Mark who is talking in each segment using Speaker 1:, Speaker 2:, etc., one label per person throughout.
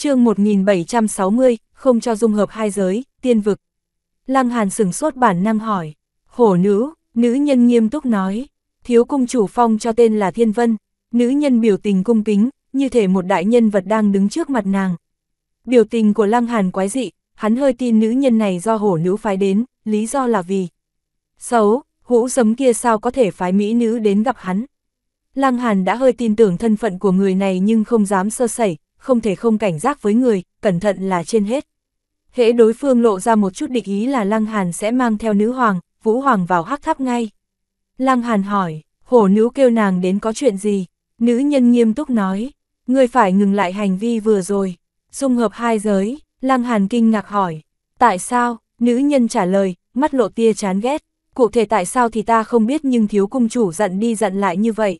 Speaker 1: chương 1760, không cho dung hợp hai giới, tiên vực. Lăng Hàn sửng sốt bản năng hỏi, hổ nữ, nữ nhân nghiêm túc nói, thiếu cung chủ phong cho tên là Thiên Vân, nữ nhân biểu tình cung kính, như thể một đại nhân vật đang đứng trước mặt nàng. Biểu tình của Lăng Hàn quái dị, hắn hơi tin nữ nhân này do hổ nữ phái đến, lý do là vì xấu, hũ sấm kia sao có thể phái mỹ nữ đến gặp hắn. Lăng Hàn đã hơi tin tưởng thân phận của người này nhưng không dám sơ sẩy, không thể không cảnh giác với người, cẩn thận là trên hết. Hễ đối phương lộ ra một chút địch ý là Lăng Hàn sẽ mang theo nữ hoàng, vũ hoàng vào hắc tháp ngay. Lăng Hàn hỏi, hổ nữ kêu nàng đến có chuyện gì? Nữ nhân nghiêm túc nói, người phải ngừng lại hành vi vừa rồi, dung hợp hai giới, Lăng Hàn kinh ngạc hỏi, tại sao? Nữ nhân trả lời, mắt lộ tia chán ghét, cụ thể tại sao thì ta không biết nhưng thiếu cung chủ giận đi giận lại như vậy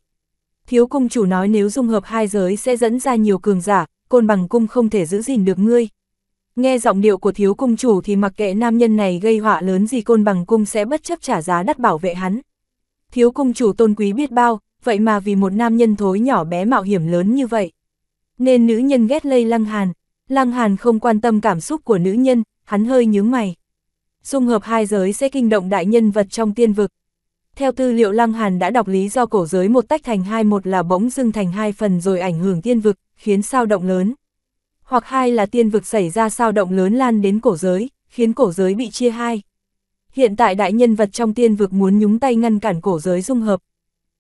Speaker 1: thiếu cung chủ nói nếu dung hợp hai giới sẽ dẫn ra nhiều cường giả, côn bằng cung không thể giữ gìn được ngươi. Nghe giọng điệu của thiếu cung chủ thì mặc kệ nam nhân này gây họa lớn gì côn bằng cung sẽ bất chấp trả giá đắt bảo vệ hắn. Thiếu cung chủ tôn quý biết bao, vậy mà vì một nam nhân thối nhỏ bé mạo hiểm lớn như vậy. Nên nữ nhân ghét lây lăng hàn, lăng hàn không quan tâm cảm xúc của nữ nhân, hắn hơi nhướng mày. Dung hợp hai giới sẽ kinh động đại nhân vật trong tiên vực, theo tư liệu Lăng Hàn đã đọc lý do cổ giới một tách thành hai một là bỗng dưng thành hai phần rồi ảnh hưởng tiên vực, khiến sao động lớn. Hoặc hai là tiên vực xảy ra sao động lớn lan đến cổ giới, khiến cổ giới bị chia hai. Hiện tại đại nhân vật trong tiên vực muốn nhúng tay ngăn cản cổ giới dung hợp.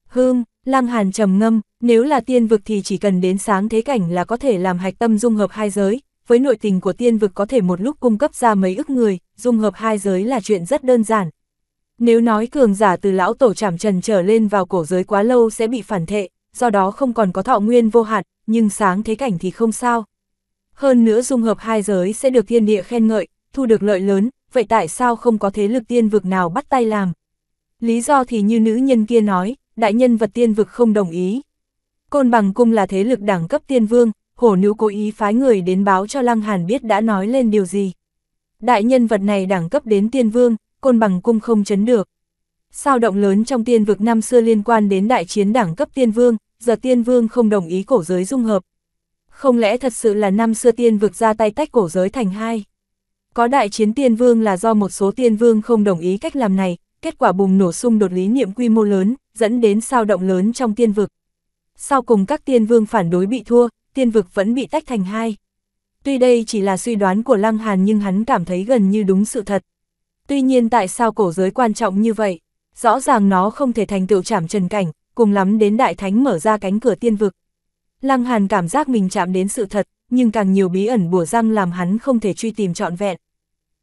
Speaker 1: Hương, Lăng Hàn trầm ngâm, nếu là tiên vực thì chỉ cần đến sáng thế cảnh là có thể làm hạch tâm dung hợp hai giới, với nội tình của tiên vực có thể một lúc cung cấp ra mấy ức người, dung hợp hai giới là chuyện rất đơn giản, nếu nói cường giả từ lão tổ trảm trần trở lên vào cổ giới quá lâu sẽ bị phản thệ, do đó không còn có thọ nguyên vô hạn, nhưng sáng thế cảnh thì không sao. Hơn nữa dung hợp hai giới sẽ được thiên địa khen ngợi, thu được lợi lớn, vậy tại sao không có thế lực tiên vực nào bắt tay làm? Lý do thì như nữ nhân kia nói, đại nhân vật tiên vực không đồng ý. Côn bằng cung là thế lực đẳng cấp tiên vương, hổ nữ cố ý phái người đến báo cho Lăng Hàn biết đã nói lên điều gì. Đại nhân vật này đẳng cấp đến tiên vương, côn bằng cung không chấn được. Sao động lớn trong tiên vực năm xưa liên quan đến đại chiến đảng cấp tiên vương, giờ tiên vương không đồng ý cổ giới dung hợp. Không lẽ thật sự là năm xưa tiên vực ra tay tách cổ giới thành hai? Có đại chiến tiên vương là do một số tiên vương không đồng ý cách làm này, kết quả bùng nổ xung đột lý niệm quy mô lớn, dẫn đến sao động lớn trong tiên vực. Sau cùng các tiên vương phản đối bị thua, tiên vực vẫn bị tách thành hai. Tuy đây chỉ là suy đoán của Lăng Hàn nhưng hắn cảm thấy gần như đúng sự thật. Tuy nhiên tại sao cổ giới quan trọng như vậy? Rõ ràng nó không thể thành tựu chảm trần cảnh, cùng lắm đến đại thánh mở ra cánh cửa tiên vực. Lăng Hàn cảm giác mình chạm đến sự thật, nhưng càng nhiều bí ẩn bùa răng làm hắn không thể truy tìm trọn vẹn.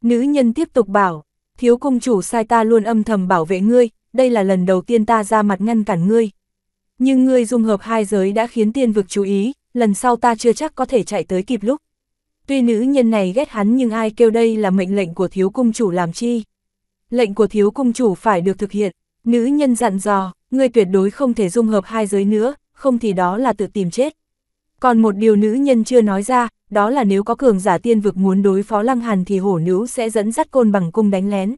Speaker 1: Nữ nhân tiếp tục bảo, thiếu công chủ sai ta luôn âm thầm bảo vệ ngươi, đây là lần đầu tiên ta ra mặt ngăn cản ngươi. Nhưng ngươi dung hợp hai giới đã khiến tiên vực chú ý, lần sau ta chưa chắc có thể chạy tới kịp lúc. Tuy nữ nhân này ghét hắn nhưng ai kêu đây là mệnh lệnh của thiếu cung chủ làm chi. Lệnh của thiếu cung chủ phải được thực hiện, nữ nhân dặn dò, ngươi tuyệt đối không thể dung hợp hai giới nữa, không thì đó là tự tìm chết. Còn một điều nữ nhân chưa nói ra, đó là nếu có cường giả tiên vực muốn đối phó lăng hàn thì hổ nữ sẽ dẫn dắt côn bằng cung đánh lén.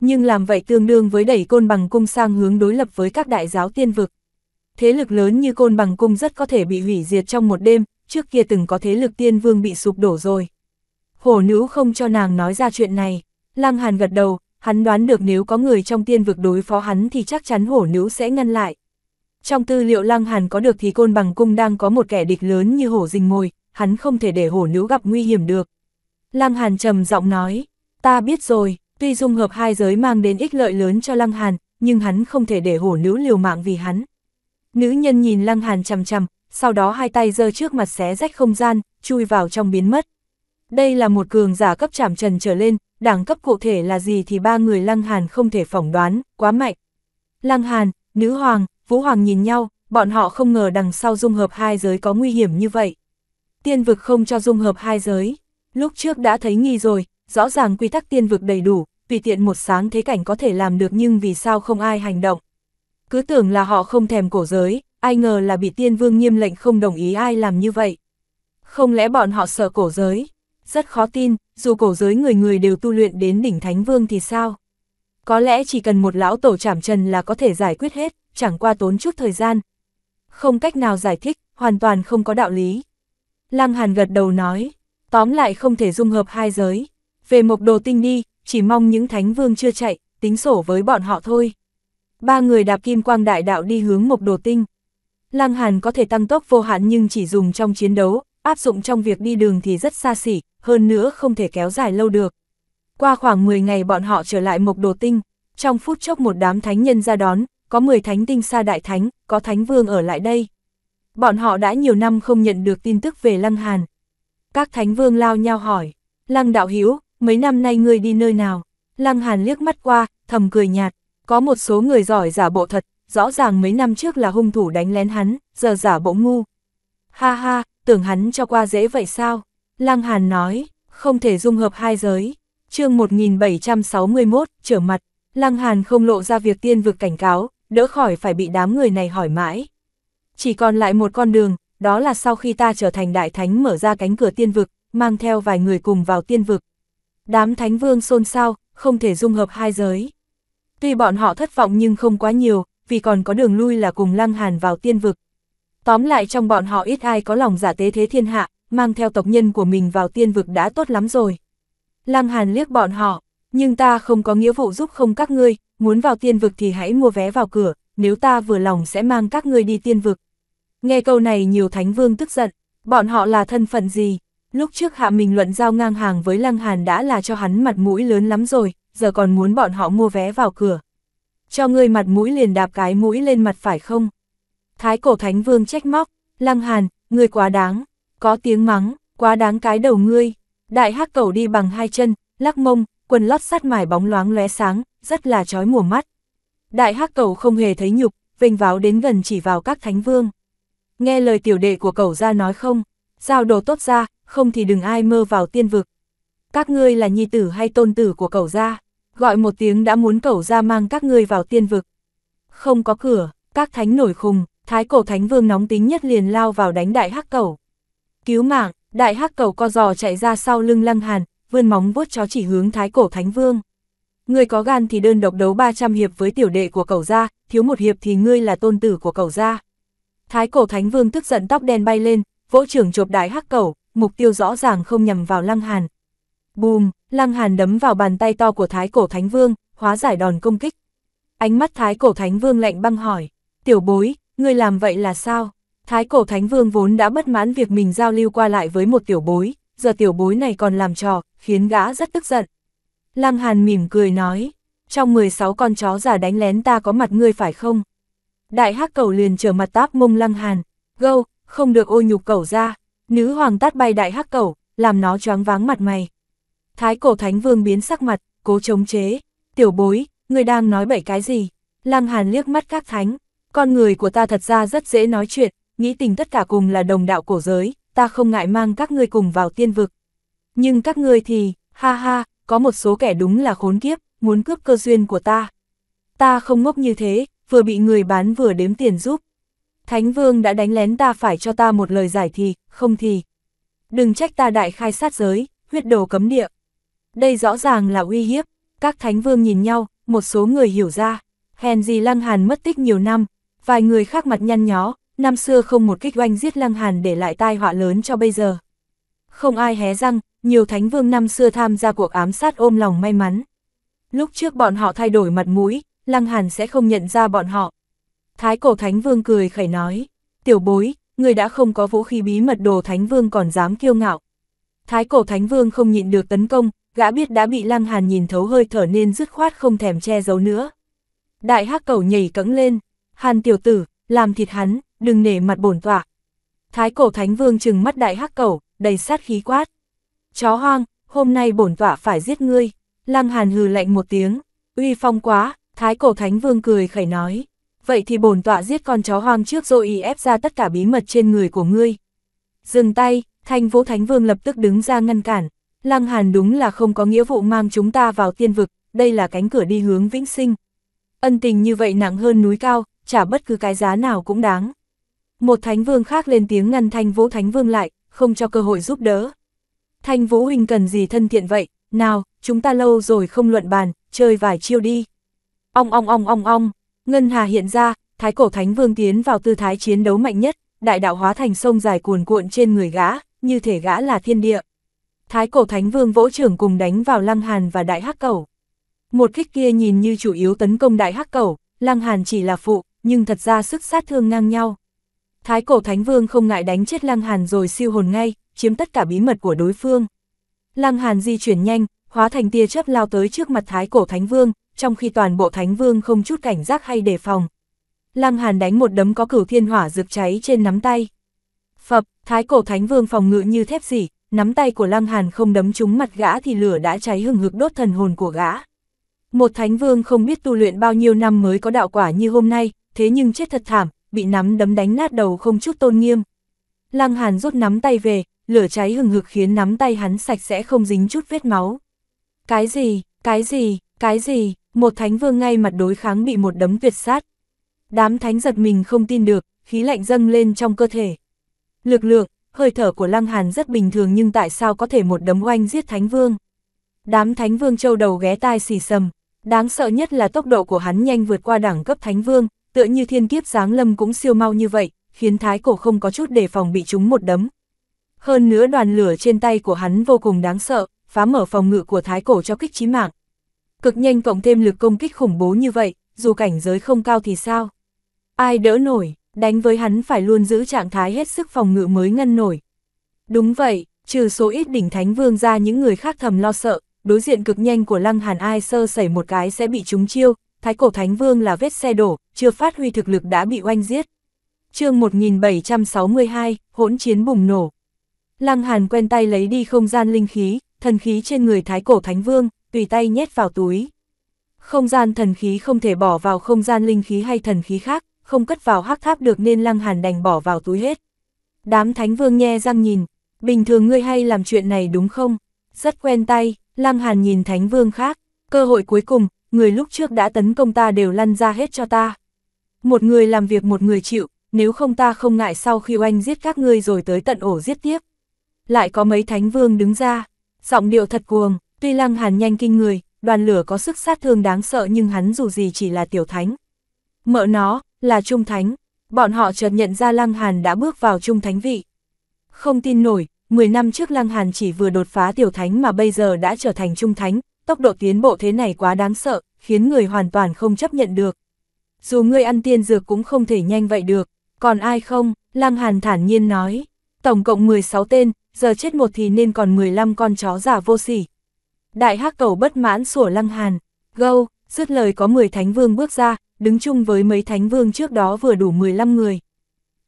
Speaker 1: Nhưng làm vậy tương đương với đẩy côn bằng cung sang hướng đối lập với các đại giáo tiên vực. Thế lực lớn như côn bằng cung rất có thể bị hủy diệt trong một đêm, trước kia từng có thế lực tiên vương bị sụp đổ rồi. Hổ nữ không cho nàng nói ra chuyện này, Lăng Hàn gật đầu, hắn đoán được nếu có người trong tiên vực đối phó hắn thì chắc chắn hổ nữ sẽ ngăn lại. Trong tư liệu Lăng Hàn có được thì côn bằng cung đang có một kẻ địch lớn như hổ rình mồi, hắn không thể để hổ nữ gặp nguy hiểm được. Lăng Hàn trầm giọng nói, ta biết rồi, tuy dung hợp hai giới mang đến ích lợi lớn cho Lăng Hàn, nhưng hắn không thể để hổ nữ liều mạng vì hắn. Nữ nhân nhìn Lăng Hàn chằm chằm, sau đó hai tay giơ trước mặt xé rách không gian, chui vào trong biến mất. Đây là một cường giả cấp chạm trần trở lên, đẳng cấp cụ thể là gì thì ba người Lăng Hàn không thể phỏng đoán, quá mạnh. Lăng Hàn, Nữ Hoàng, Vũ Hoàng nhìn nhau, bọn họ không ngờ đằng sau dung hợp hai giới có nguy hiểm như vậy. Tiên vực không cho dung hợp hai giới. Lúc trước đã thấy nghi rồi, rõ ràng quy tắc tiên vực đầy đủ, tùy tiện một sáng thế cảnh có thể làm được nhưng vì sao không ai hành động. Cứ tưởng là họ không thèm cổ giới, ai ngờ là bị tiên vương nghiêm lệnh không đồng ý ai làm như vậy. Không lẽ bọn họ sợ cổ giới? Rất khó tin, dù cổ giới người người đều tu luyện đến đỉnh thánh vương thì sao? Có lẽ chỉ cần một lão tổ chảm trần là có thể giải quyết hết, chẳng qua tốn chút thời gian. Không cách nào giải thích, hoàn toàn không có đạo lý. Lăng Hàn gật đầu nói, tóm lại không thể dung hợp hai giới. Về mộc đồ tinh đi, chỉ mong những thánh vương chưa chạy, tính sổ với bọn họ thôi. Ba người đạp kim quang đại đạo đi hướng mộc đồ tinh. Lăng Hàn có thể tăng tốc vô hạn nhưng chỉ dùng trong chiến đấu, áp dụng trong việc đi đường thì rất xa xỉ, hơn nữa không thể kéo dài lâu được. Qua khoảng 10 ngày bọn họ trở lại Mộc Đồ Tinh, trong phút chốc một đám thánh nhân ra đón, có 10 thánh tinh xa đại thánh, có thánh vương ở lại đây. Bọn họ đã nhiều năm không nhận được tin tức về Lăng Hàn. Các thánh vương lao nhau hỏi, Lăng Đạo Hiếu, mấy năm nay ngươi đi nơi nào? Lăng Hàn liếc mắt qua, thầm cười nhạt, có một số người giỏi giả bộ thật, rõ ràng mấy năm trước là hung thủ đánh lén hắn, giờ giả bộ ngu. Ha ha, tưởng hắn cho qua dễ vậy sao? Lăng Hàn nói, không thể dung hợp hai giới. chương 1761, trở mặt, Lăng Hàn không lộ ra việc tiên vực cảnh cáo, đỡ khỏi phải bị đám người này hỏi mãi. Chỉ còn lại một con đường, đó là sau khi ta trở thành đại thánh mở ra cánh cửa tiên vực, mang theo vài người cùng vào tiên vực. Đám thánh vương xôn xao, không thể dung hợp hai giới. Tuy bọn họ thất vọng nhưng không quá nhiều, vì còn có đường lui là cùng Lăng Hàn vào tiên vực. Tóm lại trong bọn họ ít ai có lòng giả tế thế thiên hạ, mang theo tộc nhân của mình vào tiên vực đã tốt lắm rồi. Lăng Hàn liếc bọn họ, nhưng ta không có nghĩa vụ giúp không các ngươi, muốn vào tiên vực thì hãy mua vé vào cửa, nếu ta vừa lòng sẽ mang các ngươi đi tiên vực. Nghe câu này nhiều thánh vương tức giận, bọn họ là thân phận gì? Lúc trước hạ mình luận giao ngang hàng với Lăng Hàn đã là cho hắn mặt mũi lớn lắm rồi, giờ còn muốn bọn họ mua vé vào cửa cho ngươi mặt mũi liền đạp cái mũi lên mặt phải không? Thái cổ thánh vương trách móc, lăng hàn, ngươi quá đáng, có tiếng mắng, quá đáng cái đầu ngươi. Đại hắc cầu đi bằng hai chân, lắc mông, quần lót sát mải bóng loáng lóe sáng, rất là chói mùa mắt. Đại hắc cầu không hề thấy nhục, vênh váo đến gần chỉ vào các thánh vương. Nghe lời tiểu đệ của cầu ra nói không, giao đồ tốt ra, không thì đừng ai mơ vào tiên vực. Các ngươi là nhi tử hay tôn tử của cầu gia? gọi một tiếng đã muốn cẩu ra mang các ngươi vào tiên vực. Không có cửa, các thánh nổi khùng, thái cổ thánh vương nóng tính nhất liền lao vào đánh đại hắc cẩu. Cứu mạng, đại hắc cẩu co giò chạy ra sau lưng lăng hàn, vươn móng vuốt chó chỉ hướng thái cổ thánh vương. Ngươi có gan thì đơn độc đấu 300 hiệp với tiểu đệ của cẩu gia, thiếu một hiệp thì ngươi là tôn tử của cẩu gia. Thái cổ thánh vương tức giận tóc đen bay lên, vỗ trưởng chộp đại hắc cẩu, mục tiêu rõ ràng không nhằm vào lăng hàn, Bùm, Lăng Hàn đấm vào bàn tay to của Thái Cổ Thánh Vương, hóa giải đòn công kích. Ánh mắt Thái Cổ Thánh Vương lạnh băng hỏi, tiểu bối, ngươi làm vậy là sao? Thái Cổ Thánh Vương vốn đã bất mãn việc mình giao lưu qua lại với một tiểu bối, giờ tiểu bối này còn làm trò, khiến gã rất tức giận. Lăng Hàn mỉm cười nói, trong 16 con chó già đánh lén ta có mặt ngươi phải không? Đại hắc cầu liền trở mặt táp mông Lăng Hàn, gâu, không được ô nhục cầu ra, nữ hoàng tát bay đại hắc cầu, làm nó choáng váng mặt mày. Thái cổ thánh vương biến sắc mặt, cố chống chế. Tiểu bối, người đang nói bậy cái gì? Lăng Hàn liếc mắt các thánh. Con người của ta thật ra rất dễ nói chuyện, nghĩ tình tất cả cùng là đồng đạo cổ giới, ta không ngại mang các ngươi cùng vào tiên vực. Nhưng các ngươi thì, ha ha, có một số kẻ đúng là khốn kiếp, muốn cướp cơ duyên của ta. Ta không ngốc như thế, vừa bị người bán vừa đếm tiền giúp. Thánh vương đã đánh lén ta phải cho ta một lời giải thì, không thì. Đừng trách ta đại khai sát giới, huyết đồ cấm địa. Đây rõ ràng là uy hiếp, các thánh vương nhìn nhau, một số người hiểu ra, hèn gì Lăng Hàn mất tích nhiều năm, vài người khác mặt nhăn nhó, năm xưa không một kích oanh giết Lăng Hàn để lại tai họa lớn cho bây giờ. Không ai hé răng, nhiều thánh vương năm xưa tham gia cuộc ám sát ôm lòng may mắn. Lúc trước bọn họ thay đổi mặt mũi, Lăng Hàn sẽ không nhận ra bọn họ. Thái cổ thánh vương cười khẩy nói, tiểu bối, người đã không có vũ khí bí mật đồ thánh vương còn dám kiêu ngạo. Thái cổ thánh vương không nhịn được tấn công, gã biết đã bị Lăng Hàn nhìn thấu hơi thở nên dứt khoát không thèm che giấu nữa. Đại hắc cầu nhảy cẫng lên, Hàn tiểu tử, làm thịt hắn, đừng nể mặt bổn tọa. Thái cổ thánh vương trừng mắt đại hắc cầu, đầy sát khí quát. Chó hoang, hôm nay bổn tọa phải giết ngươi. Lăng Hàn hừ lạnh một tiếng, uy phong quá, thái cổ thánh vương cười khẩy nói. Vậy thì bổn tọa giết con chó hoang trước rồi y ép ra tất cả bí mật trên người của ngươi. Dừng tay, thanh vũ thánh vương lập tức đứng ra ngăn cản. Lăng Hàn đúng là không có nghĩa vụ mang chúng ta vào tiên vực, đây là cánh cửa đi hướng vĩnh sinh. Ân tình như vậy nặng hơn núi cao, trả bất cứ cái giá nào cũng đáng. Một thánh vương khác lên tiếng ngăn thanh vũ thánh vương lại, không cho cơ hội giúp đỡ. Thanh vũ huynh cần gì thân thiện vậy, nào, chúng ta lâu rồi không luận bàn, chơi vài chiêu đi. Ông ong ong ong ong, ngân hà hiện ra, thái cổ thánh vương tiến vào tư thái chiến đấu mạnh nhất, đại đạo hóa thành sông dài cuồn cuộn trên người gã, như thể gã là thiên địa. Thái cổ thánh vương vỗ trưởng cùng đánh vào Lăng Hàn và Đại Hắc Cẩu. Một kích kia nhìn như chủ yếu tấn công Đại Hắc Cẩu, Lăng Hàn chỉ là phụ, nhưng thật ra sức sát thương ngang nhau. Thái cổ thánh vương không ngại đánh chết Lăng Hàn rồi siêu hồn ngay, chiếm tất cả bí mật của đối phương. Lăng Hàn di chuyển nhanh, hóa thành tia chớp lao tới trước mặt Thái cổ thánh vương, trong khi toàn bộ thánh vương không chút cảnh giác hay đề phòng. Lăng Hàn đánh một đấm có cửu thiên hỏa dược cháy trên nắm tay. Phập, Thái cổ thánh vương phòng ngự như thép dỉ, nắm tay của Lăng Hàn không đấm trúng mặt gã thì lửa đã cháy hừng hực đốt thần hồn của gã. Một thánh vương không biết tu luyện bao nhiêu năm mới có đạo quả như hôm nay, thế nhưng chết thật thảm, bị nắm đấm đánh nát đầu không chút tôn nghiêm. Lăng Hàn rút nắm tay về, lửa cháy hừng hực khiến nắm tay hắn sạch sẽ không dính chút vết máu. Cái gì, cái gì, cái gì, một thánh vương ngay mặt đối kháng bị một đấm tuyệt sát. Đám thánh giật mình không tin được, khí lạnh dâng lên trong cơ thể. Lực lượng, hơi thở của Lăng Hàn rất bình thường nhưng tại sao có thể một đấm oanh giết Thánh Vương? Đám Thánh Vương châu đầu ghé tai xì sầm, đáng sợ nhất là tốc độ của hắn nhanh vượt qua đẳng cấp Thánh Vương, tựa như thiên kiếp giáng lâm cũng siêu mau như vậy, khiến thái cổ không có chút đề phòng bị chúng một đấm. Hơn nữa đoàn lửa trên tay của hắn vô cùng đáng sợ, phá mở phòng ngự của thái cổ cho kích chí mạng. Cực nhanh cộng thêm lực công kích khủng bố như vậy, dù cảnh giới không cao thì sao? Ai đỡ nổi, đánh với hắn phải luôn giữ trạng thái hết sức phòng ngự mới ngăn nổi. Đúng vậy, trừ số ít đỉnh thánh vương ra những người khác thầm lo sợ, đối diện cực nhanh của lăng hàn ai sơ sẩy một cái sẽ bị trúng chiêu, thái cổ thánh vương là vết xe đổ, chưa phát huy thực lực đã bị oanh giết. chương 1762, hỗn chiến bùng nổ. Lăng hàn quen tay lấy đi không gian linh khí, thần khí trên người thái cổ thánh vương, tùy tay nhét vào túi. Không gian thần khí không thể bỏ vào không gian linh khí hay thần khí khác, không cất vào hắc tháp được nên Lăng Hàn đành bỏ vào túi hết. Đám Thánh Vương nhe răng nhìn, bình thường ngươi hay làm chuyện này đúng không? Rất quen tay, Lăng Hàn nhìn Thánh Vương khác, cơ hội cuối cùng, người lúc trước đã tấn công ta đều lăn ra hết cho ta. Một người làm việc một người chịu, nếu không ta không ngại sau khi oanh giết các ngươi rồi tới tận ổ giết tiếp. Lại có mấy Thánh Vương đứng ra, giọng điệu thật cuồng, tuy Lăng Hàn nhanh kinh người, đoàn lửa có sức sát thương đáng sợ nhưng hắn dù gì chỉ là tiểu thánh. Mợ nó, là Trung Thánh, bọn họ chợt nhận ra Lăng Hàn đã bước vào Trung Thánh vị. Không tin nổi, 10 năm trước Lăng Hàn chỉ vừa đột phá Tiểu Thánh mà bây giờ đã trở thành Trung Thánh, tốc độ tiến bộ thế này quá đáng sợ, khiến người hoàn toàn không chấp nhận được. Dù ngươi ăn tiên dược cũng không thể nhanh vậy được, còn ai không, Lăng Hàn thản nhiên nói, tổng cộng 16 tên, giờ chết một thì nên còn 15 con chó giả vô sỉ. Đại hắc cầu bất mãn sủa Lăng Hàn, gâu, dứt lời có 10 thánh vương bước ra, đứng chung với mấy thánh vương trước đó vừa đủ 15 người.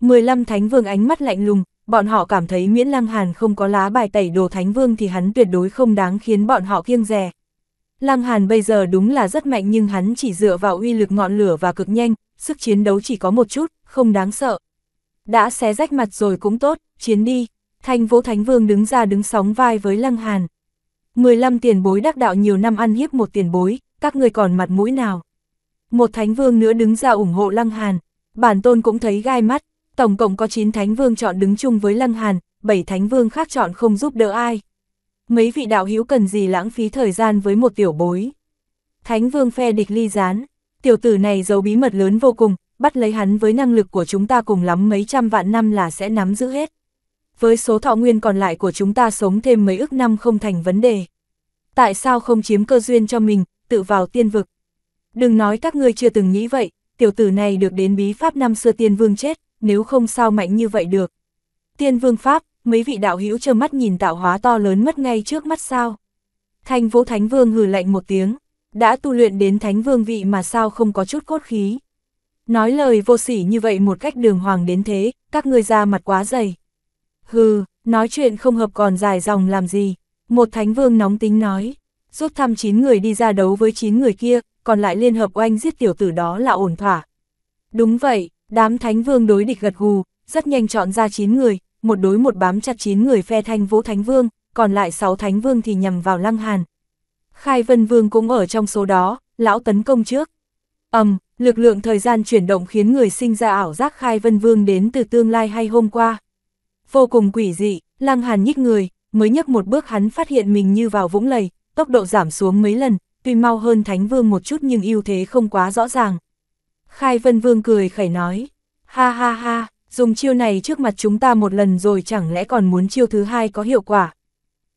Speaker 1: 15 thánh vương ánh mắt lạnh lùng, bọn họ cảm thấy miễn lăng hàn không có lá bài tẩy đồ thánh vương thì hắn tuyệt đối không đáng khiến bọn họ kiêng rè. Lăng hàn bây giờ đúng là rất mạnh nhưng hắn chỉ dựa vào uy lực ngọn lửa và cực nhanh, sức chiến đấu chỉ có một chút, không đáng sợ. Đã xé rách mặt rồi cũng tốt, chiến đi. Thanh vũ thánh vương đứng ra đứng sóng vai với lăng hàn. 15 tiền bối đắc đạo nhiều năm ăn hiếp một tiền bối, các người còn mặt mũi nào? Một thánh vương nữa đứng ra ủng hộ Lăng Hàn, bản tôn cũng thấy gai mắt, tổng cộng có 9 thánh vương chọn đứng chung với Lăng Hàn, 7 thánh vương khác chọn không giúp đỡ ai. Mấy vị đạo hữu cần gì lãng phí thời gian với một tiểu bối. Thánh vương phe địch ly gián, tiểu tử này giấu bí mật lớn vô cùng, bắt lấy hắn với năng lực của chúng ta cùng lắm mấy trăm vạn năm là sẽ nắm giữ hết. Với số thọ nguyên còn lại của chúng ta sống thêm mấy ức năm không thành vấn đề. Tại sao không chiếm cơ duyên cho mình, tự vào tiên vực? Đừng nói các ngươi chưa từng nghĩ vậy, tiểu tử này được đến bí pháp năm xưa tiên vương chết, nếu không sao mạnh như vậy được. Tiên vương pháp, mấy vị đạo hữu trơ mắt nhìn tạo hóa to lớn mất ngay trước mắt sao. Thanh vũ thánh vương hừ lạnh một tiếng, đã tu luyện đến thánh vương vị mà sao không có chút cốt khí. Nói lời vô sỉ như vậy một cách đường hoàng đến thế, các ngươi ra mặt quá dày. Hừ, nói chuyện không hợp còn dài dòng làm gì. Một thánh vương nóng tính nói, rút thăm 9 người đi ra đấu với 9 người kia, còn lại liên hợp oanh giết tiểu tử đó là ổn thỏa. Đúng vậy, đám thánh vương đối địch gật gù, rất nhanh chọn ra 9 người, một đối một bám chặt 9 người phe thanh vũ thánh vương, còn lại 6 thánh vương thì nhằm vào lăng hàn. Khai vân vương cũng ở trong số đó, lão tấn công trước. ầm lực lượng thời gian chuyển động khiến người sinh ra ảo giác khai vân vương đến từ tương lai hay hôm qua. Vô cùng quỷ dị, lăng hàn nhích người, mới nhấc một bước hắn phát hiện mình như vào vũng lầy, tốc độ giảm xuống mấy lần, tuy mau hơn Thánh Vương một chút nhưng ưu thế không quá rõ ràng. Khai Vân Vương cười khẩy nói, ha ha ha, dùng chiêu này trước mặt chúng ta một lần rồi chẳng lẽ còn muốn chiêu thứ hai có hiệu quả.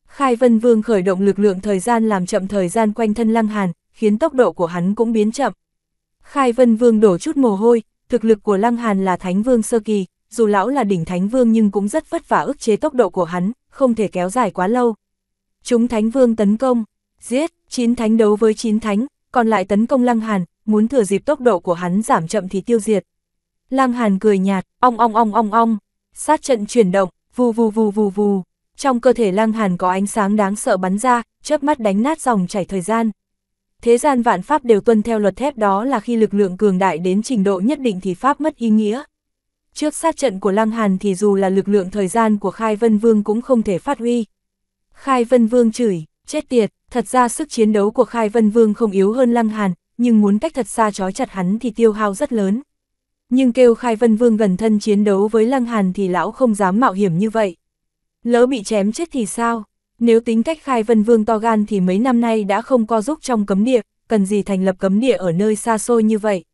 Speaker 1: Khai Vân Vương khởi động lực lượng thời gian làm chậm thời gian quanh thân Lăng Hàn, khiến tốc độ của hắn cũng biến chậm. Khai Vân Vương đổ chút mồ hôi, thực lực của Lăng Hàn là Thánh Vương sơ kỳ, dù lão là đỉnh Thánh Vương nhưng cũng rất vất vả ức chế tốc độ của hắn, không thể kéo dài quá lâu. Chúng Thánh Vương tấn công, Giết, chín thánh đấu với chín thánh, còn lại tấn công Lăng Hàn, muốn thừa dịp tốc độ của hắn giảm chậm thì tiêu diệt. Lăng Hàn cười nhạt, ong ong ong ong ong, sát trận chuyển động, vù vù vù vù vù. Trong cơ thể Lăng Hàn có ánh sáng đáng sợ bắn ra, chớp mắt đánh nát dòng chảy thời gian. Thế gian vạn pháp đều tuân theo luật thép đó là khi lực lượng cường đại đến trình độ nhất định thì pháp mất ý nghĩa. Trước sát trận của Lăng Hàn thì dù là lực lượng thời gian của Khai Vân Vương cũng không thể phát huy. Khai Vân Vương chửi, chết tiệt, Thật ra sức chiến đấu của Khai Vân Vương không yếu hơn Lăng Hàn, nhưng muốn cách thật xa trói chặt hắn thì tiêu hao rất lớn. Nhưng kêu Khai Vân Vương gần thân chiến đấu với Lăng Hàn thì lão không dám mạo hiểm như vậy. Lỡ bị chém chết thì sao? Nếu tính cách Khai Vân Vương to gan thì mấy năm nay đã không co giúp trong cấm địa, cần gì thành lập cấm địa ở nơi xa xôi như vậy.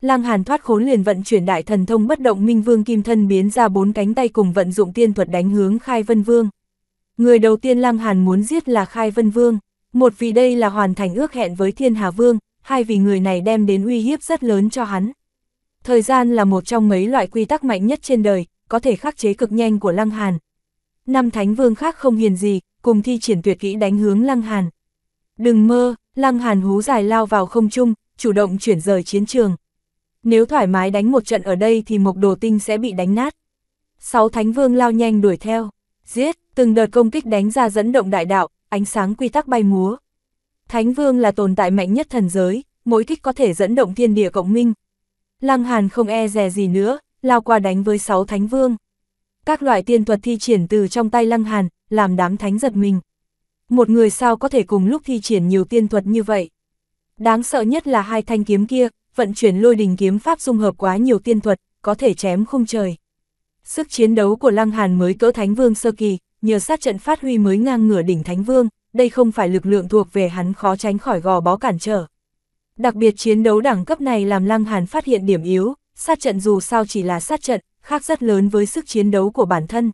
Speaker 1: Lăng Hàn thoát khốn liền vận chuyển đại thần thông bất động minh vương kim thân biến ra bốn cánh tay cùng vận dụng tiên thuật đánh hướng Khai Vân Vương. Người đầu tiên Lăng Hàn muốn giết là Khai Vân Vương. Một vì đây là hoàn thành ước hẹn với Thiên Hà Vương, hai vì người này đem đến uy hiếp rất lớn cho hắn. Thời gian là một trong mấy loại quy tắc mạnh nhất trên đời, có thể khắc chế cực nhanh của Lăng Hàn. Năm Thánh Vương khác không hiền gì, cùng thi triển tuyệt kỹ đánh hướng Lăng Hàn. Đừng mơ, Lăng Hàn hú dài lao vào không trung, chủ động chuyển rời chiến trường. Nếu thoải mái đánh một trận ở đây thì Mộc Đồ Tinh sẽ bị đánh nát. Sáu Thánh Vương lao nhanh đuổi theo, giết, từng đợt công kích đánh ra dẫn động đại đạo, ánh sáng quy tắc bay múa. Thánh Vương là tồn tại mạnh nhất thần giới, mỗi kích có thể dẫn động thiên địa cộng minh. Lăng Hàn không e rè gì nữa, lao qua đánh với sáu Thánh Vương. Các loại tiên thuật thi triển từ trong tay Lăng Hàn, làm đám thánh giật mình. Một người sao có thể cùng lúc thi triển nhiều tiên thuật như vậy? Đáng sợ nhất là hai thanh kiếm kia, vận chuyển lôi đình kiếm pháp dung hợp quá nhiều tiên thuật, có thể chém không trời. Sức chiến đấu của Lăng Hàn mới cỡ Thánh Vương sơ kỳ, nhờ sát trận phát huy mới ngang ngửa đỉnh Thánh Vương, đây không phải lực lượng thuộc về hắn khó tránh khỏi gò bó cản trở. Đặc biệt chiến đấu đẳng cấp này làm Lăng Hàn phát hiện điểm yếu, sát trận dù sao chỉ là sát trận, khác rất lớn với sức chiến đấu của bản thân.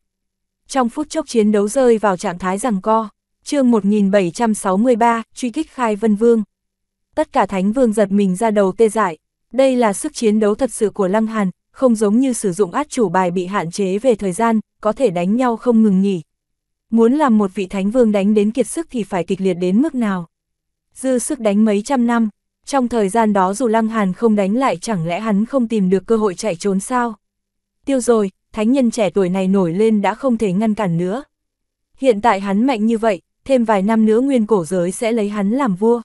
Speaker 1: Trong phút chốc chiến đấu rơi vào trạng thái rằng co, chương 1763, truy kích khai vân vương. Tất cả thánh vương giật mình ra đầu tê dại, đây là sức chiến đấu thật sự của Lăng Hàn, không giống như sử dụng át chủ bài bị hạn chế về thời gian, có thể đánh nhau không ngừng nghỉ, Muốn làm một vị thánh vương đánh đến kiệt sức thì phải kịch liệt đến mức nào? Dư sức đánh mấy trăm năm, trong thời gian đó dù Lăng Hàn không đánh lại chẳng lẽ hắn không tìm được cơ hội chạy trốn sao? Tiêu rồi, thánh nhân trẻ tuổi này nổi lên đã không thể ngăn cản nữa. Hiện tại hắn mạnh như vậy, thêm vài năm nữa nguyên cổ giới sẽ lấy hắn làm vua.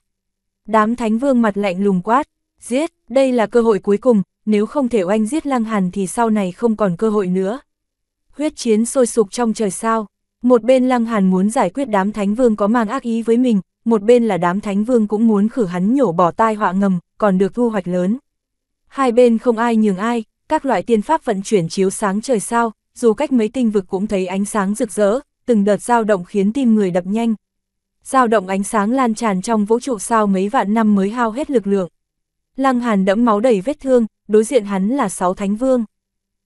Speaker 1: Đám thánh vương mặt lạnh lùng quát, giết, đây là cơ hội cuối cùng, nếu không thể oanh giết Lăng Hàn thì sau này không còn cơ hội nữa. Huyết chiến sôi sục trong trời sao, một bên Lăng Hàn muốn giải quyết đám Thánh Vương có mang ác ý với mình, một bên là đám Thánh Vương cũng muốn khử hắn nhổ bỏ tai họa ngầm, còn được thu hoạch lớn. Hai bên không ai nhường ai, các loại tiên pháp vận chuyển chiếu sáng trời sao, dù cách mấy tinh vực cũng thấy ánh sáng rực rỡ, từng đợt dao động khiến tim người đập nhanh. Dao động ánh sáng lan tràn trong vũ trụ sao mấy vạn năm mới hao hết lực lượng. Lăng Hàn đẫm máu đầy vết thương, đối diện hắn là sáu Thánh Vương.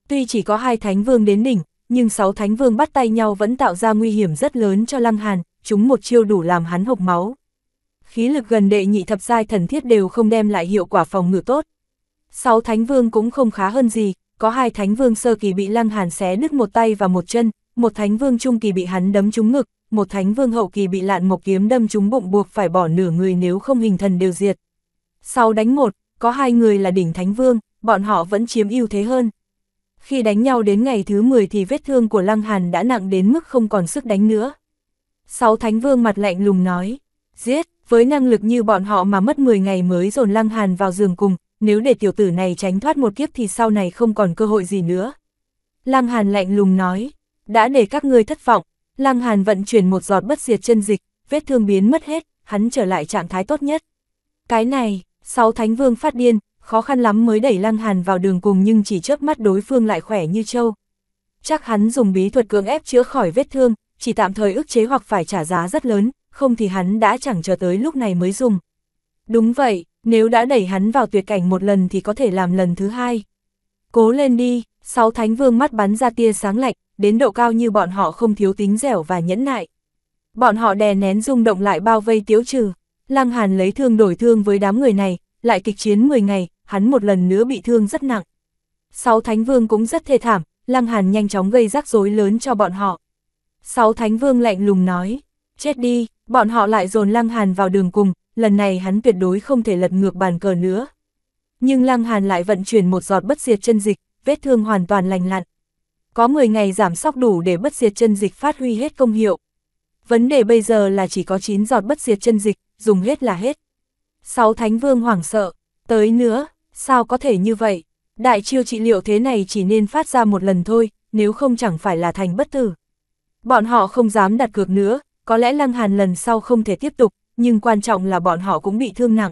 Speaker 1: Tuy chỉ có hai Thánh Vương đến đỉnh, nhưng sáu thánh vương bắt tay nhau vẫn tạo ra nguy hiểm rất lớn cho Lăng Hàn, chúng một chiêu đủ làm hắn hộc máu. Khí lực gần đệ nhị thập giai thần thiết đều không đem lại hiệu quả phòng ngự tốt. Sáu thánh vương cũng không khá hơn gì, có hai thánh vương sơ kỳ bị Lăng Hàn xé đứt một tay và một chân, một thánh vương trung kỳ bị hắn đấm trúng ngực, một thánh vương hậu kỳ bị lạn một kiếm đâm trúng bụng buộc phải bỏ nửa người nếu không hình thần đều diệt. Sau đánh một, có hai người là đỉnh thánh vương, bọn họ vẫn chiếm ưu thế hơn, khi đánh nhau đến ngày thứ 10 thì vết thương của Lăng Hàn đã nặng đến mức không còn sức đánh nữa. Sáu Thánh Vương mặt lạnh lùng nói, giết, với năng lực như bọn họ mà mất 10 ngày mới dồn Lăng Hàn vào giường cùng, nếu để tiểu tử này tránh thoát một kiếp thì sau này không còn cơ hội gì nữa. Lăng Hàn lạnh lùng nói, đã để các ngươi thất vọng, Lăng Hàn vận chuyển một giọt bất diệt chân dịch, vết thương biến mất hết, hắn trở lại trạng thái tốt nhất. Cái này, sáu Thánh Vương phát điên, khó khăn lắm mới đẩy Lăng Hàn vào đường cùng nhưng chỉ chớp mắt đối phương lại khỏe như trâu. Chắc hắn dùng bí thuật cưỡng ép chữa khỏi vết thương, chỉ tạm thời ức chế hoặc phải trả giá rất lớn, không thì hắn đã chẳng chờ tới lúc này mới dùng. Đúng vậy, nếu đã đẩy hắn vào tuyệt cảnh một lần thì có thể làm lần thứ hai. Cố lên đi, sáu thánh vương mắt bắn ra tia sáng lạnh, đến độ cao như bọn họ không thiếu tính dẻo và nhẫn nại. Bọn họ đè nén rung động lại bao vây tiếu trừ. Lăng Hàn lấy thương đổi thương với đám người này, lại kịch chiến 10 ngày, hắn một lần nữa bị thương rất nặng. Sáu Thánh Vương cũng rất thê thảm, Lăng Hàn nhanh chóng gây rắc rối lớn cho bọn họ. Sáu Thánh Vương lạnh lùng nói, chết đi, bọn họ lại dồn Lăng Hàn vào đường cùng, lần này hắn tuyệt đối không thể lật ngược bàn cờ nữa. Nhưng Lăng Hàn lại vận chuyển một giọt bất diệt chân dịch, vết thương hoàn toàn lành lặn. Có 10 ngày giảm sóc đủ để bất diệt chân dịch phát huy hết công hiệu. Vấn đề bây giờ là chỉ có 9 giọt bất diệt chân dịch, dùng hết là hết. Sáu Thánh Vương hoảng sợ, tới nữa, sao có thể như vậy? Đại chiêu trị liệu thế này chỉ nên phát ra một lần thôi, nếu không chẳng phải là thành bất tử. Bọn họ không dám đặt cược nữa, có lẽ Lăng Hàn lần sau không thể tiếp tục, nhưng quan trọng là bọn họ cũng bị thương nặng.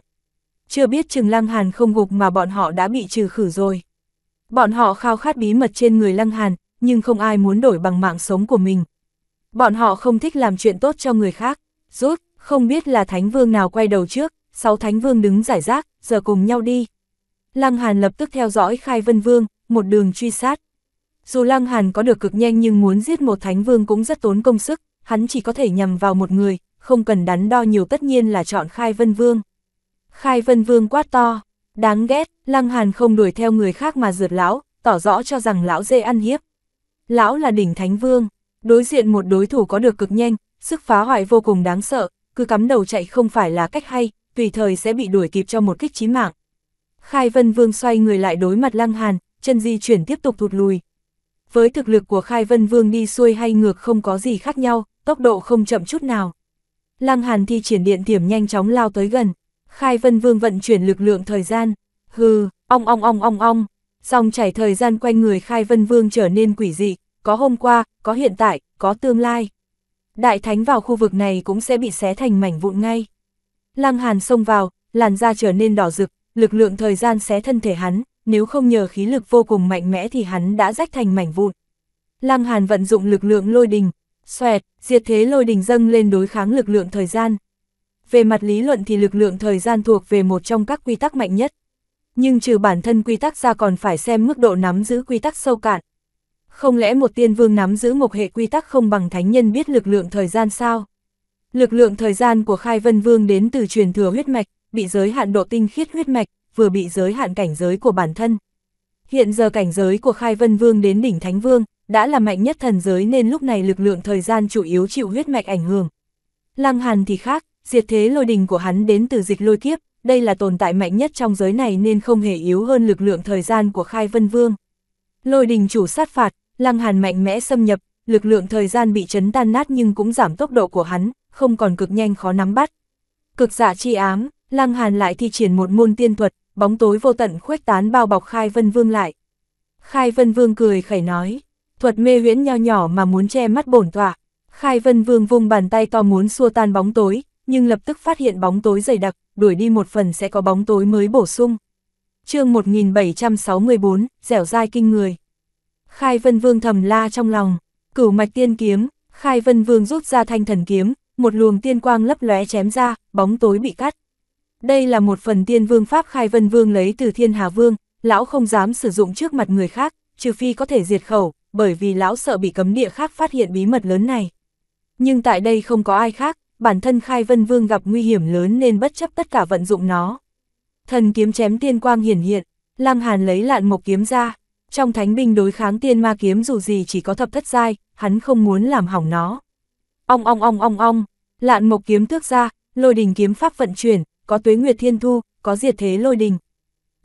Speaker 1: Chưa biết chừng Lăng Hàn không gục mà bọn họ đã bị trừ khử rồi. Bọn họ khao khát bí mật trên người Lăng Hàn, nhưng không ai muốn đổi bằng mạng sống của mình. Bọn họ không thích làm chuyện tốt cho người khác, rút, không biết là Thánh Vương nào quay đầu trước, sáu Thánh Vương đứng giải rác, giờ cùng nhau đi. Lăng Hàn lập tức theo dõi Khai Vân Vương, một đường truy sát. Dù Lăng Hàn có được cực nhanh nhưng muốn giết một Thánh Vương cũng rất tốn công sức, hắn chỉ có thể nhằm vào một người, không cần đắn đo nhiều tất nhiên là chọn Khai Vân Vương. Khai Vân Vương quát to, đáng ghét, Lăng Hàn không đuổi theo người khác mà rượt lão, tỏ rõ cho rằng lão dê ăn hiếp. Lão là đỉnh Thánh Vương, đối diện một đối thủ có được cực nhanh, sức phá hoại vô cùng đáng sợ, cứ cắm đầu chạy không phải là cách hay, tùy thời sẽ bị đuổi kịp cho một kích chí mạng. Khai Vân Vương xoay người lại đối mặt Lăng Hàn, chân di chuyển tiếp tục thụt lùi. Với thực lực của Khai Vân Vương đi xuôi hay ngược không có gì khác nhau, tốc độ không chậm chút nào. Lăng Hàn thi triển điện tiềm nhanh chóng lao tới gần. Khai Vân Vương vận chuyển lực lượng thời gian. Hừ, ong ong ong ong ong. Dòng chảy thời gian quanh người Khai Vân Vương trở nên quỷ dị, có hôm qua, có hiện tại, có tương lai. Đại thánh vào khu vực này cũng sẽ bị xé thành mảnh vụn ngay. Lăng Hàn xông vào, làn da trở nên đỏ rực, lực lượng thời gian xé thân thể hắn, nếu không nhờ khí lực vô cùng mạnh mẽ thì hắn đã rách thành mảnh vụn. Lăng Hàn vận dụng lực lượng lôi đình, xoẹt, diệt thế lôi đình dâng lên đối kháng lực lượng thời gian. Về mặt lý luận thì lực lượng thời gian thuộc về một trong các quy tắc mạnh nhất. Nhưng trừ bản thân quy tắc ra còn phải xem mức độ nắm giữ quy tắc sâu cạn. Không lẽ một tiên vương nắm giữ một hệ quy tắc không bằng thánh nhân biết lực lượng thời gian sao? Lực lượng thời gian của Khai Vân Vương đến từ truyền thừa huyết mạch, bị giới hạn độ tinh khiết huyết mạch, vừa bị giới hạn cảnh giới của bản thân. Hiện giờ cảnh giới của Khai Vân Vương đến đỉnh Thánh Vương, đã là mạnh nhất thần giới nên lúc này lực lượng thời gian chủ yếu chịu huyết mạch ảnh hưởng. Lăng Hàn thì khác, diệt thế lôi đình của hắn đến từ dịch lôi kiếp, đây là tồn tại mạnh nhất trong giới này nên không hề yếu hơn lực lượng thời gian của Khai Vân Vương. Lôi đình chủ sát phạt, Lăng Hàn mạnh mẽ xâm nhập, lực lượng thời gian bị chấn tan nát nhưng cũng giảm tốc độ của hắn, không còn cực nhanh khó nắm bắt. Cực dạ chi ám, Lăng Hàn lại thi triển một môn tiên thuật, bóng tối vô tận khuếch tán bao bọc Khai Vân Vương lại. Khai Vân Vương cười khẩy nói, thuật mê huyễn nho nhỏ mà muốn che mắt bổn tọa. Khai Vân Vương vung bàn tay to muốn xua tan bóng tối, nhưng lập tức phát hiện bóng tối dày đặc, đuổi đi một phần sẽ có bóng tối mới bổ sung. chương 1764, dẻo dai kinh người. Khai Vân Vương thầm la trong lòng, cửu mạch tiên kiếm, Khai Vân Vương rút ra thanh thần kiếm, một luồng tiên quang lấp lóe chém ra, bóng tối bị cắt. Đây là một phần tiên vương pháp khai vân vương lấy từ thiên hà vương, lão không dám sử dụng trước mặt người khác, trừ phi có thể diệt khẩu, bởi vì lão sợ bị cấm địa khác phát hiện bí mật lớn này. Nhưng tại đây không có ai khác, bản thân khai vân vương gặp nguy hiểm lớn nên bất chấp tất cả vận dụng nó. Thần kiếm chém tiên quang hiển hiện, Lăng Hàn lấy lạn một kiếm ra, trong thánh binh đối kháng tiên ma kiếm dù gì chỉ có thập thất giai, hắn không muốn làm hỏng nó. Ong ong ong ong ong, lạn một kiếm tước ra, lôi đình kiếm pháp vận chuyển, có tuế nguyệt thiên thu, có diệt thế lôi đình.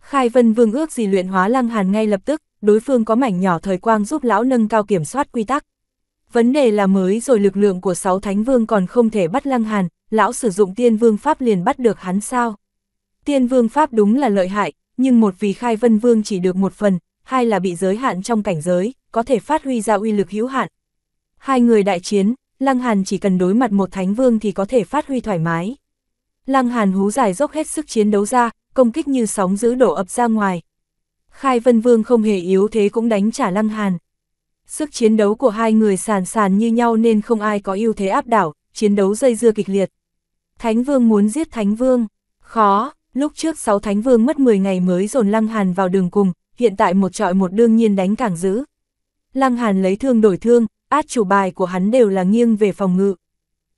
Speaker 1: Khai Vân Vương ước gì luyện hóa lăng hàn ngay lập tức, đối phương có mảnh nhỏ thời quang giúp lão nâng cao kiểm soát quy tắc. Vấn đề là mới rồi lực lượng của sáu thánh vương còn không thể bắt lăng hàn, lão sử dụng tiên vương pháp liền bắt được hắn sao. Tiên vương pháp đúng là lợi hại, nhưng một vì khai vân vương chỉ được một phần, hai là bị giới hạn trong cảnh giới, có thể phát huy ra uy lực hữu hạn. Hai người đại chiến, lăng hàn chỉ cần đối mặt một thánh vương thì có thể phát huy thoải mái. Lăng Hàn hú dài dốc hết sức chiến đấu ra, công kích như sóng giữ đổ ập ra ngoài. Khai Vân Vương không hề yếu thế cũng đánh trả Lăng Hàn. Sức chiến đấu của hai người sàn sàn như nhau nên không ai có ưu thế áp đảo, chiến đấu dây dưa kịch liệt. Thánh Vương muốn giết Thánh Vương, khó, lúc trước 6 Thánh Vương mất 10 ngày mới dồn Lăng Hàn vào đường cùng, hiện tại một trọi một đương nhiên đánh càng giữ. Lăng Hàn lấy thương đổi thương, át chủ bài của hắn đều là nghiêng về phòng ngự.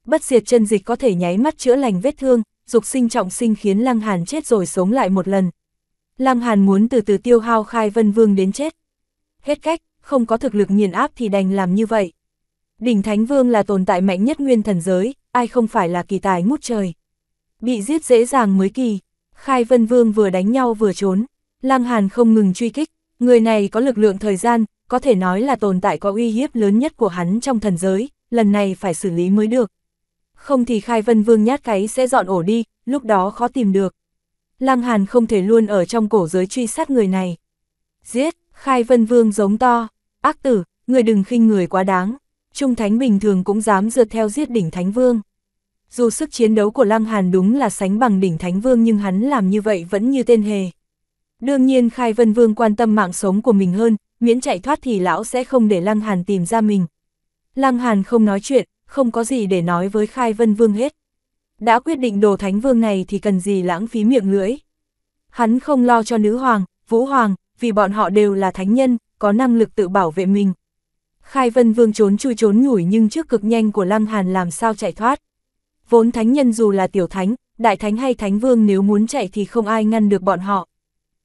Speaker 1: Bất diệt chân dịch có thể nháy mắt chữa lành vết thương, dục sinh trọng sinh khiến Lăng Hàn chết rồi sống lại một lần. Lăng Hàn muốn từ từ tiêu hao khai vân vương đến chết. Hết cách, không có thực lực nghiền áp thì đành làm như vậy. Đỉnh Thánh Vương là tồn tại mạnh nhất nguyên thần giới, ai không phải là kỳ tài ngút trời. Bị giết dễ dàng mới kỳ, khai vân vương vừa đánh nhau vừa trốn, Lăng Hàn không ngừng truy kích, người này có lực lượng thời gian, có thể nói là tồn tại có uy hiếp lớn nhất của hắn trong thần giới, lần này phải xử lý mới được không thì khai vân vương nhát cái sẽ dọn ổ đi, lúc đó khó tìm được. Lăng Hàn không thể luôn ở trong cổ giới truy sát người này. Giết, khai vân vương giống to, ác tử, người đừng khinh người quá đáng, trung thánh bình thường cũng dám dượt theo giết đỉnh thánh vương. Dù sức chiến đấu của Lăng Hàn đúng là sánh bằng đỉnh thánh vương nhưng hắn làm như vậy vẫn như tên hề. Đương nhiên khai vân vương quan tâm mạng sống của mình hơn, miễn chạy thoát thì lão sẽ không để Lăng Hàn tìm ra mình. Lăng Hàn không nói chuyện, không có gì để nói với Khai Vân Vương hết. Đã quyết định đồ Thánh Vương này thì cần gì lãng phí miệng lưỡi. Hắn không lo cho nữ hoàng, vũ hoàng, vì bọn họ đều là thánh nhân, có năng lực tự bảo vệ mình. Khai Vân Vương trốn chui trốn nhủi nhưng trước cực nhanh của Lăng Hàn làm sao chạy thoát. Vốn thánh nhân dù là tiểu thánh, đại thánh hay thánh vương nếu muốn chạy thì không ai ngăn được bọn họ.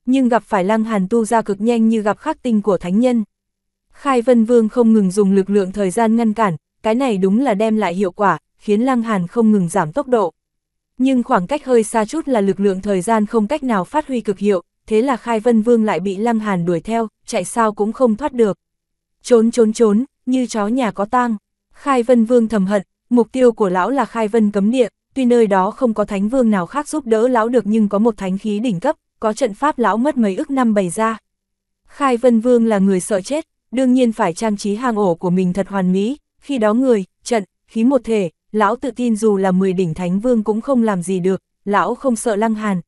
Speaker 1: Nhưng gặp phải Lăng Hàn tu ra cực nhanh như gặp khắc tinh của thánh nhân. Khai Vân Vương không ngừng dùng lực lượng thời gian ngăn cản, cái này đúng là đem lại hiệu quả, khiến Lăng Hàn không ngừng giảm tốc độ. Nhưng khoảng cách hơi xa chút là lực lượng thời gian không cách nào phát huy cực hiệu, thế là Khai Vân Vương lại bị Lăng Hàn đuổi theo, chạy sao cũng không thoát được. Trốn trốn trốn, như chó nhà có tang. Khai Vân Vương thầm hận, mục tiêu của lão là Khai Vân cấm địa, tuy nơi đó không có thánh vương nào khác giúp đỡ lão được nhưng có một thánh khí đỉnh cấp, có trận pháp lão mất mấy ức năm bày ra. Khai Vân Vương là người sợ chết, đương nhiên phải trang trí hang ổ của mình thật hoàn mỹ, khi đó người, trận, khí một thể, lão tự tin dù là 10 đỉnh thánh vương cũng không làm gì được, lão không sợ lăng hàn.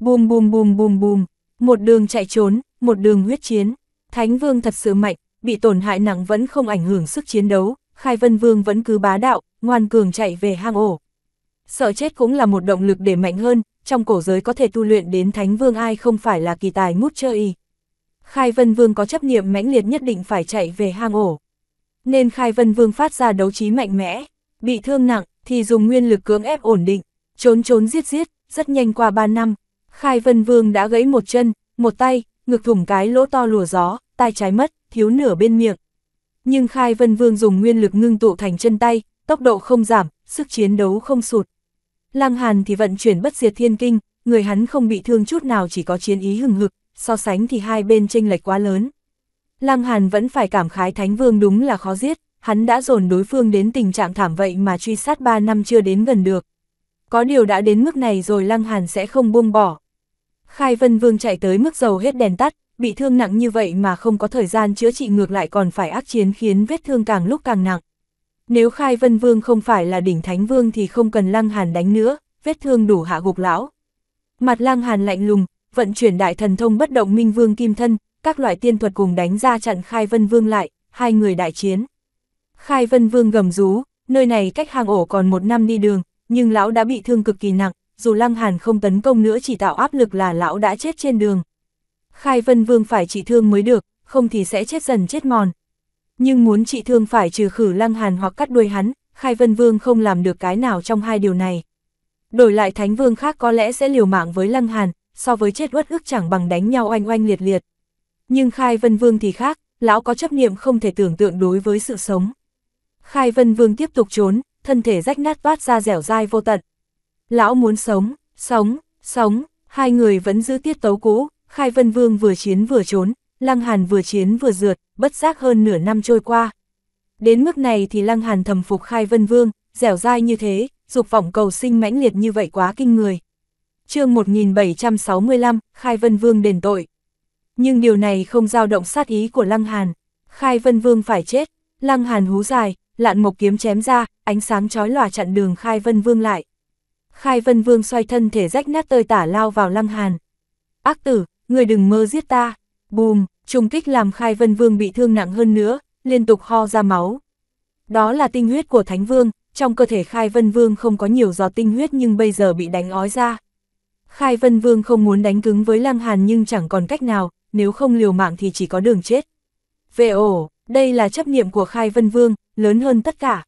Speaker 1: Bùm bùm bùm bùm bùm, một đường chạy trốn, một đường huyết chiến. Thánh vương thật sự mạnh, bị tổn hại nặng vẫn không ảnh hưởng sức chiến đấu, khai vân vương vẫn cứ bá đạo, ngoan cường chạy về hang ổ. Sợ chết cũng là một động lực để mạnh hơn, trong cổ giới có thể tu luyện đến thánh vương ai không phải là kỳ tài ngút chơi. Khai vân vương có chấp niệm mãnh liệt nhất định phải chạy về hang ổ nên Khai Vân Vương phát ra đấu trí mạnh mẽ, bị thương nặng thì dùng nguyên lực cưỡng ép ổn định, trốn trốn giết giết, rất nhanh qua 3 năm, Khai Vân Vương đã gãy một chân, một tay, ngực thủng cái lỗ to lùa gió, tay trái mất, thiếu nửa bên miệng. Nhưng Khai Vân Vương dùng nguyên lực ngưng tụ thành chân tay, tốc độ không giảm, sức chiến đấu không sụt. Lăng Hàn thì vận chuyển bất diệt thiên kinh, người hắn không bị thương chút nào chỉ có chiến ý hừng hực, so sánh thì hai bên chênh lệch quá lớn. Lăng Hàn vẫn phải cảm khái Thánh Vương đúng là khó giết, hắn đã dồn đối phương đến tình trạng thảm vậy mà truy sát 3 năm chưa đến gần được. Có điều đã đến mức này rồi Lăng Hàn sẽ không buông bỏ. Khai Vân Vương chạy tới mức dầu hết đèn tắt, bị thương nặng như vậy mà không có thời gian chữa trị ngược lại còn phải ác chiến khiến vết thương càng lúc càng nặng. Nếu Khai Vân Vương không phải là đỉnh Thánh Vương thì không cần Lăng Hàn đánh nữa, vết thương đủ hạ gục lão. Mặt Lăng Hàn lạnh lùng, vận chuyển đại thần thông bất động minh vương kim thân, các loại tiên thuật cùng đánh ra trận Khai Vân Vương lại, hai người đại chiến. Khai Vân Vương gầm rú, nơi này cách hang ổ còn một năm đi đường, nhưng lão đã bị thương cực kỳ nặng, dù Lăng Hàn không tấn công nữa chỉ tạo áp lực là lão đã chết trên đường. Khai Vân Vương phải trị thương mới được, không thì sẽ chết dần chết mòn. Nhưng muốn trị thương phải trừ khử Lăng Hàn hoặc cắt đuôi hắn, Khai Vân Vương không làm được cái nào trong hai điều này. Đổi lại Thánh Vương khác có lẽ sẽ liều mạng với Lăng Hàn, so với chết uất ức chẳng bằng đánh nhau oanh oanh liệt liệt. Nhưng Khai Vân Vương thì khác, lão có chấp niệm không thể tưởng tượng đối với sự sống. Khai Vân Vương tiếp tục trốn, thân thể rách nát toát ra dẻo dai vô tận. Lão muốn sống, sống, sống, hai người vẫn giữ tiết tấu cũ, Khai Vân Vương vừa chiến vừa trốn, Lăng Hàn vừa chiến vừa rượt, bất giác hơn nửa năm trôi qua. Đến mức này thì Lăng Hàn thầm phục Khai Vân Vương, dẻo dai như thế, dục vọng cầu sinh mãnh liệt như vậy quá kinh người. chương 1765, Khai Vân Vương đền tội nhưng điều này không dao động sát ý của Lăng Hàn. Khai Vân Vương phải chết, Lăng Hàn hú dài, lạn mộc kiếm chém ra, ánh sáng chói lòa chặn đường Khai Vân Vương lại. Khai Vân Vương xoay thân thể rách nát tơi tả lao vào Lăng Hàn. Ác tử, người đừng mơ giết ta. Bùm, trùng kích làm Khai Vân Vương bị thương nặng hơn nữa, liên tục ho ra máu. Đó là tinh huyết của Thánh Vương, trong cơ thể Khai Vân Vương không có nhiều giọt tinh huyết nhưng bây giờ bị đánh ói ra. Khai Vân Vương không muốn đánh cứng với Lăng Hàn nhưng chẳng còn cách nào, nếu không liều mạng thì chỉ có đường chết. Về ổ, đây là chấp niệm của Khai Vân Vương, lớn hơn tất cả.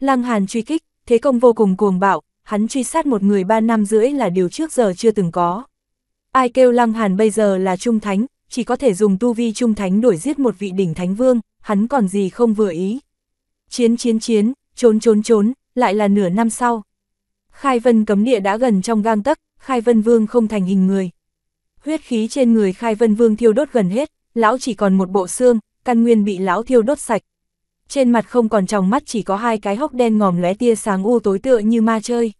Speaker 1: Lăng Hàn truy kích, thế công vô cùng cuồng bạo, hắn truy sát một người ba năm rưỡi là điều trước giờ chưa từng có. Ai kêu Lăng Hàn bây giờ là trung thánh, chỉ có thể dùng tu vi trung thánh đuổi giết một vị đỉnh thánh vương, hắn còn gì không vừa ý. Chiến chiến chiến, trốn trốn trốn, lại là nửa năm sau. Khai Vân cấm địa đã gần trong gang tấc, Khai Vân Vương không thành hình người, huyết khí trên người khai vân vương thiêu đốt gần hết, lão chỉ còn một bộ xương, căn nguyên bị lão thiêu đốt sạch. Trên mặt không còn tròng mắt chỉ có hai cái hốc đen ngòm lóe tia sáng u tối tựa như ma chơi.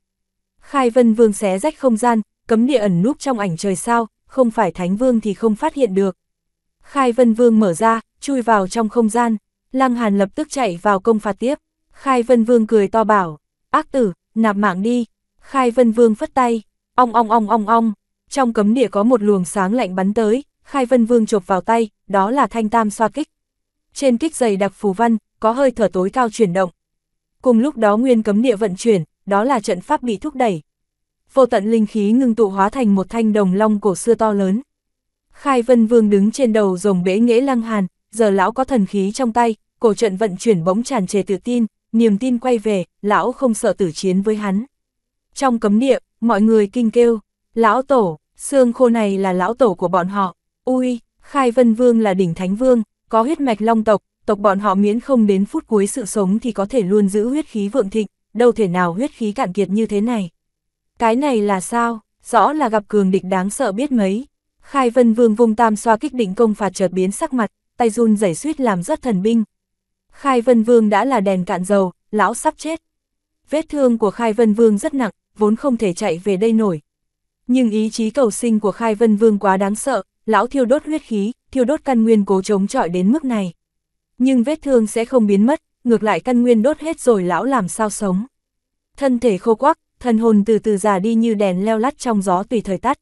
Speaker 1: Khai vân vương xé rách không gian, cấm địa ẩn núp trong ảnh trời sao, không phải thánh vương thì không phát hiện được. Khai vân vương mở ra, chui vào trong không gian, lăng hàn lập tức chạy vào công phạt tiếp. Khai vân vương cười to bảo, ác tử, nạp mạng đi. Khai vân vương phất tay, ong ong ong ong ong, trong cấm địa có một luồng sáng lạnh bắn tới, Khai Vân Vương chộp vào tay, đó là thanh tam xoa kích. Trên kích dày đặc phù văn, có hơi thở tối cao chuyển động. Cùng lúc đó nguyên cấm địa vận chuyển, đó là trận pháp bị thúc đẩy. Vô tận linh khí ngưng tụ hóa thành một thanh đồng long cổ xưa to lớn. Khai Vân Vương đứng trên đầu rồng bế nghễ lăng hàn, giờ lão có thần khí trong tay, cổ trận vận chuyển bỗng tràn trề tự tin, niềm tin quay về, lão không sợ tử chiến với hắn. Trong cấm địa, mọi người kinh kêu. Lão tổ, xương khô này là lão tổ của bọn họ. Ui, Khai Vân Vương là đỉnh Thánh Vương, có huyết mạch long tộc, tộc bọn họ miễn không đến phút cuối sự sống thì có thể luôn giữ huyết khí vượng thịnh, đâu thể nào huyết khí cạn kiệt như thế này. Cái này là sao? Rõ là gặp cường địch đáng sợ biết mấy. Khai Vân Vương vung tam xoa kích định công phạt chợt biến sắc mặt, tay run rẩy suýt làm rớt thần binh. Khai Vân Vương đã là đèn cạn dầu, lão sắp chết. Vết thương của Khai Vân Vương rất nặng, vốn không thể chạy về đây nổi, nhưng ý chí cầu sinh của Khai Vân Vương quá đáng sợ, lão thiêu đốt huyết khí, thiêu đốt căn nguyên cố chống chọi đến mức này. Nhưng vết thương sẽ không biến mất, ngược lại căn nguyên đốt hết rồi lão làm sao sống. Thân thể khô quắc, thần hồn từ từ già đi như đèn leo lắt trong gió tùy thời tắt.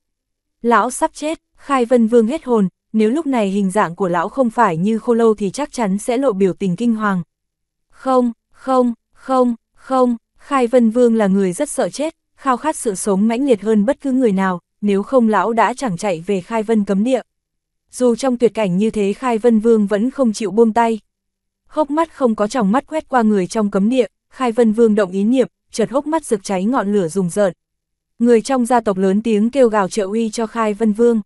Speaker 1: Lão sắp chết, Khai Vân Vương hết hồn, nếu lúc này hình dạng của lão không phải như khô lâu thì chắc chắn sẽ lộ biểu tình kinh hoàng. Không, không, không, không, Khai Vân Vương là người rất sợ chết, khao khát sự sống mãnh liệt hơn bất cứ người nào, nếu không lão đã chẳng chạy về khai vân cấm địa. Dù trong tuyệt cảnh như thế khai vân vương vẫn không chịu buông tay. Hốc mắt không có tròng mắt quét qua người trong cấm địa, khai vân vương động ý niệm, chợt hốc mắt rực cháy ngọn lửa rùng rợn. Người trong gia tộc lớn tiếng kêu gào trợ uy cho khai vân vương.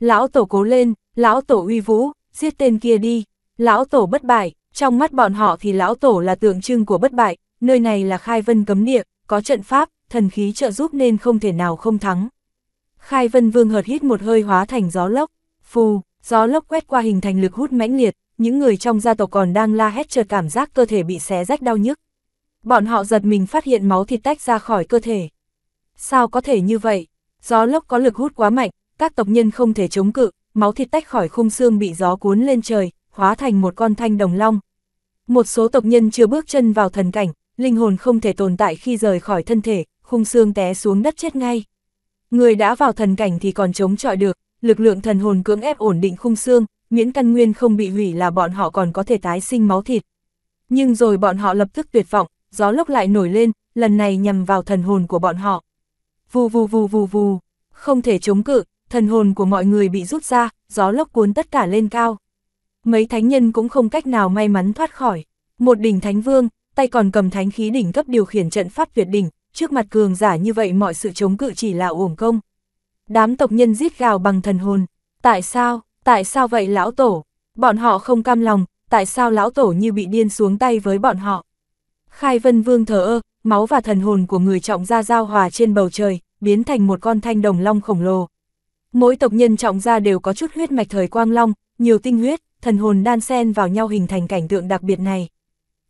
Speaker 1: Lão tổ cố lên, lão tổ uy vũ, giết tên kia đi, lão tổ bất bại, trong mắt bọn họ thì lão tổ là tượng trưng của bất bại, nơi này là khai vân cấm địa, có trận pháp, thần khí trợ giúp nên không thể nào không thắng. Khai Vân Vương hợt hít một hơi hóa thành gió lốc, phù, gió lốc quét qua hình thành lực hút mãnh liệt, những người trong gia tộc còn đang la hét chợt cảm giác cơ thể bị xé rách đau nhức. Bọn họ giật mình phát hiện máu thịt tách ra khỏi cơ thể. Sao có thể như vậy? Gió lốc có lực hút quá mạnh, các tộc nhân không thể chống cự, máu thịt tách khỏi khung xương bị gió cuốn lên trời, hóa thành một con thanh đồng long. Một số tộc nhân chưa bước chân vào thần cảnh, linh hồn không thể tồn tại khi rời khỏi thân thể, khung xương té xuống đất chết ngay. Người đã vào thần cảnh thì còn chống chọi được, lực lượng thần hồn cưỡng ép ổn định khung xương, miễn căn nguyên không bị hủy là bọn họ còn có thể tái sinh máu thịt. Nhưng rồi bọn họ lập tức tuyệt vọng, gió lốc lại nổi lên, lần này nhằm vào thần hồn của bọn họ. Vù vù vù vù vù, không thể chống cự, thần hồn của mọi người bị rút ra, gió lốc cuốn tất cả lên cao. Mấy thánh nhân cũng không cách nào may mắn thoát khỏi. Một đỉnh thánh vương, tay còn cầm thánh khí đỉnh cấp điều khiển trận pháp tuyệt đỉnh, trước mặt cường giả như vậy mọi sự chống cự chỉ là uổng công. Đám tộc nhân giết gào bằng thần hồn, tại sao, tại sao vậy lão tổ, bọn họ không cam lòng, tại sao lão tổ như bị điên xuống tay với bọn họ. Khai vân vương thờ ơ, máu và thần hồn của người trọng gia giao hòa trên bầu trời, biến thành một con thanh đồng long khổng lồ. Mỗi tộc nhân trọng gia đều có chút huyết mạch thời quang long, nhiều tinh huyết, thần hồn đan xen vào nhau hình thành cảnh tượng đặc biệt này.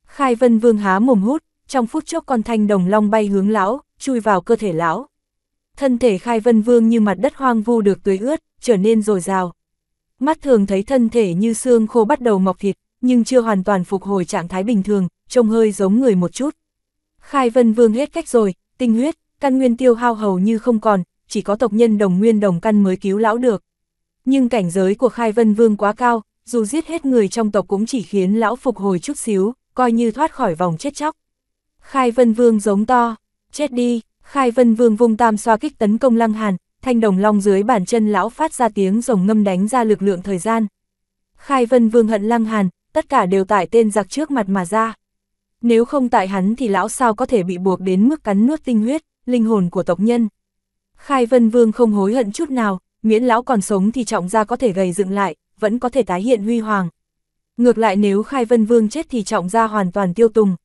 Speaker 1: Khai Vân Vương há mồm hút, trong phút chốc con thanh đồng long bay hướng lão, chui vào cơ thể lão. Thân thể khai vân vương như mặt đất hoang vu được tưới ướt, trở nên dồi dào. Mắt thường thấy thân thể như xương khô bắt đầu mọc thịt, nhưng chưa hoàn toàn phục hồi trạng thái bình thường, trông hơi giống người một chút. Khai vân vương hết cách rồi, tinh huyết, căn nguyên tiêu hao hầu như không còn, chỉ có tộc nhân đồng nguyên đồng căn mới cứu lão được. Nhưng cảnh giới của khai vân vương quá cao, dù giết hết người trong tộc cũng chỉ khiến lão phục hồi chút xíu, coi như thoát khỏi vòng chết chóc. Khai Vân Vương giống to, chết đi, Khai Vân Vương vùng tam xoa kích tấn công Lăng Hàn, thanh đồng long dưới bàn chân lão phát ra tiếng rồng ngâm đánh ra lực lượng thời gian. Khai Vân Vương hận Lăng Hàn, tất cả đều tại tên giặc trước mặt mà ra. Nếu không tại hắn thì lão sao có thể bị buộc đến mức cắn nuốt tinh huyết, linh hồn của tộc nhân. Khai Vân Vương không hối hận chút nào, miễn lão còn sống thì trọng gia có thể gầy dựng lại, vẫn có thể tái hiện huy hoàng. Ngược lại nếu Khai Vân Vương chết thì trọng gia hoàn toàn tiêu tùng.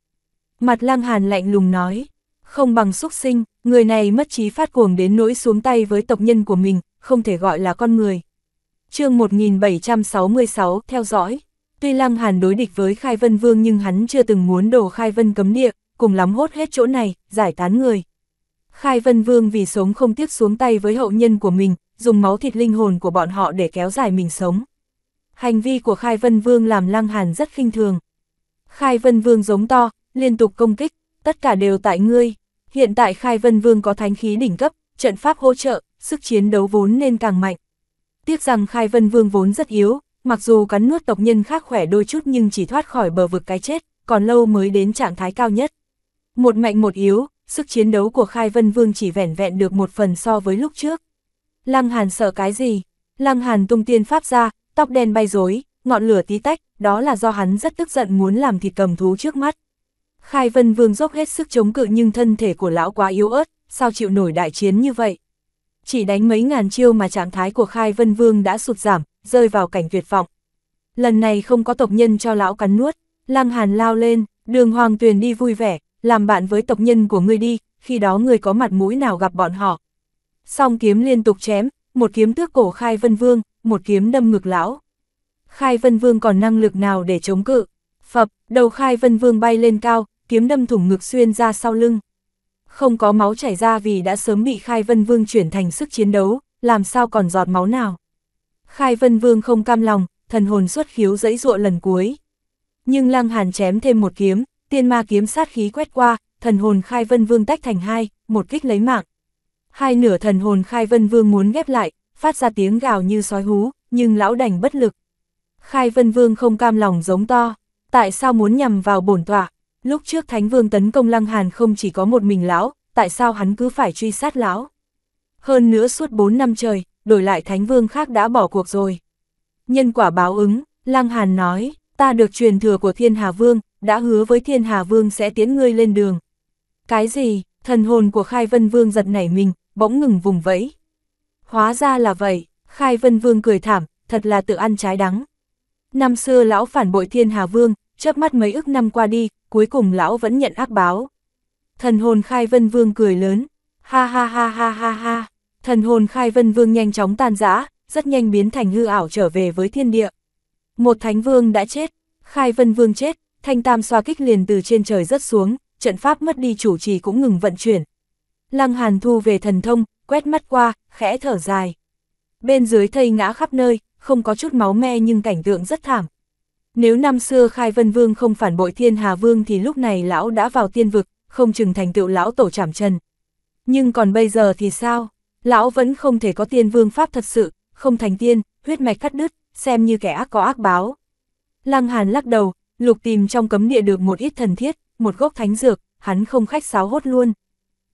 Speaker 1: Mặt lang hàn lạnh lùng nói, không bằng xuất sinh, người này mất trí phát cuồng đến nỗi xuống tay với tộc nhân của mình, không thể gọi là con người. chương 1766 theo dõi, tuy lang Hàn đối địch với Khai Vân Vương nhưng hắn chưa từng muốn đổ Khai Vân cấm địa, cùng lắm hốt hết chỗ này, giải tán người. Khai Vân Vương vì sống không tiếc xuống tay với hậu nhân của mình, dùng máu thịt linh hồn của bọn họ để kéo dài mình sống. Hành vi của Khai Vân Vương làm lang Hàn rất khinh thường. Khai Vân Vương giống to, liên tục công kích, tất cả đều tại ngươi. Hiện tại Khai Vân Vương có thánh khí đỉnh cấp, trận pháp hỗ trợ, sức chiến đấu vốn nên càng mạnh. Tiếc rằng Khai Vân Vương vốn rất yếu, mặc dù cắn nuốt tộc nhân khác khỏe đôi chút nhưng chỉ thoát khỏi bờ vực cái chết, còn lâu mới đến trạng thái cao nhất. Một mạnh một yếu, sức chiến đấu của Khai Vân Vương chỉ vẻn vẹn được một phần so với lúc trước. Lăng Hàn sợ cái gì? Lăng Hàn tung tiên pháp ra, tóc đen bay rối, ngọn lửa tí tách, đó là do hắn rất tức giận muốn làm thịt cầm thú trước mắt. Khai Vân Vương dốc hết sức chống cự nhưng thân thể của lão quá yếu ớt, sao chịu nổi đại chiến như vậy. Chỉ đánh mấy ngàn chiêu mà trạng thái của Khai Vân Vương đã sụt giảm, rơi vào cảnh tuyệt vọng. Lần này không có tộc nhân cho lão cắn nuốt, Lăng Hàn lao lên, đường Hoàng Tuyền đi vui vẻ, làm bạn với tộc nhân của ngươi đi, khi đó ngươi có mặt mũi nào gặp bọn họ. Song kiếm liên tục chém, một kiếm tước cổ Khai Vân Vương, một kiếm đâm ngực lão. Khai Vân Vương còn năng lực nào để chống cự? Phập, đầu Khai Vân Vương bay lên cao, kiếm đâm thủng ngực xuyên ra sau lưng. Không có máu chảy ra vì đã sớm bị Khai Vân Vương chuyển thành sức chiến đấu, làm sao còn giọt máu nào. Khai Vân Vương không cam lòng, thần hồn xuất khiếu dẫy dụa lần cuối. Nhưng Lăng Hàn chém thêm một kiếm, tiên ma kiếm sát khí quét qua, thần hồn Khai Vân Vương tách thành hai, một kích lấy mạng. Hai nửa thần hồn Khai Vân Vương muốn ghép lại, phát ra tiếng gào như sói hú, nhưng lão đành bất lực. Khai Vân Vương không cam lòng giống to, tại sao muốn nhằm vào bổn tọa? Lúc trước Thánh Vương tấn công Lăng Hàn không chỉ có một mình lão, tại sao hắn cứ phải truy sát lão? Hơn nữa suốt 4 năm trời, đổi lại Thánh Vương khác đã bỏ cuộc rồi. Nhân quả báo ứng, Lăng Hàn nói, ta được truyền thừa của Thiên Hà Vương, đã hứa với Thiên Hà Vương sẽ tiến ngươi lên đường. Cái gì, thần hồn của Khai Vân Vương giật nảy mình, bỗng ngừng vùng vẫy. Hóa ra là vậy, Khai Vân Vương cười thảm, thật là tự ăn trái đắng. Năm xưa lão phản bội Thiên Hà Vương, chớp mắt mấy ức năm qua đi, cuối cùng lão vẫn nhận ác báo. Thần hồn khai vân vương cười lớn, ha ha ha ha ha ha, thần hồn khai vân vương nhanh chóng tan rã, rất nhanh biến thành hư ảo trở về với thiên địa. Một thánh vương đã chết, khai vân vương chết, thanh tam xoa kích liền từ trên trời rớt xuống, trận pháp mất đi chủ trì cũng ngừng vận chuyển. Lăng hàn thu về thần thông, quét mắt qua, khẽ thở dài. Bên dưới thây ngã khắp nơi, không có chút máu me nhưng cảnh tượng rất thảm. Nếu năm xưa Khai Vân Vương không phản bội Thiên Hà Vương thì lúc này lão đã vào tiên vực, không chừng thành tựu lão tổ trảm trần. Nhưng còn bây giờ thì sao? Lão vẫn không thể có tiên vương pháp thật sự, không thành tiên, huyết mạch cắt đứt, xem như kẻ ác có ác báo. Lăng Hàn lắc đầu, lục tìm trong cấm địa được một ít thần thiết, một gốc thánh dược, hắn không khách sáo hốt luôn.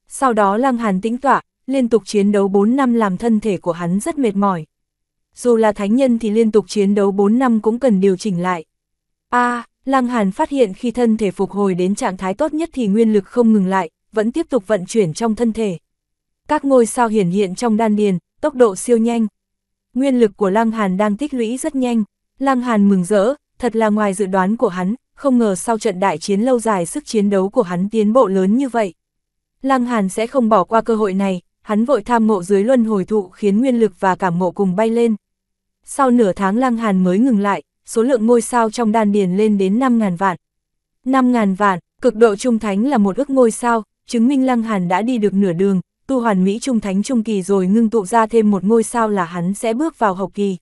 Speaker 1: Sau đó Lăng Hàn tĩnh tọa, liên tục chiến đấu 4 năm làm thân thể của hắn rất mệt mỏi. Dù là thánh nhân thì liên tục chiến đấu 4 năm cũng cần điều chỉnh lại. A, à, Lăng Hàn phát hiện khi thân thể phục hồi đến trạng thái tốt nhất thì nguyên lực không ngừng lại, vẫn tiếp tục vận chuyển trong thân thể. Các ngôi sao hiển hiện trong đan điền, tốc độ siêu nhanh. Nguyên lực của Lăng Hàn đang tích lũy rất nhanh. Lăng Hàn mừng rỡ, thật là ngoài dự đoán của hắn, không ngờ sau trận đại chiến lâu dài sức chiến đấu của hắn tiến bộ lớn như vậy. Lăng Hàn sẽ không bỏ qua cơ hội này, hắn vội tham ngộ dưới luân hồi thụ khiến nguyên lực và cảm ngộ cùng bay lên. Sau nửa tháng Lăng Hàn mới ngừng lại, số lượng ngôi sao trong đan điền lên đến 5.000 vạn. 5.000 vạn, cực độ trung thánh là một ước ngôi sao, chứng minh Lăng Hàn đã đi được nửa đường, tu hoàn mỹ trung thánh trung kỳ rồi ngưng tụ ra thêm một ngôi sao là hắn sẽ bước vào học kỳ.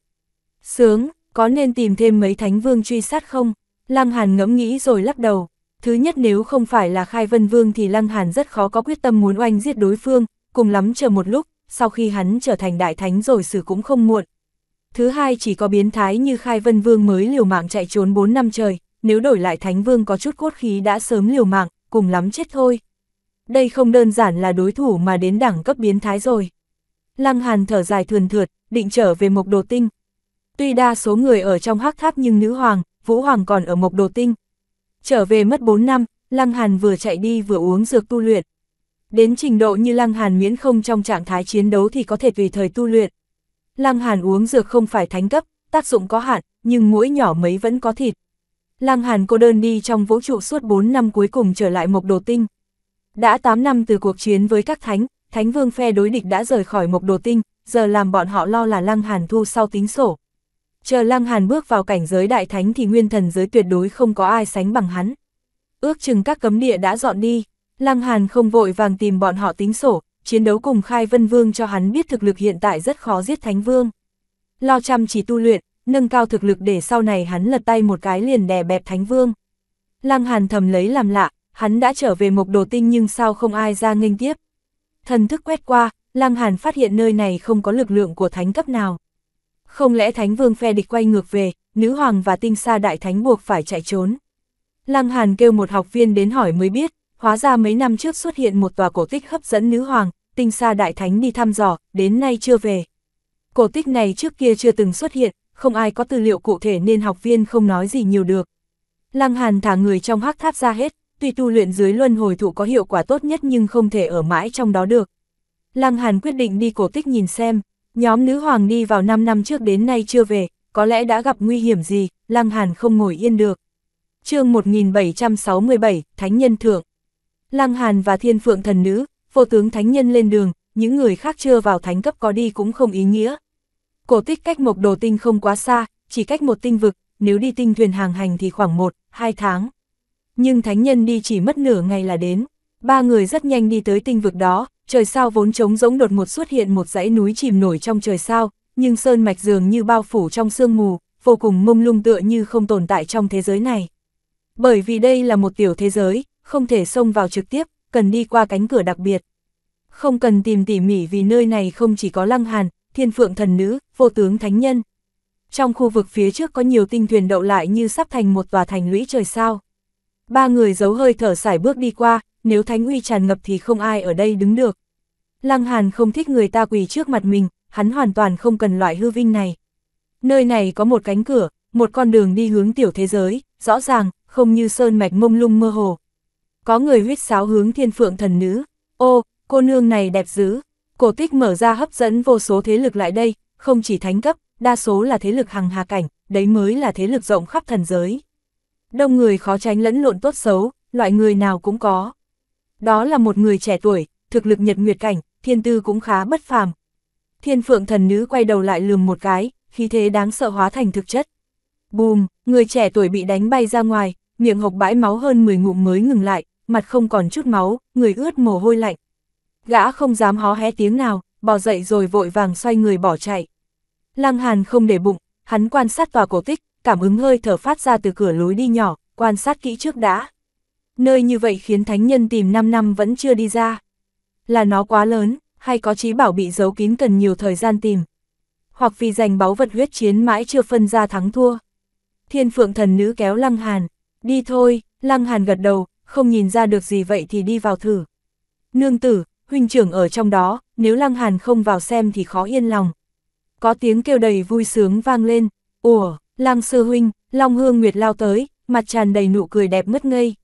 Speaker 1: Sướng, có nên tìm thêm mấy thánh vương truy sát không? Lăng Hàn ngẫm nghĩ rồi lắc đầu. Thứ nhất nếu không phải là Khai Vân Vương thì Lăng Hàn rất khó có quyết tâm muốn oanh giết đối phương, cùng lắm chờ một lúc, sau khi hắn trở thành đại thánh rồi xử cũng không muộn, Thứ hai chỉ có biến thái như Khai Vân Vương mới liều mạng chạy trốn 4 năm trời, nếu đổi lại Thánh Vương có chút cốt khí đã sớm liều mạng, cùng lắm chết thôi. Đây không đơn giản là đối thủ mà đến đẳng cấp biến thái rồi. Lăng Hàn thở dài thườn thượt, định trở về Mộc Đồ Tinh. Tuy đa số người ở trong hắc tháp nhưng nữ hoàng, Vũ Hoàng còn ở Mộc Đồ Tinh. Trở về mất 4 năm, Lăng Hàn vừa chạy đi vừa uống dược tu luyện. Đến trình độ như Lăng Hàn miễn không trong trạng thái chiến đấu thì có thể tùy thời tu luyện. Lăng Hàn uống dược không phải thánh cấp, tác dụng có hạn, nhưng mũi nhỏ mấy vẫn có thịt. Lăng Hàn cô đơn đi trong vũ trụ suốt 4 năm cuối cùng trở lại Mộc Đồ Tinh. Đã 8 năm từ cuộc chiến với các thánh, thánh vương phe đối địch đã rời khỏi Mộc Đồ Tinh, giờ làm bọn họ lo là Lăng Hàn thu sau tính sổ. Chờ Lăng Hàn bước vào cảnh giới đại thánh thì nguyên thần giới tuyệt đối không có ai sánh bằng hắn. Ước chừng các cấm địa đã dọn đi, Lăng Hàn không vội vàng tìm bọn họ tính sổ, chiến đấu cùng Khai Vân Vương cho hắn biết thực lực hiện tại rất khó giết Thánh Vương. Lo chăm chỉ tu luyện, nâng cao thực lực để sau này hắn lật tay một cái liền đè bẹp Thánh Vương. Lăng Hàn thầm lấy làm lạ, hắn đã trở về Mộc Đồ Tinh nhưng sao không ai ra nghênh tiếp. Thần thức quét qua, Lăng Hàn phát hiện nơi này không có lực lượng của thánh cấp nào. Không lẽ Thánh Vương phe địch quay ngược về, nữ hoàng và tinh sa đại thánh buộc phải chạy trốn. Lăng Hàn kêu một học viên đến hỏi mới biết, Hóa ra mấy năm trước xuất hiện một tòa cổ tích hấp dẫn nữ hoàng, tinh xa đại thánh đi thăm dò, đến nay chưa về. Cổ tích này trước kia chưa từng xuất hiện, không ai có tư liệu cụ thể nên học viên không nói gì nhiều được. Lăng Hàn thả người trong hắc tháp ra hết, tuy tu luyện dưới luân hồi thụ có hiệu quả tốt nhất nhưng không thể ở mãi trong đó được. Lăng Hàn quyết định đi cổ tích nhìn xem, nhóm nữ hoàng đi vào 5 năm trước đến nay chưa về, có lẽ đã gặp nguy hiểm gì, Lăng Hàn không ngồi yên được. chương 1767, Thánh Nhân Thượng Lăng Hàn và Thiên Phượng Thần Nữ, vô tướng Thánh Nhân lên đường, những người khác chưa vào thánh cấp có đi cũng không ý nghĩa. Cổ tích cách mộc đồ tinh không quá xa, chỉ cách một tinh vực, nếu đi tinh thuyền hàng hành thì khoảng một, hai tháng. Nhưng thánh nhân đi chỉ mất nửa ngày là đến. Ba người rất nhanh đi tới tinh vực đó, trời sao vốn trống rỗng đột ngột xuất hiện một dãy núi chìm nổi trong trời sao, nhưng sơn mạch dường như bao phủ trong sương mù, vô cùng mông lung tựa như không tồn tại trong thế giới này. Bởi vì đây là một tiểu thế giới, không thể xông vào trực tiếp, cần đi qua cánh cửa đặc biệt. Không cần tìm tỉ mỉ vì nơi này không chỉ có lăng hàn, thiên phượng thần nữ, vô tướng thánh nhân. Trong khu vực phía trước có nhiều tinh thuyền đậu lại như sắp thành một tòa thành lũy trời sao. Ba người giấu hơi thở sải bước đi qua, nếu thánh uy tràn ngập thì không ai ở đây đứng được. Lăng Hàn không thích người ta quỳ trước mặt mình, hắn hoàn toàn không cần loại hư vinh này. Nơi này có một cánh cửa, một con đường đi hướng tiểu thế giới, rõ ràng, không như sơn mạch mông lung mơ hồ, có người huyết sáo hướng thiên phượng thần nữ, ô, cô nương này đẹp dữ, cổ tích mở ra hấp dẫn vô số thế lực lại đây, không chỉ thánh cấp, đa số là thế lực hàng hà cảnh, đấy mới là thế lực rộng khắp thần giới. Đông người khó tránh lẫn lộn tốt xấu, loại người nào cũng có. Đó là một người trẻ tuổi, thực lực nhật nguyệt cảnh, thiên tư cũng khá bất phàm. Thiên phượng thần nữ quay đầu lại lườm một cái, khí thế đáng sợ hóa thành thực chất. Bùm, người trẻ tuổi bị đánh bay ra ngoài, miệng hộc bãi máu hơn 10 ngụm mới ngừng lại, mặt không còn chút máu, người ướt mồ hôi lạnh. Gã không dám hó hé tiếng nào, bò dậy rồi vội vàng xoay người bỏ chạy. Lăng Hàn không để bụng, hắn quan sát tòa cổ tích, cảm ứng hơi thở phát ra từ cửa lối đi nhỏ, quan sát kỹ trước đã. Nơi như vậy khiến thánh nhân tìm 5 năm vẫn chưa đi ra. Là nó quá lớn, hay có trí bảo bị giấu kín cần nhiều thời gian tìm. Hoặc vì giành báu vật huyết chiến mãi chưa phân ra thắng thua. Thiên phượng thần nữ kéo lăng hàn, Đi thôi, Lăng Hàn gật đầu, không nhìn ra được gì vậy thì đi vào thử. Nương tử, huynh trưởng ở trong đó, nếu Lăng Hàn không vào xem thì khó yên lòng. Có tiếng kêu đầy vui sướng vang lên, ủa, Lăng Sư Huynh, Long Hương Nguyệt lao tới, mặt tràn đầy nụ cười đẹp mất ngây.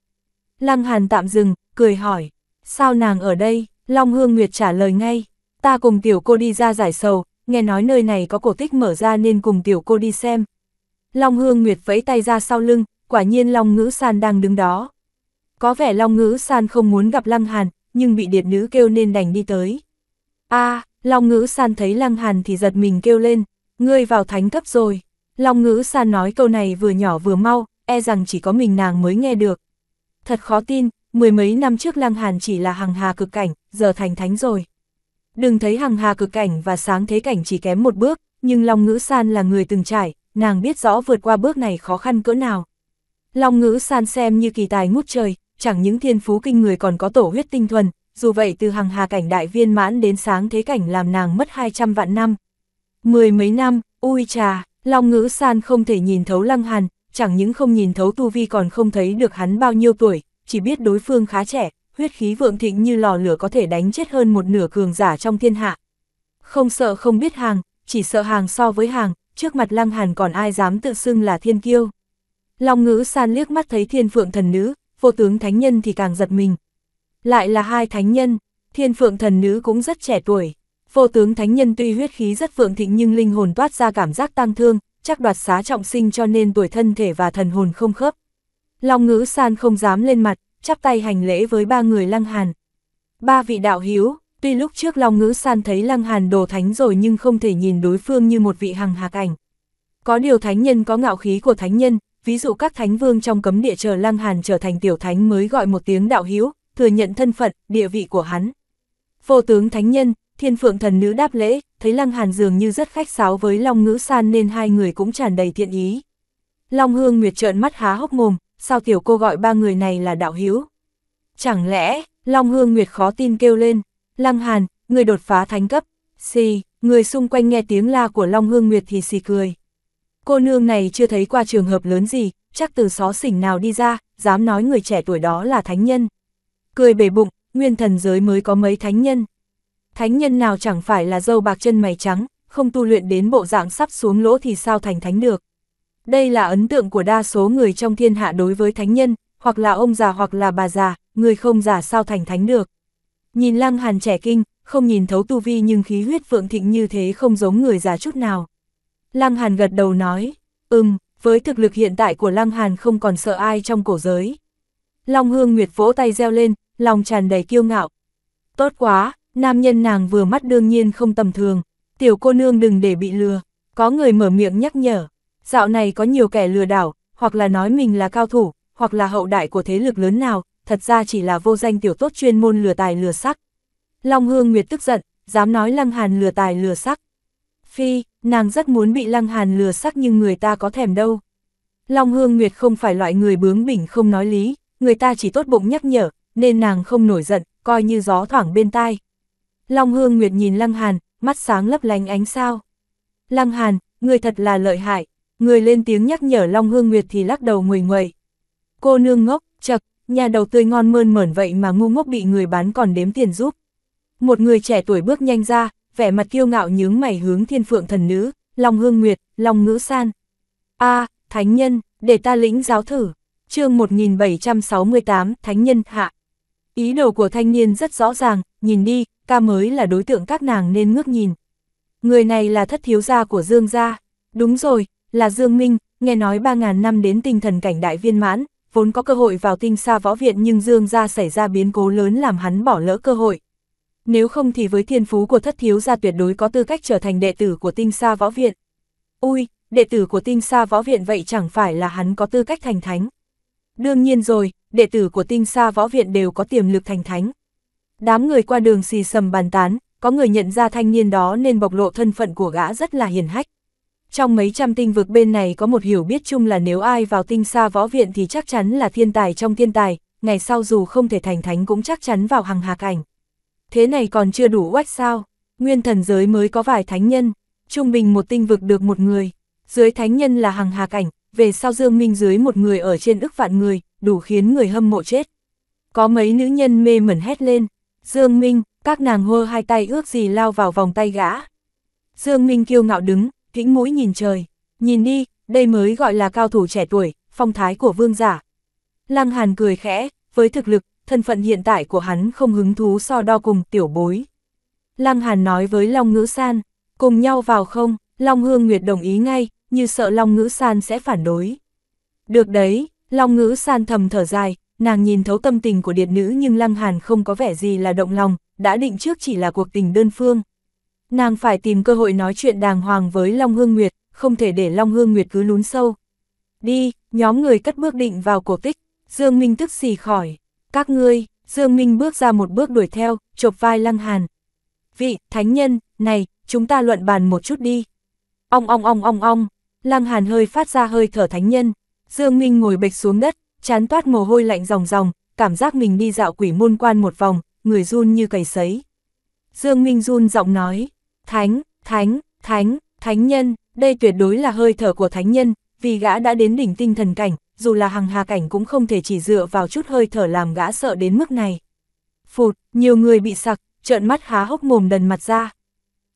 Speaker 1: Lăng Hàn tạm dừng, cười hỏi, sao nàng ở đây, Long Hương Nguyệt trả lời ngay, ta cùng tiểu cô đi ra giải sầu, nghe nói nơi này có cổ tích mở ra nên cùng tiểu cô đi xem. Long Hương Nguyệt vẫy tay ra sau lưng, quả nhiên Long Ngữ San đang đứng đó. Có vẻ Long Ngữ San không muốn gặp Lăng Hàn, nhưng bị điệt nữ kêu nên đành đi tới. a Long Ngữ San thấy Lăng Hàn thì giật mình kêu lên, ngươi vào thánh cấp rồi. Long Ngữ San nói câu này vừa nhỏ vừa mau, e rằng chỉ có mình nàng mới nghe được. Thật khó tin, mười mấy năm trước Lăng Hàn chỉ là hằng hà cực cảnh, giờ thành thánh rồi. Đừng thấy hằng hà cực cảnh và sáng thế cảnh chỉ kém một bước, nhưng Long Ngữ San là người từng trải, nàng biết rõ vượt qua bước này khó khăn cỡ nào. Long ngữ san xem như kỳ tài ngút trời, chẳng những thiên phú kinh người còn có tổ huyết tinh thuần, dù vậy từ hàng hà cảnh đại viên mãn đến sáng thế cảnh làm nàng mất 200 vạn năm. Mười mấy năm, ui trà, Long ngữ san không thể nhìn thấu lăng hàn, chẳng những không nhìn thấu tu vi còn không thấy được hắn bao nhiêu tuổi, chỉ biết đối phương khá trẻ, huyết khí vượng thịnh như lò lửa có thể đánh chết hơn một nửa cường giả trong thiên hạ. Không sợ không biết hàng, chỉ sợ hàng so với hàng, trước mặt lăng hàn còn ai dám tự xưng là thiên kiêu. Long ngữ san liếc mắt thấy thiên phượng thần nữ, vô tướng thánh nhân thì càng giật mình. Lại là hai thánh nhân, thiên phượng thần nữ cũng rất trẻ tuổi. Vô tướng thánh nhân tuy huyết khí rất phượng thịnh nhưng linh hồn toát ra cảm giác tang thương, chắc đoạt xá trọng sinh cho nên tuổi thân thể và thần hồn không khớp. Long ngữ san không dám lên mặt, chắp tay hành lễ với ba người lăng hàn. Ba vị đạo hiếu, tuy lúc trước Long ngữ san thấy lăng hàn đồ thánh rồi nhưng không thể nhìn đối phương như một vị hằng hạc ảnh. Có điều thánh nhân có ngạo khí của thánh nhân, ví dụ các thánh vương trong cấm địa chờ Lăng Hàn trở thành tiểu thánh mới gọi một tiếng đạo hữu thừa nhận thân phận, địa vị của hắn. Vô tướng thánh nhân, thiên phượng thần nữ đáp lễ, thấy Lăng Hàn dường như rất khách sáo với Long Ngữ San nên hai người cũng tràn đầy thiện ý. Long Hương Nguyệt trợn mắt há hốc mồm, sao tiểu cô gọi ba người này là đạo hữu? Chẳng lẽ, Long Hương Nguyệt khó tin kêu lên, Lăng Hàn, người đột phá thánh cấp, xì, người xung quanh nghe tiếng la của Long Hương Nguyệt thì xì cười. Cô nương này chưa thấy qua trường hợp lớn gì, chắc từ xó xỉnh nào đi ra, dám nói người trẻ tuổi đó là thánh nhân. Cười bể bụng, nguyên thần giới mới có mấy thánh nhân. Thánh nhân nào chẳng phải là dâu bạc chân mày trắng, không tu luyện đến bộ dạng sắp xuống lỗ thì sao thành thánh được. Đây là ấn tượng của đa số người trong thiên hạ đối với thánh nhân, hoặc là ông già hoặc là bà già, người không già sao thành thánh được. Nhìn lăng hàn trẻ kinh, không nhìn thấu tu vi nhưng khí huyết vượng thịnh như thế không giống người già chút nào. Lăng Hàn gật đầu nói, ừm, với thực lực hiện tại của Lăng Hàn không còn sợ ai trong cổ giới. Long Hương Nguyệt vỗ tay reo lên, lòng tràn đầy kiêu ngạo. Tốt quá, nam nhân nàng vừa mắt đương nhiên không tầm thường, tiểu cô nương đừng để bị lừa, có người mở miệng nhắc nhở. Dạo này có nhiều kẻ lừa đảo, hoặc là nói mình là cao thủ, hoặc là hậu đại của thế lực lớn nào, thật ra chỉ là vô danh tiểu tốt chuyên môn lừa tài lừa sắc. Long Hương Nguyệt tức giận, dám nói Lăng Hàn lừa tài lừa sắc. Phi, nàng rất muốn bị Lăng Hàn lừa sắc nhưng người ta có thèm đâu. Long Hương Nguyệt không phải loại người bướng bỉnh không nói lý, người ta chỉ tốt bụng nhắc nhở, nên nàng không nổi giận, coi như gió thoảng bên tai. Long Hương Nguyệt nhìn Lăng Hàn, mắt sáng lấp lánh ánh sao. Lăng Hàn, người thật là lợi hại, người lên tiếng nhắc nhở Long Hương Nguyệt thì lắc đầu nguầy nguầy. Cô nương ngốc, chật, nhà đầu tươi ngon mơn mởn vậy mà ngu ngốc bị người bán còn đếm tiền giúp. Một người trẻ tuổi bước nhanh ra, vẻ mặt kiêu ngạo nhướng mày hướng thiên phượng thần nữ, lòng hương nguyệt, lòng ngữ san. a thánh nhân, để ta lĩnh giáo thử. chương 1768, thánh nhân hạ. Ý đồ của thanh niên rất rõ ràng, nhìn đi, ca mới là đối tượng các nàng nên ngước nhìn. Người này là thất thiếu gia của Dương gia. Đúng rồi, là Dương Minh, nghe nói 3.000 năm đến tinh thần cảnh đại viên mãn, vốn có cơ hội vào tinh xa võ viện nhưng Dương gia xảy ra biến cố lớn làm hắn bỏ lỡ cơ hội, nếu không thì với thiên phú của thất thiếu gia tuyệt đối có tư cách trở thành đệ tử của tinh sa võ viện. Ui, đệ tử của tinh sa võ viện vậy chẳng phải là hắn có tư cách thành thánh. Đương nhiên rồi, đệ tử của tinh sa võ viện đều có tiềm lực thành thánh. Đám người qua đường xì sầm bàn tán, có người nhận ra thanh niên đó nên bộc lộ thân phận của gã rất là hiền hách. Trong mấy trăm tinh vực bên này có một hiểu biết chung là nếu ai vào tinh xa võ viện thì chắc chắn là thiên tài trong thiên tài, ngày sau dù không thể thành thánh cũng chắc chắn vào hàng hạc ảnh. Thế này còn chưa đủ oách sao, nguyên thần giới mới có vài thánh nhân, trung bình một tinh vực được một người, dưới thánh nhân là hàng hà cảnh, về sau dương minh dưới một người ở trên ức vạn người, đủ khiến người hâm mộ chết. Có mấy nữ nhân mê mẩn hét lên, dương minh, các nàng hơ hai tay ước gì lao vào vòng tay gã. Dương minh kiêu ngạo đứng, thỉnh mũi nhìn trời, nhìn đi, đây mới gọi là cao thủ trẻ tuổi, phong thái của vương giả. Lăng Hàn cười khẽ, với thực lực, thân phận hiện tại của hắn không hứng thú so đo cùng tiểu bối. Lăng Hàn nói với Long Ngữ San, cùng nhau vào không, Long Hương Nguyệt đồng ý ngay, như sợ Long Ngữ San sẽ phản đối. Được đấy, Long Ngữ San thầm thở dài, nàng nhìn thấu tâm tình của điệt nữ nhưng Lăng Hàn không có vẻ gì là động lòng, đã định trước chỉ là cuộc tình đơn phương. Nàng phải tìm cơ hội nói chuyện đàng hoàng với Long Hương Nguyệt, không thể để Long Hương Nguyệt cứ lún sâu. Đi, nhóm người cất bước định vào cổ tích, Dương Minh tức xì khỏi. Các ngươi, Dương Minh bước ra một bước đuổi theo, chộp vai Lăng Hàn. Vị, thánh nhân, này, chúng ta luận bàn một chút đi. Ong ong ong ong ong, Lăng Hàn hơi phát ra hơi thở thánh nhân. Dương Minh ngồi bệch xuống đất, chán toát mồ hôi lạnh ròng ròng, cảm giác mình đi dạo quỷ môn quan một vòng, người run như cầy sấy. Dương Minh run giọng nói, thánh, thánh, thánh, thánh nhân, đây tuyệt đối là hơi thở của thánh nhân, vì gã đã đến đỉnh tinh thần cảnh, dù là hằng hà cảnh cũng không thể chỉ dựa vào chút hơi thở làm gã sợ đến mức này. Phụt, nhiều người bị sặc, trợn mắt há hốc mồm đần mặt ra.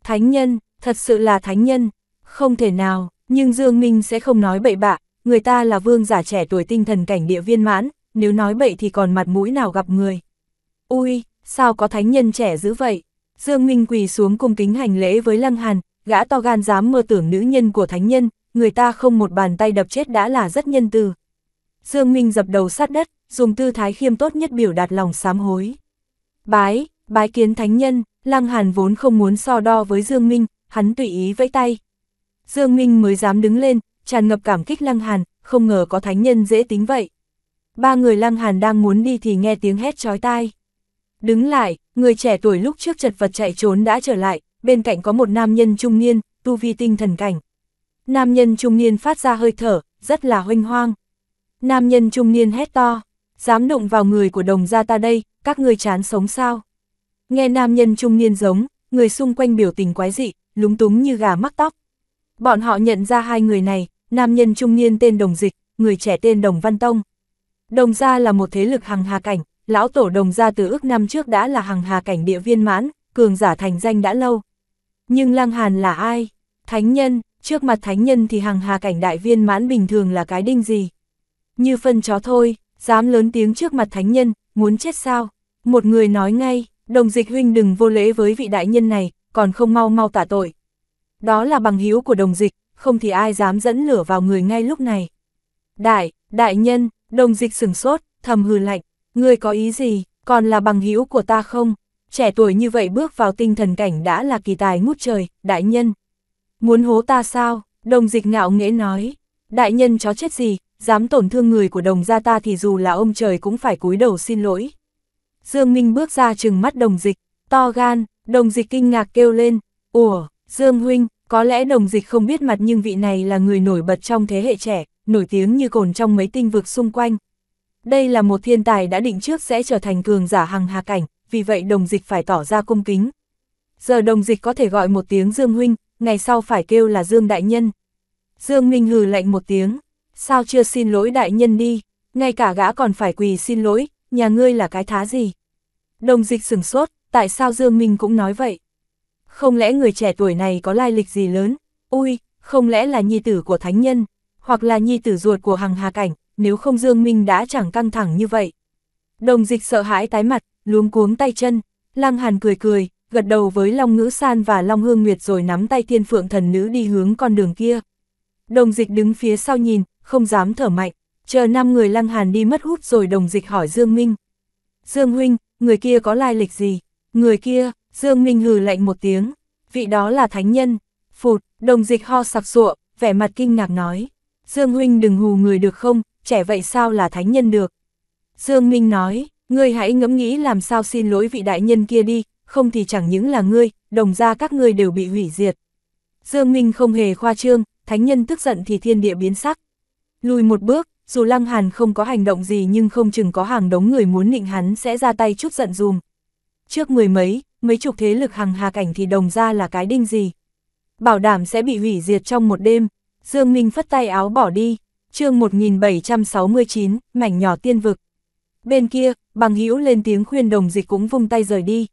Speaker 1: Thánh nhân, thật sự là thánh nhân, không thể nào, nhưng Dương Minh sẽ không nói bậy bạ, người ta là vương giả trẻ tuổi tinh thần cảnh địa viên mãn, nếu nói bậy thì còn mặt mũi nào gặp người. Ui, sao có thánh nhân trẻ dữ vậy? Dương Minh quỳ xuống cung kính hành lễ với Lăng Hàn, gã to gan dám mơ tưởng nữ nhân của thánh nhân, người ta không một bàn tay đập chết đã là rất nhân từ. Dương Minh dập đầu sát đất, dùng tư thái khiêm tốt nhất biểu đạt lòng sám hối. Bái, bái kiến thánh nhân, Lăng Hàn vốn không muốn so đo với Dương Minh, hắn tùy ý vẫy tay. Dương Minh mới dám đứng lên, tràn ngập cảm kích Lăng Hàn, không ngờ có thánh nhân dễ tính vậy. Ba người Lăng Hàn đang muốn đi thì nghe tiếng hét chói tai. Đứng lại, người trẻ tuổi lúc trước chật vật chạy trốn đã trở lại, bên cạnh có một nam nhân trung niên, tu vi tinh thần cảnh. Nam nhân trung niên phát ra hơi thở, rất là hoanh hoang. Nam nhân trung niên hét to, dám động vào người của đồng gia ta đây, các ngươi chán sống sao? Nghe nam nhân trung niên giống, người xung quanh biểu tình quái dị, lúng túng như gà mắc tóc. Bọn họ nhận ra hai người này, nam nhân trung niên tên Đồng Dịch, người trẻ tên Đồng Văn Tông. Đồng gia là một thế lực hằng hà cảnh, lão tổ đồng gia từ ước năm trước đã là hằng hà cảnh địa viên mãn, cường giả thành danh đã lâu. Nhưng Lăng Hàn là ai? Thánh nhân, trước mặt thánh nhân thì hằng hà cảnh đại viên mãn bình thường là cái đinh gì? Như phân chó thôi, dám lớn tiếng trước mặt thánh nhân, muốn chết sao? Một người nói ngay, đồng dịch huynh đừng vô lễ với vị đại nhân này, còn không mau mau tả tội. Đó là bằng hữu của đồng dịch, không thì ai dám dẫn lửa vào người ngay lúc này. Đại, đại nhân, đồng dịch sừng sốt, thầm hừ lạnh, người có ý gì, còn là bằng hữu của ta không? Trẻ tuổi như vậy bước vào tinh thần cảnh đã là kỳ tài ngút trời, đại nhân. Muốn hố ta sao? Đồng dịch ngạo nghễ nói, đại nhân chó chết gì, dám tổn thương người của đồng gia ta thì dù là ông trời cũng phải cúi đầu xin lỗi. Dương Minh bước ra trừng mắt đồng dịch, to gan, đồng dịch kinh ngạc kêu lên, ủa, Dương Huynh, có lẽ đồng dịch không biết mặt nhưng vị này là người nổi bật trong thế hệ trẻ, nổi tiếng như cồn trong mấy tinh vực xung quanh. Đây là một thiên tài đã định trước sẽ trở thành cường giả hằng hà cảnh, vì vậy đồng dịch phải tỏ ra cung kính. Giờ đồng dịch có thể gọi một tiếng Dương Huynh, ngày sau phải kêu là Dương Đại Nhân. Dương Minh hừ lạnh một tiếng, sao chưa xin lỗi đại nhân đi, ngay cả gã còn phải quỳ xin lỗi, nhà ngươi là cái thá gì. Đồng dịch sửng sốt, tại sao Dương Minh cũng nói vậy? Không lẽ người trẻ tuổi này có lai lịch gì lớn? Ui, không lẽ là nhi tử của thánh nhân, hoặc là nhi tử ruột của hằng hà cảnh, nếu không Dương Minh đã chẳng căng thẳng như vậy. Đồng dịch sợ hãi tái mặt, luống cuống tay chân, Lăng Hàn cười cười, gật đầu với Long Ngữ San và Long Hương Nguyệt rồi nắm tay thiên phượng thần nữ đi hướng con đường kia. Đồng dịch đứng phía sau nhìn, không dám thở mạnh, chờ năm người lăng hàn đi mất hút rồi đồng dịch hỏi Dương Minh. Dương Huynh, người kia có lai lịch gì? Người kia, Dương Minh hừ lạnh một tiếng, vị đó là thánh nhân. Phụt, đồng dịch ho sặc sụa, vẻ mặt kinh ngạc nói. Dương Huynh đừng hù người được không, trẻ vậy sao là thánh nhân được? Dương Minh nói, ngươi hãy ngẫm nghĩ làm sao xin lỗi vị đại nhân kia đi, không thì chẳng những là ngươi, đồng ra các ngươi đều bị hủy diệt. Dương Minh không hề khoa trương, thánh nhân tức giận thì thiên địa biến sắc, Lùi một bước, dù Lăng Hàn không có hành động gì nhưng không chừng có hàng đống người muốn nịnh hắn sẽ ra tay chút giận dùm. Trước mười mấy, mấy chục thế lực hàng hà cảnh thì đồng ra là cái đinh gì. Bảo đảm sẽ bị hủy diệt trong một đêm, Dương Minh phất tay áo bỏ đi, chương 1769, mảnh nhỏ tiên vực. Bên kia, bằng hữu lên tiếng khuyên đồng dịch cũng vung tay rời đi.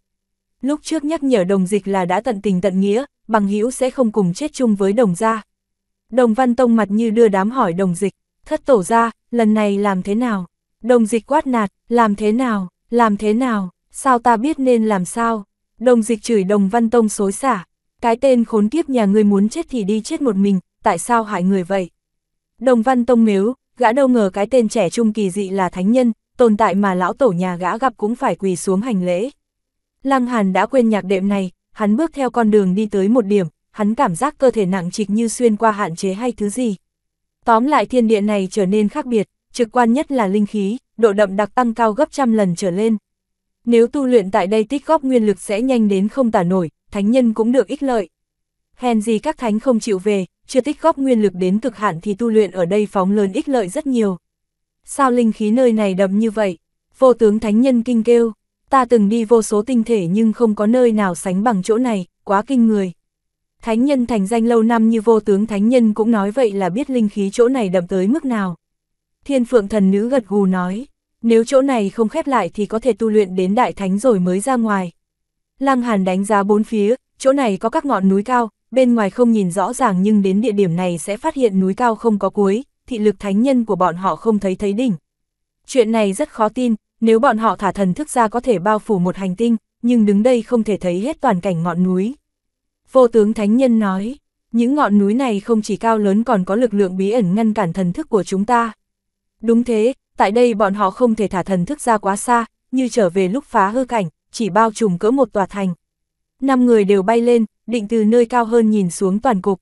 Speaker 1: Lúc trước nhắc nhở đồng dịch là đã tận tình tận nghĩa, bằng hữu sẽ không cùng chết chung với đồng gia. Đồng Văn Tông mặt như đưa đám hỏi đồng dịch, thất tổ ra, lần này làm thế nào? Đồng dịch quát nạt, làm thế nào, làm thế nào, sao ta biết nên làm sao? Đồng dịch chửi đồng văn tông xối xả, cái tên khốn kiếp nhà người muốn chết thì đi chết một mình, tại sao hại người vậy? Đồng văn tông mếu, gã đâu ngờ cái tên trẻ trung kỳ dị là thánh nhân, tồn tại mà lão tổ nhà gã gặp cũng phải quỳ xuống hành lễ. Lăng Hàn đã quên nhạc đệm này, hắn bước theo con đường đi tới một điểm, hắn cảm giác cơ thể nặng trịch như xuyên qua hạn chế hay thứ gì. Tóm lại thiên địa này trở nên khác biệt, trực quan nhất là linh khí, độ đậm đặc tăng cao gấp trăm lần trở lên. Nếu tu luyện tại đây tích góp nguyên lực sẽ nhanh đến không tả nổi, thánh nhân cũng được ích lợi. Hèn gì các thánh không chịu về, chưa tích góp nguyên lực đến cực hạn thì tu luyện ở đây phóng lớn ích lợi rất nhiều. Sao linh khí nơi này đậm như vậy? Vô tướng thánh nhân kinh kêu, ta từng đi vô số tinh thể nhưng không có nơi nào sánh bằng chỗ này, quá kinh người. Thánh nhân thành danh lâu năm như vô tướng thánh nhân cũng nói vậy là biết linh khí chỗ này đậm tới mức nào. Thiên phượng thần nữ gật gù nói, nếu chỗ này không khép lại thì có thể tu luyện đến đại thánh rồi mới ra ngoài. Lăng Hàn đánh giá bốn phía, chỗ này có các ngọn núi cao, bên ngoài không nhìn rõ ràng nhưng đến địa điểm này sẽ phát hiện núi cao không có cuối, thị lực thánh nhân của bọn họ không thấy thấy đỉnh. Chuyện này rất khó tin, nếu bọn họ thả thần thức ra có thể bao phủ một hành tinh, nhưng đứng đây không thể thấy hết toàn cảnh ngọn núi. Vô tướng thánh nhân nói, những ngọn núi này không chỉ cao lớn còn có lực lượng bí ẩn ngăn cản thần thức của chúng ta. Đúng thế, tại đây bọn họ không thể thả thần thức ra quá xa, như trở về lúc phá hư cảnh, chỉ bao trùm cỡ một tòa thành. Năm người đều bay lên, định từ nơi cao hơn nhìn xuống toàn cục.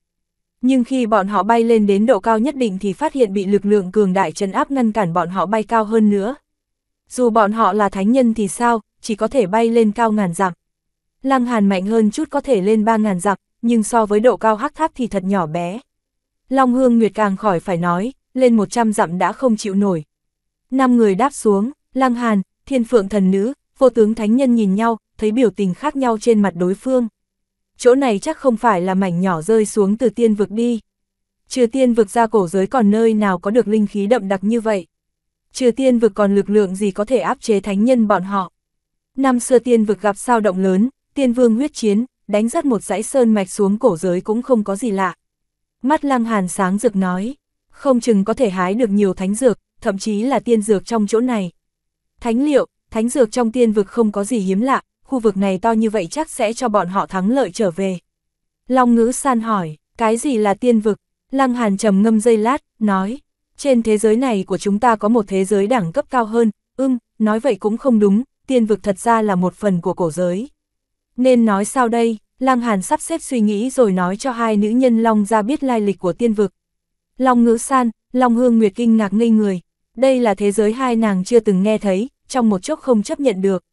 Speaker 1: Nhưng khi bọn họ bay lên đến độ cao nhất định thì phát hiện bị lực lượng cường đại trấn áp ngăn cản bọn họ bay cao hơn nữa. Dù bọn họ là thánh nhân thì sao, chỉ có thể bay lên cao ngàn dặm. Lăng Hàn mạnh hơn chút có thể lên 3.000 dặm, nhưng so với độ cao hắc tháp thì thật nhỏ bé. Long Hương Nguyệt càng khỏi phải nói, lên 100 dặm đã không chịu nổi. Năm người đáp xuống, Lăng Hàn, Thiên Phượng Thần Nữ, Vô Tướng Thánh Nhân nhìn nhau, thấy biểu tình khác nhau trên mặt đối phương. Chỗ này chắc không phải là mảnh nhỏ rơi xuống từ tiên vực đi. Trừ tiên vực ra cổ giới còn nơi nào có được linh khí đậm đặc như vậy. Trừ tiên vực còn lực lượng gì có thể áp chế thánh nhân bọn họ. Năm xưa tiên vực gặp sao động lớn, Tiên vương huyết chiến, đánh rắt một dãy sơn mạch xuống cổ giới cũng không có gì lạ. Mắt lăng hàn sáng rực nói, không chừng có thể hái được nhiều thánh dược, thậm chí là tiên dược trong chỗ này. Thánh liệu, thánh dược trong tiên vực không có gì hiếm lạ, khu vực này to như vậy chắc sẽ cho bọn họ thắng lợi trở về. Long ngữ san hỏi, cái gì là tiên vực? Lăng hàn trầm ngâm dây lát, nói, trên thế giới này của chúng ta có một thế giới đẳng cấp cao hơn, ưm, nói vậy cũng không đúng, tiên vực thật ra là một phần của cổ giới. Nên nói sao đây, Lang Hàn sắp xếp suy nghĩ rồi nói cho hai nữ nhân Long ra biết lai lịch của tiên vực. Long ngữ san, Long hương nguyệt kinh ngạc ngây người. Đây là thế giới hai nàng chưa từng nghe thấy, trong một chốc không chấp nhận được.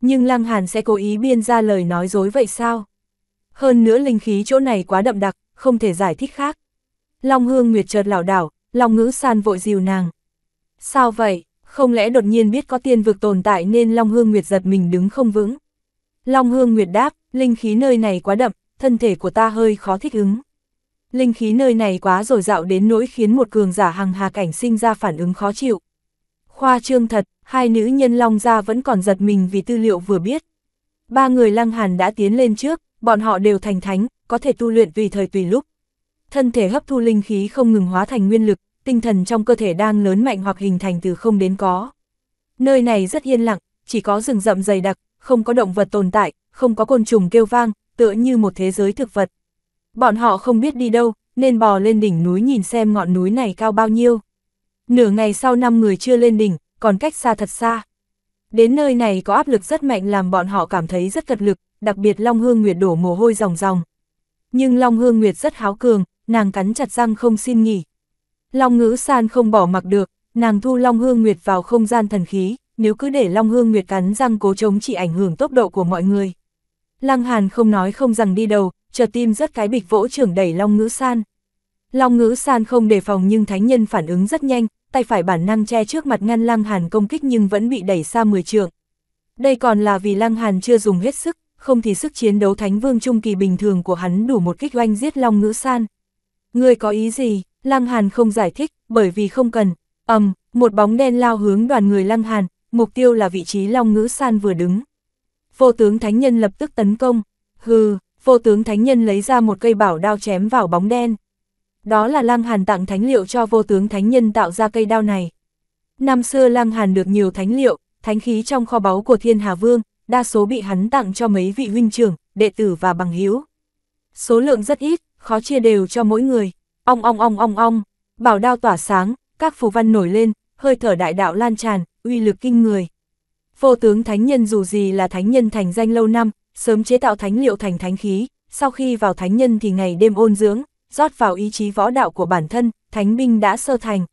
Speaker 1: Nhưng Lăng Hàn sẽ cố ý biên ra lời nói dối vậy sao? Hơn nữa linh khí chỗ này quá đậm đặc, không thể giải thích khác. Long hương nguyệt chợt lảo đảo, Long ngữ san vội dìu nàng. Sao vậy, không lẽ đột nhiên biết có tiên vực tồn tại nên Long hương nguyệt giật mình đứng không vững? Long Hương Nguyệt đáp, linh khí nơi này quá đậm, thân thể của ta hơi khó thích ứng. Linh khí nơi này quá rồi dạo đến nỗi khiến một cường giả hằng hà cảnh sinh ra phản ứng khó chịu. Khoa trương thật, hai nữ nhân Long gia vẫn còn giật mình vì tư liệu vừa biết. Ba người Lăng Hàn đã tiến lên trước, bọn họ đều thành thánh, có thể tu luyện vì thời tùy lúc. Thân thể hấp thu linh khí không ngừng hóa thành nguyên lực, tinh thần trong cơ thể đang lớn mạnh hoặc hình thành từ không đến có. Nơi này rất yên lặng, chỉ có rừng rậm dày đặc, không có động vật tồn tại, không có côn trùng kêu vang, tựa như một thế giới thực vật. Bọn họ không biết đi đâu, nên bò lên đỉnh núi nhìn xem ngọn núi này cao bao nhiêu. Nửa ngày sau năm người chưa lên đỉnh, còn cách xa thật xa. Đến nơi này có áp lực rất mạnh làm bọn họ cảm thấy rất cật lực, đặc biệt Long Hương Nguyệt đổ mồ hôi ròng ròng. Nhưng Long Hương Nguyệt rất háo cường, nàng cắn chặt răng không xin nghỉ. Long Ngữ San không bỏ mặc được, nàng thu Long Hương Nguyệt vào không gian thần khí, nếu cứ để Long Hương Nguyệt cắn răng cố chống chỉ ảnh hưởng tốc độ của mọi người. Lăng Hàn không nói không rằng đi đầu, chợt tim rất cái bịch vỗ trưởng đẩy Long Ngữ San. Long Ngữ San không đề phòng nhưng thánh nhân phản ứng rất nhanh, tay phải bản năng che trước mặt ngăn Lăng Hàn công kích nhưng vẫn bị đẩy xa 10 trượng. Đây còn là vì Lăng Hàn chưa dùng hết sức, không thì sức chiến đấu Thánh Vương Trung Kỳ bình thường của hắn đủ một kích oanh giết Long Ngữ San. Người có ý gì? Lăng Hàn không giải thích, bởi vì không cần. ầm, um, một bóng đen lao hướng đoàn người Lăng Hàn, mục tiêu là vị trí Long Ngữ San vừa đứng. Vô tướng thánh nhân lập tức tấn công, hừ, vô tướng thánh nhân lấy ra một cây bảo đao chém vào bóng đen. Đó là Lang Hàn tặng thánh liệu cho vô tướng thánh nhân tạo ra cây đao này. Năm xưa Lang Hàn được nhiều thánh liệu, thánh khí trong kho báu của Thiên Hà Vương, đa số bị hắn tặng cho mấy vị huynh trưởng, đệ tử và bằng hữu. Số lượng rất ít, khó chia đều cho mỗi người. Ong ong ong ong ong, bảo đao tỏa sáng, các phù văn nổi lên, hơi thở đại đạo lan tràn, uy lực kinh người. phô tướng thánh nhân dù gì là thánh nhân thành danh lâu năm, sớm chế tạo thánh liệu thành thánh khí, sau khi vào thánh nhân thì ngày đêm ôn dưỡng, rót vào ý chí võ đạo của bản thân, thánh binh đã sơ thành.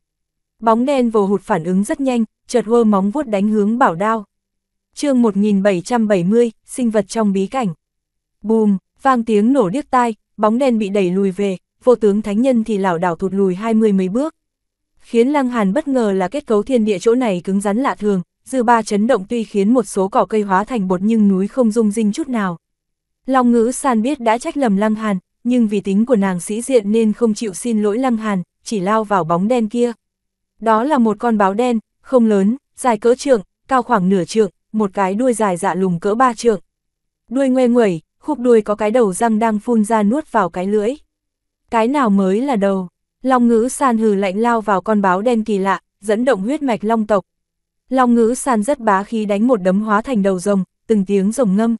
Speaker 1: Bóng đen vồ hụt phản ứng rất nhanh, chợt hơ móng vuốt đánh hướng bảo đao. chương 1770, sinh vật trong bí cảnh. Bùm, vang tiếng nổ điếc tai, bóng đen bị đẩy lùi về, vô tướng thánh nhân thì lảo đảo thụt lùi hai mươi mấy bước, khiến Lăng Hàn bất ngờ là kết cấu thiên địa chỗ này cứng rắn lạ thường, dư ba chấn động tuy khiến một số cỏ cây hóa thành bột nhưng núi không rung rinh chút nào. Long ngữ san biết đã trách lầm Lăng Hàn, nhưng vì tính của nàng sĩ diện nên không chịu xin lỗi Lăng Hàn, chỉ lao vào bóng đen kia. Đó là một con báo đen, không lớn, dài cỡ trượng, cao khoảng nửa trượng, một cái đuôi dài dạ lùng cỡ ba trượng. Đuôi ngoe nguẩy, khúc đuôi có cái đầu răng đang phun ra nuốt vào cái lưỡi. Cái nào mới là đầu? Long ngữ san hừ lạnh lao vào con báo đen kỳ lạ, dẫn động huyết mạch long tộc. Long ngữ san rất bá khí đánh một đấm hóa thành đầu rồng, từng tiếng rồng ngâm.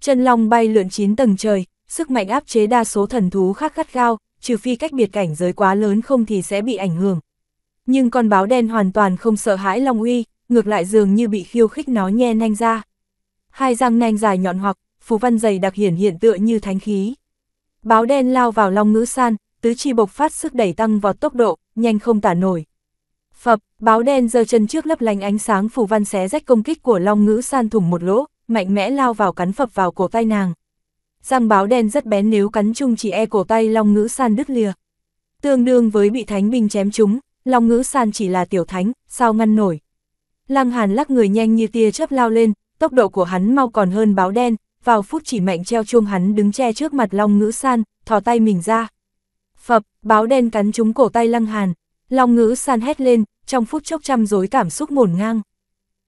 Speaker 1: Chân long bay lượn chín tầng trời, sức mạnh áp chế đa số thần thú khác khát gao, trừ phi cách biệt cảnh giới quá lớn không thì sẽ bị ảnh hưởng. Nhưng con báo đen hoàn toàn không sợ hãi long uy, ngược lại dường như bị khiêu khích nó nhe nanh ra. Hai răng nanh dài nhọn hoặc, phù văn dày đặc hiển hiện tựa như thánh khí. Báo đen lao vào long ngữ san, tứ chi bộc phát sức đẩy tăng vào tốc độ, nhanh không tả nổi. Phập, báo đen giơ chân trước lấp lánh ánh sáng phủ văn xé rách công kích của Long Ngữ san thủng một lỗ, mạnh mẽ lao vào cắn phập vào cổ tay nàng. Răng báo đen rất bén nếu cắn chung chỉ e cổ tay Long Ngữ san đứt lìa. Tương đương với bị thánh binh chém chúng Long Ngữ san chỉ là tiểu thánh, sao ngăn nổi. Lăng Hàn lắc người nhanh như tia chớp lao lên, tốc độ của hắn mau còn hơn báo đen, vào phút chỉ mạnh treo chuông hắn đứng che trước mặt Long Ngữ san, thò tay mình ra. Phập, báo đen cắn trúng cổ tay Lăng Hàn, Long ngữ san hét lên, trong phút chốc trăm rối cảm xúc ngổn ngang.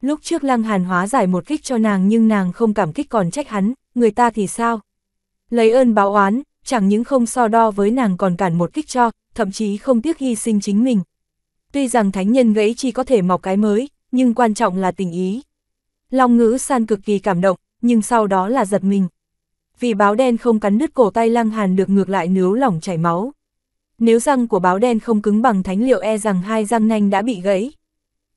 Speaker 1: Lúc trước Lăng Hàn hóa giải một kích cho nàng nhưng nàng không cảm kích còn trách hắn, người ta thì sao? Lấy ơn báo oán, chẳng những không so đo với nàng còn cản một kích cho, thậm chí không tiếc hy sinh chính mình. Tuy rằng thánh nhân gãy chỉ có thể mọc cái mới, nhưng quan trọng là tình ý. Long ngữ san cực kỳ cảm động, nhưng sau đó là giật mình. Vì báo đen không cắn đứt cổ tay Lăng Hàn được ngược lại nướu lỏng chảy máu. Nếu răng của báo đen không cứng bằng thánh liệu e rằng hai răng nanh đã bị gãy.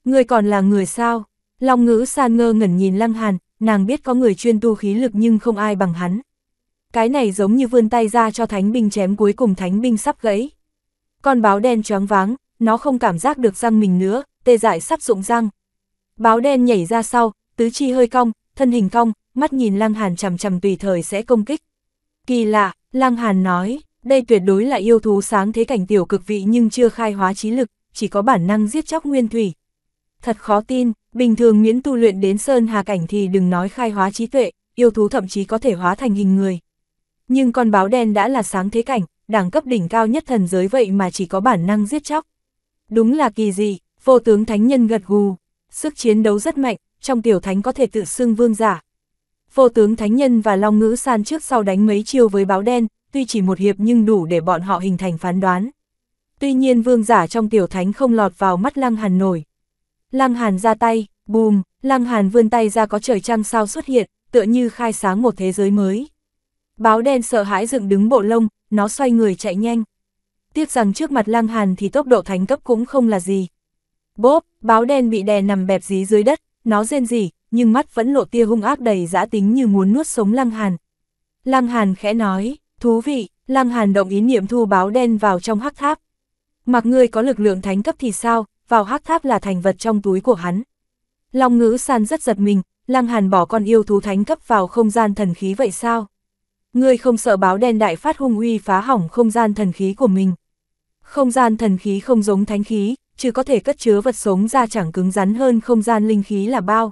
Speaker 1: Người còn là người sao? Long ngữ san ngơ ngẩn nhìn lăng hàn, nàng biết có người chuyên tu khí lực nhưng không ai bằng hắn. Cái này giống như vươn tay ra cho thánh binh chém cuối cùng thánh binh sắp gãy. Con báo đen choáng váng, nó không cảm giác được răng mình nữa, tê dại sắp rụng răng. Báo đen nhảy ra sau, tứ chi hơi cong, thân hình cong, mắt nhìn Lăng Hàn chằm chằm tùy thời sẽ công kích. Kỳ lạ, Lăng Hàn nói, đây tuyệt đối là yêu thú sáng thế cảnh tiểu cực vị nhưng chưa khai hóa trí lực, chỉ có bản năng giết chóc nguyên thủy. Thật khó tin, bình thường miễn tu luyện đến sơn hà cảnh thì đừng nói khai hóa trí tuệ, yêu thú thậm chí có thể hóa thành hình người. Nhưng con báo đen đã là sáng thế cảnh, đẳng cấp đỉnh cao nhất thần giới vậy mà chỉ có bản năng giết chóc. Đúng là kỳ dị, vô tướng thánh nhân gật gù, sức chiến đấu rất mạnh, trong tiểu thánh có thể tự xưng vương giả. Vô tướng thánh nhân và long ngữ san trước sau đánh mấy chiêu với báo đen, tuy chỉ một hiệp nhưng đủ để bọn họ hình thành phán đoán. Tuy nhiên vương giả trong tiểu thánh không lọt vào mắt Lăng Hàn nổi. Lăng Hàn ra tay, bùm, Lăng Hàn vươn tay ra có trời trăng sao xuất hiện, tựa như khai sáng một thế giới mới. Báo đen sợ hãi dựng đứng bộ lông, nó xoay người chạy nhanh. Tiếc rằng trước mặt Lăng Hàn thì tốc độ thánh cấp cũng không là gì. Bốp, báo đen bị đè nằm bẹp dí dưới đất, nó rên rỉ, nhưng mắt vẫn lộ tia hung ác đầy dã tính như muốn nuốt sống Lăng Hàn. Lăng Hàn khẽ nói, Thú vị, Lăng Hàn động ý niệm thu báo đen vào trong hắc tháp. Mặc ngươi có lực lượng thánh cấp thì sao, vào hắc tháp là thành vật trong túi của hắn. Long ngữ san rất giật mình, Lăng Hàn bỏ con yêu thú thánh cấp vào không gian thần khí vậy sao? Ngươi không sợ báo đen đại phát hung uy phá hỏng không gian thần khí của mình. Không gian thần khí không giống thánh khí, chứ có thể cất chứa vật sống ra chẳng cứng rắn hơn không gian linh khí là bao.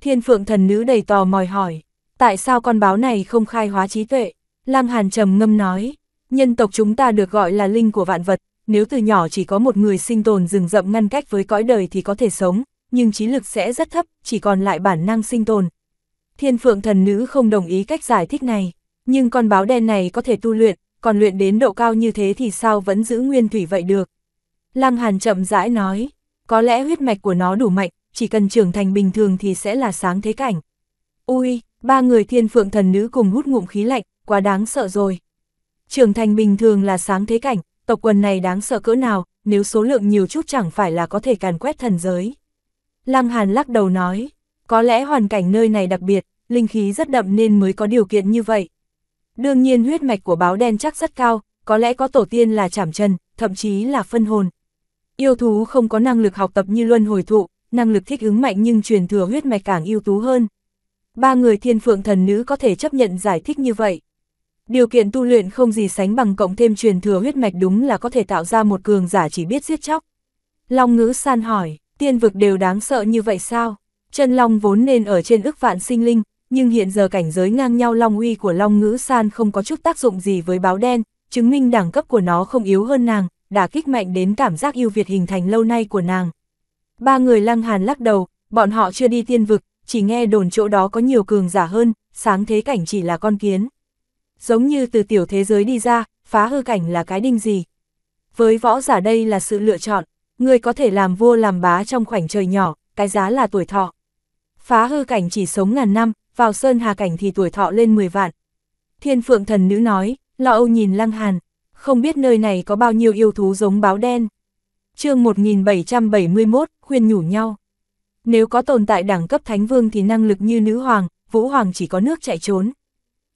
Speaker 1: Thiên phượng thần nữ đầy tò mòi hỏi, tại sao con báo này không khai hóa trí tuệ? Lam Hàn trầm ngâm nói, nhân tộc chúng ta được gọi là linh của vạn vật, nếu từ nhỏ chỉ có một người sinh tồn rừng rậm ngăn cách với cõi đời thì có thể sống, nhưng trí lực sẽ rất thấp, chỉ còn lại bản năng sinh tồn. Thiên phượng thần nữ không đồng ý cách giải thích này, nhưng con báo đen này có thể tu luyện, còn luyện đến độ cao như thế thì sao vẫn giữ nguyên thủy vậy được. Lam Hàn chậm rãi nói, có lẽ huyết mạch của nó đủ mạnh, chỉ cần trưởng thành bình thường thì sẽ là sáng thế cảnh. Ui, ba người thiên phượng thần nữ cùng hút ngụm khí lạnh, quá đáng sợ rồi. Trưởng thành bình thường là sáng thế cảnh, tộc quần này đáng sợ cỡ nào, nếu số lượng nhiều chút chẳng phải là có thể càn quét thần giới. Lăng Hàn lắc đầu nói, có lẽ hoàn cảnh nơi này đặc biệt, linh khí rất đậm nên mới có điều kiện như vậy. Đương nhiên huyết mạch của báo đen chắc rất cao, có lẽ có tổ tiên là chảm chân, thậm chí là phân hồn. Yêu thú không có năng lực học tập như luân hồi thụ, năng lực thích ứng mạnh nhưng truyền thừa huyết mạch càng ưu tú hơn. Ba người thiên phượng thần nữ có thể chấp nhận giải thích như vậy. Điều kiện tu luyện không gì sánh bằng cộng thêm truyền thừa huyết mạch đúng là có thể tạo ra một cường giả chỉ biết giết chóc. Long ngữ san hỏi, tiên vực đều đáng sợ như vậy sao? Chân long vốn nên ở trên ức vạn sinh linh, nhưng hiện giờ cảnh giới ngang nhau long uy của long ngữ san không có chút tác dụng gì với báo đen, chứng minh đẳng cấp của nó không yếu hơn nàng, đã kích mạnh đến cảm giác yêu Việt hình thành lâu nay của nàng. Ba người lăng hàn lắc đầu, bọn họ chưa đi tiên vực, chỉ nghe đồn chỗ đó có nhiều cường giả hơn, sáng thế cảnh chỉ là con kiến giống như từ tiểu thế giới đi ra, phá hư cảnh là cái đinh gì. Với võ giả đây là sự lựa chọn, người có thể làm vua làm bá trong khoảnh trời nhỏ, cái giá là tuổi thọ. Phá hư cảnh chỉ sống ngàn năm, vào sơn hà cảnh thì tuổi thọ lên 10 vạn. Thiên phượng thần nữ nói, lo âu nhìn lăng hàn, không biết nơi này có bao nhiêu yêu thú giống báo đen. chương 1771, khuyên nhủ nhau. Nếu có tồn tại đẳng cấp thánh vương thì năng lực như nữ hoàng, vũ hoàng chỉ có nước chạy trốn.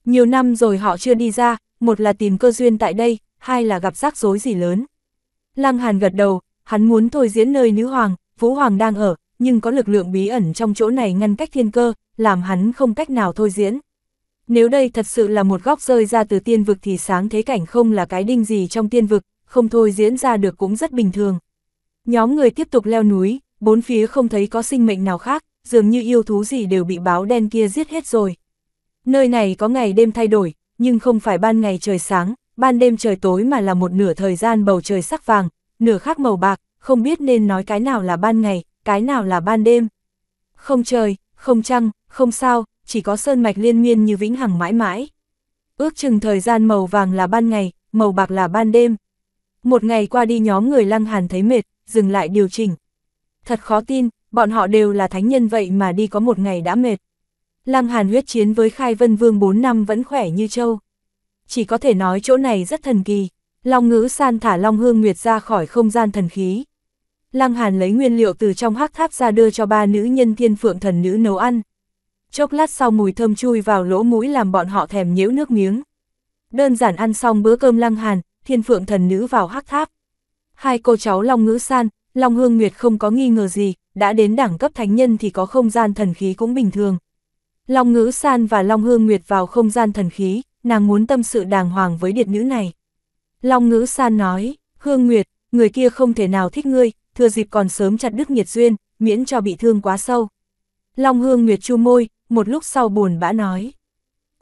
Speaker 1: Nhiều năm rồi họ chưa đi ra, một là tìm cơ duyên tại đây, hai là gặp rắc rối gì lớn. Lăng Hàn gật đầu, hắn muốn thôi diễn nơi nữ hoàng, Vũ Hoàng đang ở, nhưng có lực lượng bí ẩn trong chỗ này ngăn cách thiên cơ, làm hắn không cách nào thôi diễn. Nếu đây thật sự là một góc rơi ra từ tiên vực thì sáng thế cảnh không là cái đinh gì trong tiên vực, không thôi diễn ra được cũng rất bình thường. Nhóm người tiếp tục leo núi, bốn phía không thấy có sinh mệnh nào khác, dường như yêu thú gì đều bị báo đen kia giết hết rồi. Nơi này có ngày đêm thay đổi, nhưng không phải ban ngày trời sáng, ban đêm trời tối mà là một nửa thời gian bầu trời sắc vàng, nửa khác màu bạc, không biết nên nói cái nào là ban ngày, cái nào là ban đêm. Không trời, không trăng, không sao, chỉ có sơn mạch liên miên như vĩnh hằng mãi mãi. Ước chừng thời gian màu vàng là ban ngày, màu bạc là ban đêm. Một ngày qua đi nhóm người lăng hàn thấy mệt, dừng lại điều chỉnh. Thật khó tin, bọn họ đều là thánh nhân vậy mà đi có một ngày đã mệt. Lăng Hàn huyết chiến với Khai Vân Vương 4 năm vẫn khỏe như trâu, Chỉ có thể nói chỗ này rất thần kỳ. Long ngữ san thả Long Hương Nguyệt ra khỏi không gian thần khí. Lăng Hàn lấy nguyên liệu từ trong hắc tháp ra đưa cho ba nữ nhân thiên phượng thần nữ nấu ăn. Chốc lát sau mùi thơm chui vào lỗ mũi làm bọn họ thèm nhễu nước miếng. Đơn giản ăn xong bữa cơm Lăng Hàn, thiên phượng thần nữ vào hắc tháp. Hai cô cháu Long Ngữ San, Long Hương Nguyệt không có nghi ngờ gì, đã đến đẳng cấp thánh nhân thì có không gian thần khí cũng bình thường. Long ngữ san và Long hương nguyệt vào không gian thần khí, nàng muốn tâm sự đàng hoàng với điệt nữ này. Long ngữ san nói, hương nguyệt, người kia không thể nào thích ngươi, thừa dịp còn sớm chặt đứt nhiệt duyên, miễn cho bị thương quá sâu. Long hương nguyệt chu môi, một lúc sau buồn bã nói.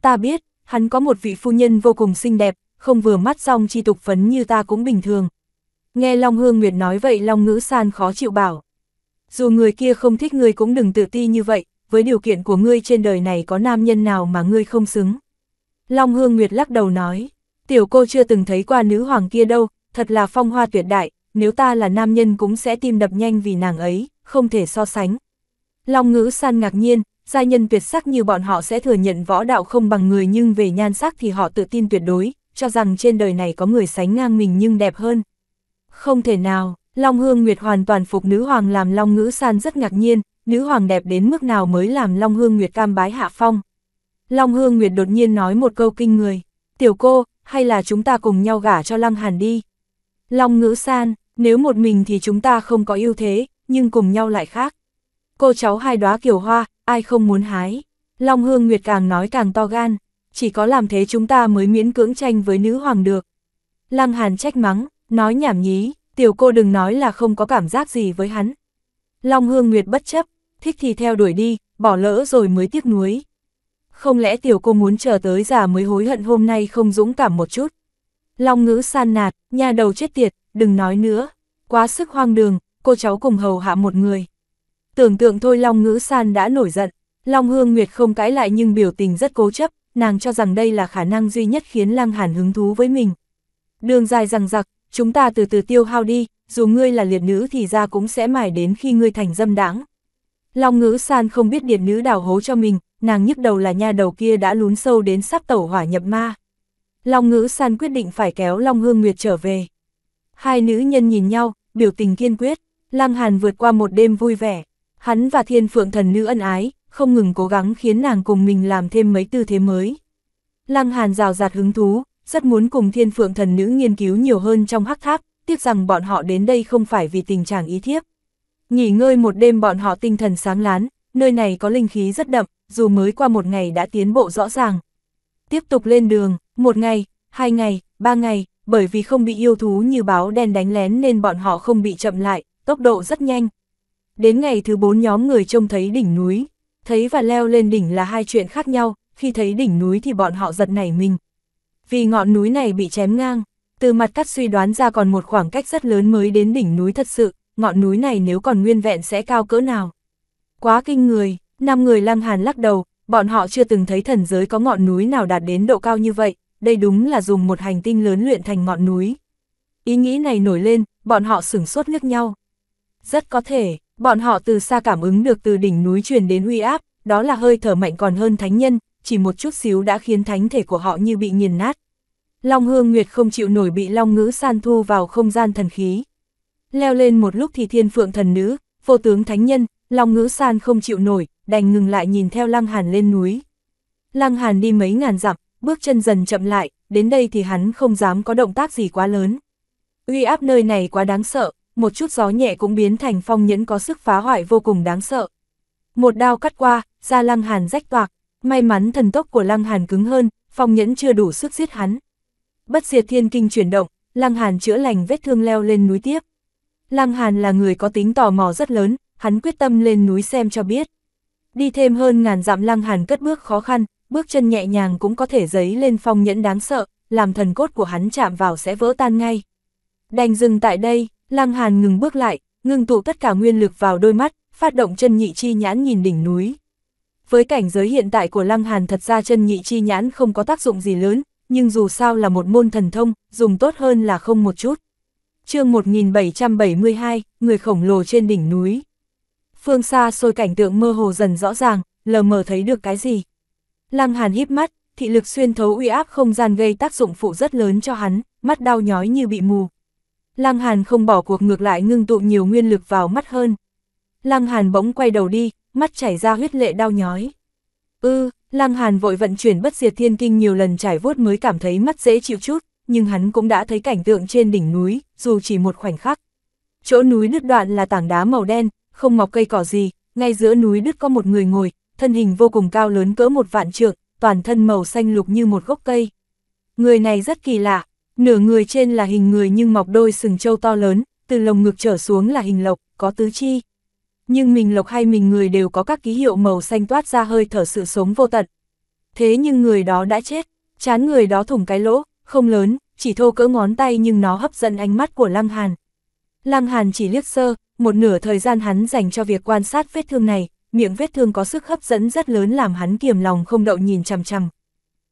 Speaker 1: Ta biết, hắn có một vị phu nhân vô cùng xinh đẹp, không vừa mắt xong chi tục phấn như ta cũng bình thường. Nghe Long Hương Nguyệt nói vậy Long Ngữ San khó chịu bảo. Dù người kia không thích ngươi cũng đừng tự ti như vậy, với điều kiện của ngươi trên đời này có nam nhân nào mà ngươi không xứng. Long Hương Nguyệt lắc đầu nói, tiểu cô chưa từng thấy qua nữ hoàng kia đâu, thật là phong hoa tuyệt đại, nếu ta là nam nhân cũng sẽ tim đập nhanh vì nàng ấy, không thể so sánh. Long ngữ san ngạc nhiên, gia nhân tuyệt sắc như bọn họ sẽ thừa nhận võ đạo không bằng người nhưng về nhan sắc thì họ tự tin tuyệt đối, cho rằng trên đời này có người sánh ngang mình nhưng đẹp hơn. Không thể nào, Long Hương Nguyệt hoàn toàn phục nữ hoàng làm Long ngữ san rất ngạc nhiên, nữ hoàng đẹp đến mức nào mới làm Long Hương Nguyệt cam bái hạ phong. Long Hương Nguyệt đột nhiên nói một câu kinh người, tiểu cô, hay là chúng ta cùng nhau gả cho Lăng Hàn đi. Long ngữ san, nếu một mình thì chúng ta không có ưu thế, nhưng cùng nhau lại khác. Cô cháu hai đóa kiểu hoa, ai không muốn hái. Long Hương Nguyệt càng nói càng to gan, chỉ có làm thế chúng ta mới miễn cưỡng tranh với nữ hoàng được. Lăng Hàn trách mắng, nói nhảm nhí, tiểu cô đừng nói là không có cảm giác gì với hắn. Long Hương Nguyệt bất chấp, thích thì theo đuổi đi, bỏ lỡ rồi mới tiếc nuối. Không lẽ tiểu cô muốn chờ tới già mới hối hận hôm nay không dũng cảm một chút? Long ngữ san nạt, nhà đầu chết tiệt, đừng nói nữa. Quá sức hoang đường, cô cháu cùng hầu hạ một người. Tưởng tượng thôi Long ngữ san đã nổi giận. Long hương nguyệt không cãi lại nhưng biểu tình rất cố chấp, nàng cho rằng đây là khả năng duy nhất khiến Lăng Hàn hứng thú với mình. Đường dài rằng giặc, chúng ta từ từ tiêu hao đi, dù ngươi là liệt nữ thì ra cũng sẽ mải đến khi ngươi thành dâm đãng. Long ngữ san không biết điệt nữ đào hố cho mình, nàng nhức đầu là nha đầu kia đã lún sâu đến sắp tẩu hỏa nhập ma. Long ngữ san quyết định phải kéo Long Hương Nguyệt trở về. Hai nữ nhân nhìn nhau, biểu tình kiên quyết, Lăng Hàn vượt qua một đêm vui vẻ. Hắn và thiên phượng thần nữ ân ái, không ngừng cố gắng khiến nàng cùng mình làm thêm mấy tư thế mới. Lăng Hàn rào rạt hứng thú, rất muốn cùng thiên phượng thần nữ nghiên cứu nhiều hơn trong hắc tháp, tiếc rằng bọn họ đến đây không phải vì tình trạng ý thiếp. Nghỉ ngơi một đêm bọn họ tinh thần sáng lán, nơi này có linh khí rất đậm, dù mới qua một ngày đã tiến bộ rõ ràng. Tiếp tục lên đường, một ngày, hai ngày, ba ngày, bởi vì không bị yêu thú như báo đen đánh lén nên bọn họ không bị chậm lại, tốc độ rất nhanh. Đến ngày thứ bốn nhóm người trông thấy đỉnh núi, thấy và leo lên đỉnh là hai chuyện khác nhau, khi thấy đỉnh núi thì bọn họ giật nảy mình. Vì ngọn núi này bị chém ngang, từ mặt cắt suy đoán ra còn một khoảng cách rất lớn mới đến đỉnh núi thật sự, ngọn núi này nếu còn nguyên vẹn sẽ cao cỡ nào. Quá kinh người, năm người lăng hàn lắc đầu, bọn họ chưa từng thấy thần giới có ngọn núi nào đạt đến độ cao như vậy, đây đúng là dùng một hành tinh lớn luyện thành ngọn núi. Ý nghĩ này nổi lên, bọn họ sửng sốt ngước nhau. Rất có thể, bọn họ từ xa cảm ứng được từ đỉnh núi truyền đến huy áp, đó là hơi thở mạnh còn hơn thánh nhân, chỉ một chút xíu đã khiến thánh thể của họ như bị nghiền nát. Long Hương Nguyệt không chịu nổi bị Long Ngữ san thu vào không gian thần khí leo lên một lúc thì thiên phượng thần nữ, vô tướng thánh nhân, lòng ngữ san không chịu nổi, đành ngừng lại nhìn theo lăng hàn lên núi. Lăng hàn đi mấy ngàn dặm, bước chân dần chậm lại, đến đây thì hắn không dám có động tác gì quá lớn. Uy áp nơi này quá đáng sợ, một chút gió nhẹ cũng biến thành phong nhẫn có sức phá hoại vô cùng đáng sợ. Một đao cắt qua, ra lăng hàn rách toạc, may mắn thần tốc của lăng hàn cứng hơn, phong nhẫn chưa đủ sức giết hắn. Bất diệt thiên kinh chuyển động, lăng hàn chữa lành vết thương leo lên núi tiếp. Lăng Hàn là người có tính tò mò rất lớn, hắn quyết tâm lên núi xem cho biết. Đi thêm hơn ngàn dặm Lăng Hàn cất bước khó khăn, bước chân nhẹ nhàng cũng có thể giấy lên phong nhẫn đáng sợ, làm thần cốt của hắn chạm vào sẽ vỡ tan ngay. Đành dừng tại đây, Lăng Hàn ngừng bước lại, ngừng tụ tất cả nguyên lực vào đôi mắt, phát động chân nhị chi nhãn nhìn đỉnh núi. Với cảnh giới hiện tại của Lăng Hàn thật ra chân nhị chi nhãn không có tác dụng gì lớn, nhưng dù sao là một môn thần thông, dùng tốt hơn là không một chút chương 1772, người khổng lồ trên đỉnh núi. Phương xa xôi cảnh tượng mơ hồ dần rõ ràng, lờ mờ thấy được cái gì. Lăng Hàn híp mắt, thị lực xuyên thấu uy áp không gian gây tác dụng phụ rất lớn cho hắn, mắt đau nhói như bị mù. Lăng Hàn không bỏ cuộc ngược lại ngưng tụ nhiều nguyên lực vào mắt hơn. Lăng Hàn bỗng quay đầu đi, mắt chảy ra huyết lệ đau nhói. Ư, ừ, Lăng Hàn vội vận chuyển bất diệt thiên kinh nhiều lần trải vuốt mới cảm thấy mắt dễ chịu chút nhưng hắn cũng đã thấy cảnh tượng trên đỉnh núi, dù chỉ một khoảnh khắc. Chỗ núi đứt đoạn là tảng đá màu đen, không mọc cây cỏ gì, ngay giữa núi đứt có một người ngồi, thân hình vô cùng cao lớn cỡ một vạn trượng, toàn thân màu xanh lục như một gốc cây. Người này rất kỳ lạ, nửa người trên là hình người nhưng mọc đôi sừng trâu to lớn, từ lồng ngực trở xuống là hình lộc, có tứ chi. Nhưng mình lộc hay mình người đều có các ký hiệu màu xanh toát ra hơi thở sự sống vô tận. Thế nhưng người đó đã chết, chán người đó thủng cái lỗ, không lớn, chỉ thô cỡ ngón tay nhưng nó hấp dẫn ánh mắt của Lăng Hàn. Lăng Hàn chỉ liếc sơ, một nửa thời gian hắn dành cho việc quan sát vết thương này, miệng vết thương có sức hấp dẫn rất lớn làm hắn kiềm lòng không đậu nhìn chằm chằm.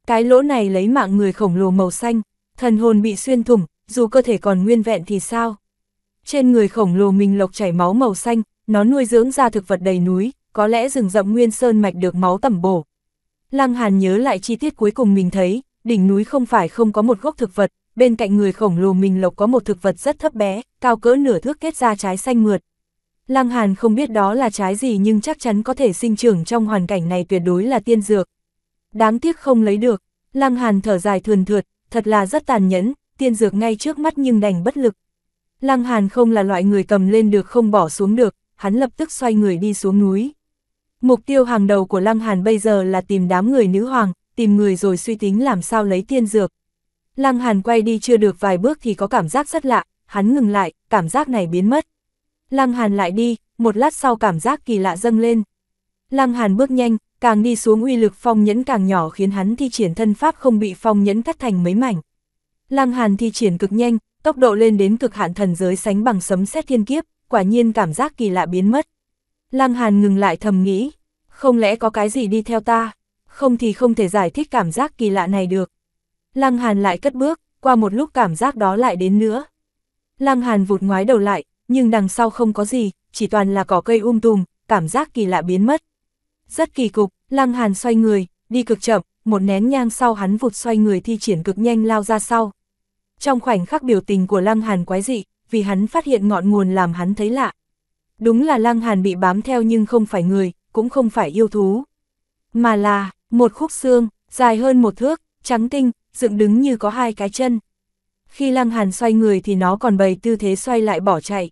Speaker 1: Cái lỗ này lấy mạng người khổng lồ màu xanh, thần hồn bị xuyên thủng, dù cơ thể còn nguyên vẹn thì sao? Trên người khổng lồ mình lộc chảy máu màu xanh, nó nuôi dưỡng ra thực vật đầy núi, có lẽ rừng rậm nguyên sơn mạch được máu tẩm bổ. Lăng Hàn nhớ lại chi tiết cuối cùng mình thấy, đỉnh núi không phải không có một gốc thực vật, bên cạnh người khổng lồ mình lộc có một thực vật rất thấp bé, cao cỡ nửa thước kết ra trái xanh mượt. Lăng Hàn không biết đó là trái gì nhưng chắc chắn có thể sinh trưởng trong hoàn cảnh này tuyệt đối là tiên dược. Đáng tiếc không lấy được, Lăng Hàn thở dài thườn thượt, thật là rất tàn nhẫn, tiên dược ngay trước mắt nhưng đành bất lực. Lăng Hàn không là loại người cầm lên được không bỏ xuống được, hắn lập tức xoay người đi xuống núi. Mục tiêu hàng đầu của Lăng Hàn bây giờ là tìm đám người nữ hoàng, tìm người rồi suy tính làm sao lấy tiên dược. Lăng Hàn quay đi chưa được vài bước thì có cảm giác rất lạ, hắn ngừng lại, cảm giác này biến mất. Lăng Hàn lại đi, một lát sau cảm giác kỳ lạ dâng lên. Lăng Hàn bước nhanh, càng đi xuống uy lực phong nhẫn càng nhỏ khiến hắn thi triển thân pháp không bị phong nhẫn cắt thành mấy mảnh. Lăng Hàn thi triển cực nhanh, tốc độ lên đến cực hạn thần giới sánh bằng sấm sét thiên kiếp, quả nhiên cảm giác kỳ lạ biến mất. Lăng Hàn ngừng lại thầm nghĩ, không lẽ có cái gì đi theo ta? không thì không thể giải thích cảm giác kỳ lạ này được. Lăng Hàn lại cất bước, qua một lúc cảm giác đó lại đến nữa. Lăng Hàn vụt ngoái đầu lại, nhưng đằng sau không có gì, chỉ toàn là cỏ cây um tùm, cảm giác kỳ lạ biến mất. Rất kỳ cục, Lăng Hàn xoay người, đi cực chậm, một nén nhang sau hắn vụt xoay người thi triển cực nhanh lao ra sau. Trong khoảnh khắc biểu tình của Lăng Hàn quái dị, vì hắn phát hiện ngọn nguồn làm hắn thấy lạ. Đúng là Lăng Hàn bị bám theo nhưng không phải người, cũng không phải yêu thú, mà là một khúc xương, dài hơn một thước, trắng tinh, dựng đứng như có hai cái chân. Khi lăng hàn xoay người thì nó còn bày tư thế xoay lại bỏ chạy.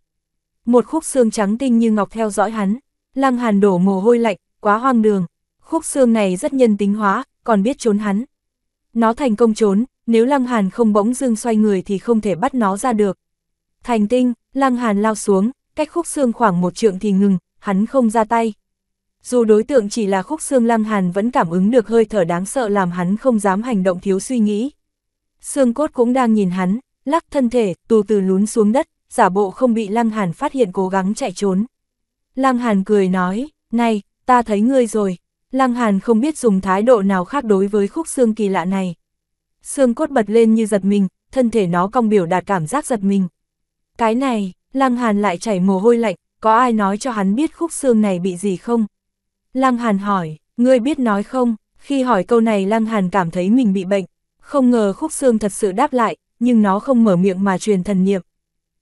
Speaker 1: Một khúc xương trắng tinh như ngọc theo dõi hắn, lăng hàn đổ mồ hôi lạnh, quá hoang đường. Khúc xương này rất nhân tính hóa, còn biết trốn hắn. Nó thành công trốn, nếu lăng hàn không bỗng dưng xoay người thì không thể bắt nó ra được. Thành tinh, lăng hàn lao xuống, cách khúc xương khoảng một trượng thì ngừng, hắn không ra tay dù đối tượng chỉ là khúc xương lăng hàn vẫn cảm ứng được hơi thở đáng sợ làm hắn không dám hành động thiếu suy nghĩ. Xương cốt cũng đang nhìn hắn, lắc thân thể, tù từ lún xuống đất, giả bộ không bị lăng hàn phát hiện cố gắng chạy trốn. Lăng hàn cười nói, này, ta thấy ngươi rồi. Lăng hàn không biết dùng thái độ nào khác đối với khúc xương kỳ lạ này. Xương cốt bật lên như giật mình, thân thể nó cong biểu đạt cảm giác giật mình. Cái này, lăng hàn lại chảy mồ hôi lạnh, có ai nói cho hắn biết khúc xương này bị gì không? Lăng Hàn hỏi, ngươi biết nói không? Khi hỏi câu này Lăng Hàn cảm thấy mình bị bệnh. Không ngờ khúc xương thật sự đáp lại, nhưng nó không mở miệng mà truyền thần niệm.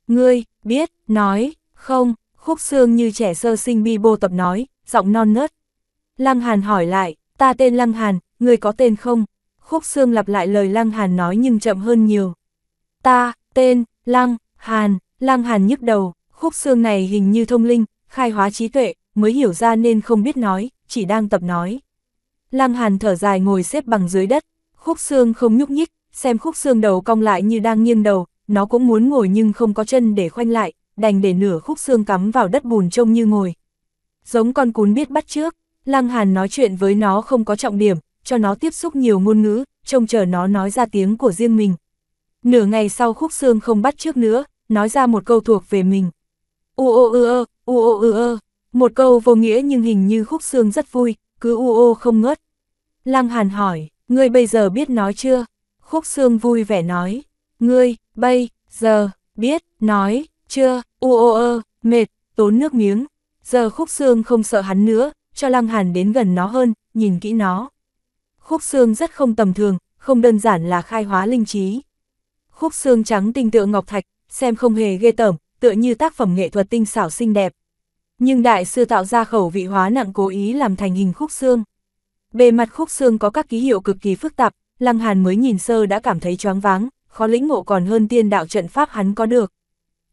Speaker 1: Ngươi, biết, nói, không, khúc xương như trẻ sơ sinh bi bô tập nói, giọng non nớt. Lăng Hàn hỏi lại, ta tên Lăng Hàn, ngươi có tên không? Khúc xương lặp lại lời Lăng Hàn nói nhưng chậm hơn nhiều. Ta, tên, Lăng, Hàn, Lăng Hàn nhức đầu, khúc xương này hình như thông linh, khai hóa trí tuệ, mới hiểu ra nên không biết nói, chỉ đang tập nói. Lăng Hàn thở dài ngồi xếp bằng dưới đất, khúc xương không nhúc nhích, xem khúc xương đầu cong lại như đang nghiêng đầu, nó cũng muốn ngồi nhưng không có chân để khoanh lại, đành để nửa khúc xương cắm vào đất bùn trông như ngồi. Giống con cún biết bắt trước, Lăng Hàn nói chuyện với nó không có trọng điểm, cho nó tiếp xúc nhiều ngôn ngữ, trông chờ nó nói ra tiếng của riêng mình. Nửa ngày sau khúc xương không bắt trước nữa, nói ra một câu thuộc về mình. U ô ư ơ, u ô ư ơ. Một câu vô nghĩa nhưng hình như khúc xương rất vui, cứ u ô không ngớt. Lăng Hàn hỏi, ngươi bây giờ biết nói chưa? Khúc xương vui vẻ nói, ngươi, bây, giờ, biết, nói, chưa, u ô ơ, mệt, tốn nước miếng. Giờ khúc xương không sợ hắn nữa, cho Lăng Hàn đến gần nó hơn, nhìn kỹ nó. Khúc xương rất không tầm thường, không đơn giản là khai hóa linh trí. Khúc xương trắng tinh tựa ngọc thạch, xem không hề ghê tởm, tựa như tác phẩm nghệ thuật tinh xảo xinh đẹp, nhưng đại sư tạo ra khẩu vị hóa nặng cố ý làm thành hình khúc xương. Bề mặt khúc xương có các ký hiệu cực kỳ phức tạp, Lăng Hàn mới nhìn sơ đã cảm thấy choáng váng, khó lĩnh ngộ còn hơn tiên đạo trận pháp hắn có được.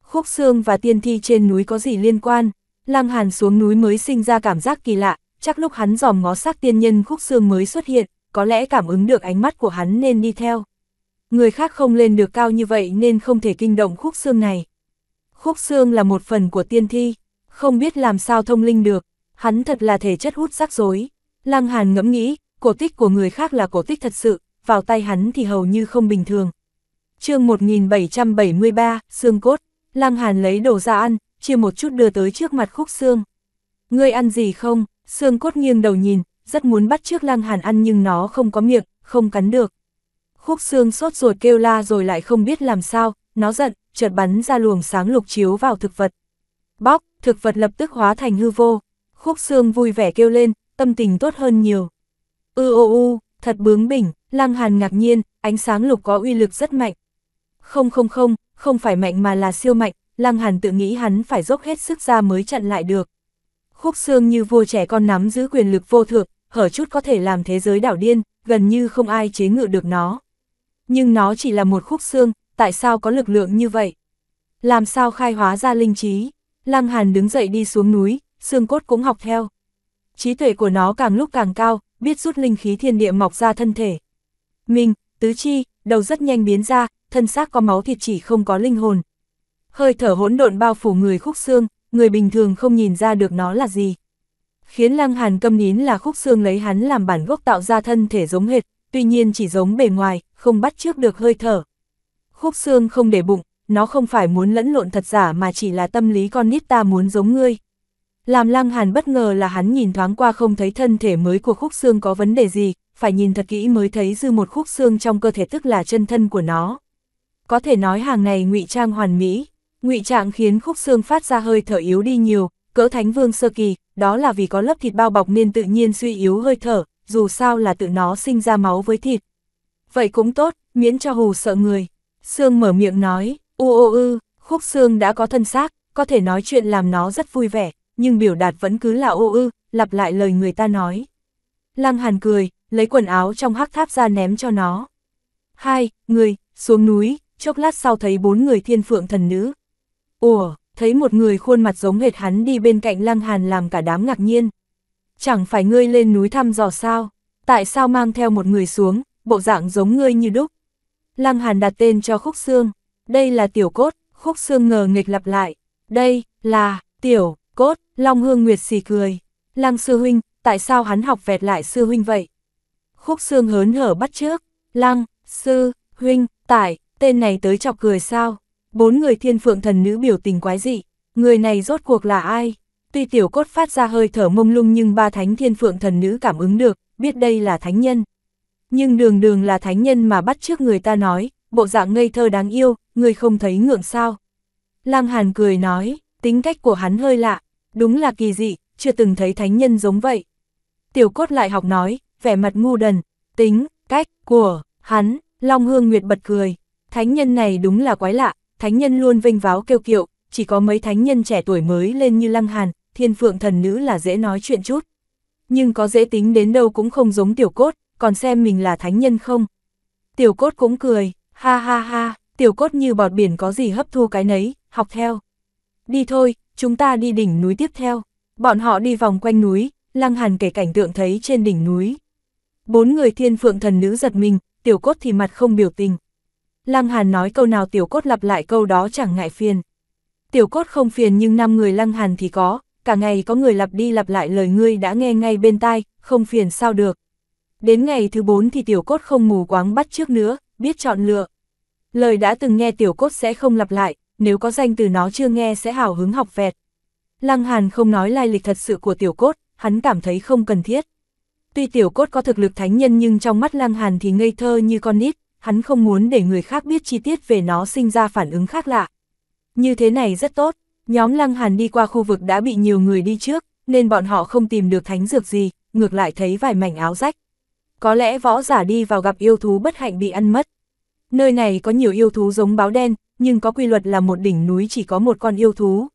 Speaker 1: Khúc xương và tiên thi trên núi có gì liên quan? Lăng Hàn xuống núi mới sinh ra cảm giác kỳ lạ, chắc lúc hắn dòm ngó sát tiên nhân khúc xương mới xuất hiện, có lẽ cảm ứng được ánh mắt của hắn nên đi theo. Người khác không lên được cao như vậy nên không thể kinh động khúc xương này. Khúc xương là một phần của tiên thi, không biết làm sao thông linh được, hắn thật là thể chất hút rắc rối. Lăng Hàn ngẫm nghĩ, cổ tích của người khác là cổ tích thật sự, vào tay hắn thì hầu như không bình thường. chương 1773, xương cốt, Lăng Hàn lấy đồ ra ăn, chia một chút đưa tới trước mặt khúc xương. Ngươi ăn gì không? Xương cốt nghiêng đầu nhìn, rất muốn bắt trước Lăng Hàn ăn nhưng nó không có miệng, không cắn được. Khúc xương sốt ruột kêu la rồi lại không biết làm sao, nó giận, chợt bắn ra luồng sáng lục chiếu vào thực vật. Bóc, thực vật lập tức hóa thành hư vô. Khúc xương vui vẻ kêu lên, tâm tình tốt hơn nhiều. Ư ô u, thật bướng bỉnh, lăng hàn ngạc nhiên, ánh sáng lục có uy lực rất mạnh. Không không không, không phải mạnh mà là siêu mạnh, lăng hàn tự nghĩ hắn phải dốc hết sức ra mới chặn lại được. Khúc xương như vua trẻ con nắm giữ quyền lực vô thượng, hở chút có thể làm thế giới đảo điên, gần như không ai chế ngự được nó. Nhưng nó chỉ là một khúc xương, tại sao có lực lượng như vậy? Làm sao khai hóa ra linh trí? Lăng Hàn đứng dậy đi xuống núi, xương cốt cũng học theo. Trí tuệ của nó càng lúc càng cao, biết rút linh khí thiên địa mọc ra thân thể. Mình, tứ chi, đầu rất nhanh biến ra, thân xác có máu thịt chỉ không có linh hồn. Hơi thở hỗn độn bao phủ người khúc xương, người bình thường không nhìn ra được nó là gì. Khiến Lăng Hàn câm nín là khúc xương lấy hắn làm bản gốc tạo ra thân thể giống hệt, tuy nhiên chỉ giống bề ngoài, không bắt trước được hơi thở. Khúc xương không để bụng, nó không phải muốn lẫn lộn thật giả mà chỉ là tâm lý con nít ta muốn giống ngươi. Làm lăng hàn bất ngờ là hắn nhìn thoáng qua không thấy thân thể mới của khúc xương có vấn đề gì, phải nhìn thật kỹ mới thấy dư một khúc xương trong cơ thể tức là chân thân của nó. Có thể nói hàng này ngụy trang hoàn mỹ, ngụy trạng khiến khúc xương phát ra hơi thở yếu đi nhiều, cỡ thánh vương sơ kỳ, đó là vì có lớp thịt bao bọc nên tự nhiên suy yếu hơi thở, dù sao là tự nó sinh ra máu với thịt. Vậy cũng tốt, miễn cho hù sợ người. Sương mở miệng nói, Ô ô ư, khúc xương đã có thân xác, có thể nói chuyện làm nó rất vui vẻ, nhưng biểu đạt vẫn cứ là ô ư, lặp lại lời người ta nói. Lăng Hàn cười, lấy quần áo trong hắc tháp ra ném cho nó. Hai, người, xuống núi, chốc lát sau thấy bốn người thiên phượng thần nữ. Ủa, thấy một người khuôn mặt giống hệt hắn đi bên cạnh Lăng Hàn làm cả đám ngạc nhiên. Chẳng phải ngươi lên núi thăm dò sao, tại sao mang theo một người xuống, bộ dạng giống ngươi như đúc. Lăng Hàn đặt tên cho khúc xương đây là tiểu cốt, khúc xương ngờ nghịch lặp lại, đây là tiểu cốt, Long Hương Nguyệt xì cười, Lăng sư huynh, tại sao hắn học vẹt lại sư huynh vậy? Khúc xương hớn hở bắt trước, Lăng, sư, huynh, tải, tên này tới chọc cười sao? Bốn người thiên phượng thần nữ biểu tình quái dị, người này rốt cuộc là ai? Tuy tiểu cốt phát ra hơi thở mông lung nhưng ba thánh thiên phượng thần nữ cảm ứng được, biết đây là thánh nhân. Nhưng đường đường là thánh nhân mà bắt trước người ta nói, bộ dạng ngây thơ đáng yêu, người không thấy ngượng sao. Lăng Hàn cười nói, tính cách của hắn hơi lạ, đúng là kỳ dị, chưa từng thấy thánh nhân giống vậy. Tiểu cốt lại học nói, vẻ mặt ngu đần, tính, cách, của, hắn, Long Hương Nguyệt bật cười. Thánh nhân này đúng là quái lạ, thánh nhân luôn vinh váo kêu kiệu, chỉ có mấy thánh nhân trẻ tuổi mới lên như Lăng Hàn, thiên phượng thần nữ là dễ nói chuyện chút. Nhưng có dễ tính đến đâu cũng không giống tiểu cốt, còn xem mình là thánh nhân không. Tiểu cốt cũng cười, Ha ha ha, tiểu cốt như bọt biển có gì hấp thu cái nấy, học theo. Đi thôi, chúng ta đi đỉnh núi tiếp theo. Bọn họ đi vòng quanh núi, lăng hàn kể cảnh tượng thấy trên đỉnh núi. Bốn người thiên phượng thần nữ giật mình, tiểu cốt thì mặt không biểu tình. Lăng hàn nói câu nào tiểu cốt lặp lại câu đó chẳng ngại phiền. Tiểu cốt không phiền nhưng năm người lăng hàn thì có, cả ngày có người lặp đi lặp lại lời ngươi đã nghe ngay bên tai, không phiền sao được. Đến ngày thứ bốn thì tiểu cốt không mù quáng bắt trước nữa, biết chọn lựa. Lời đã từng nghe tiểu cốt sẽ không lặp lại, nếu có danh từ nó chưa nghe sẽ hào hứng học vẹt. Lăng Hàn không nói lai lịch thật sự của tiểu cốt, hắn cảm thấy không cần thiết. Tuy tiểu cốt có thực lực thánh nhân nhưng trong mắt Lăng Hàn thì ngây thơ như con nít, hắn không muốn để người khác biết chi tiết về nó sinh ra phản ứng khác lạ. Như thế này rất tốt, nhóm Lăng Hàn đi qua khu vực đã bị nhiều người đi trước, nên bọn họ không tìm được thánh dược gì, ngược lại thấy vài mảnh áo rách. Có lẽ võ giả đi vào gặp yêu thú bất hạnh bị ăn mất. Nơi này có nhiều yêu thú giống báo đen, nhưng có quy luật là một đỉnh núi chỉ có một con yêu thú.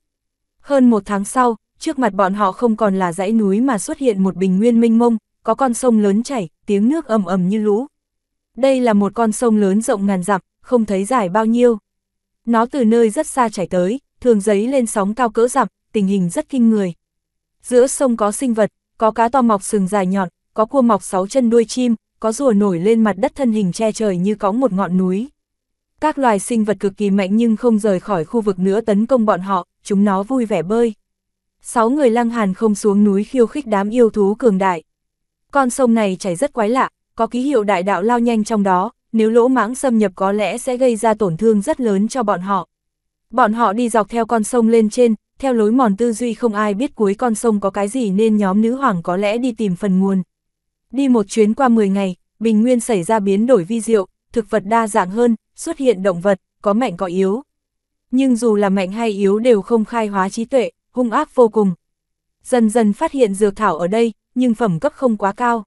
Speaker 1: Hơn một tháng sau, trước mặt bọn họ không còn là dãy núi mà xuất hiện một bình nguyên minh mông, có con sông lớn chảy, tiếng nước ầm ầm như lũ. Đây là một con sông lớn rộng ngàn dặm, không thấy dài bao nhiêu. Nó từ nơi rất xa chảy tới, thường giấy lên sóng cao cỡ dặm, tình hình rất kinh người. Giữa sông có sinh vật, có cá to mọc sừng dài nhọn, có cua mọc sáu chân đuôi chim, có rùa nổi lên mặt đất thân hình che trời như có một ngọn núi. Các loài sinh vật cực kỳ mạnh nhưng không rời khỏi khu vực nữa tấn công bọn họ, chúng nó vui vẻ bơi. Sáu người lăng hàn không xuống núi khiêu khích đám yêu thú cường đại. Con sông này chảy rất quái lạ, có ký hiệu đại đạo lao nhanh trong đó, nếu lỗ mãng xâm nhập có lẽ sẽ gây ra tổn thương rất lớn cho bọn họ. Bọn họ đi dọc theo con sông lên trên, theo lối mòn tư duy không ai biết cuối con sông có cái gì nên nhóm nữ hoàng có lẽ đi tìm phần nguồn. Đi một chuyến qua 10 ngày, bình nguyên xảy ra biến đổi vi diệu, thực vật đa dạng hơn, xuất hiện động vật, có mạnh có yếu. Nhưng dù là mạnh hay yếu đều không khai hóa trí tuệ, hung ác vô cùng. Dần dần phát hiện dược thảo ở đây, nhưng phẩm cấp không quá cao.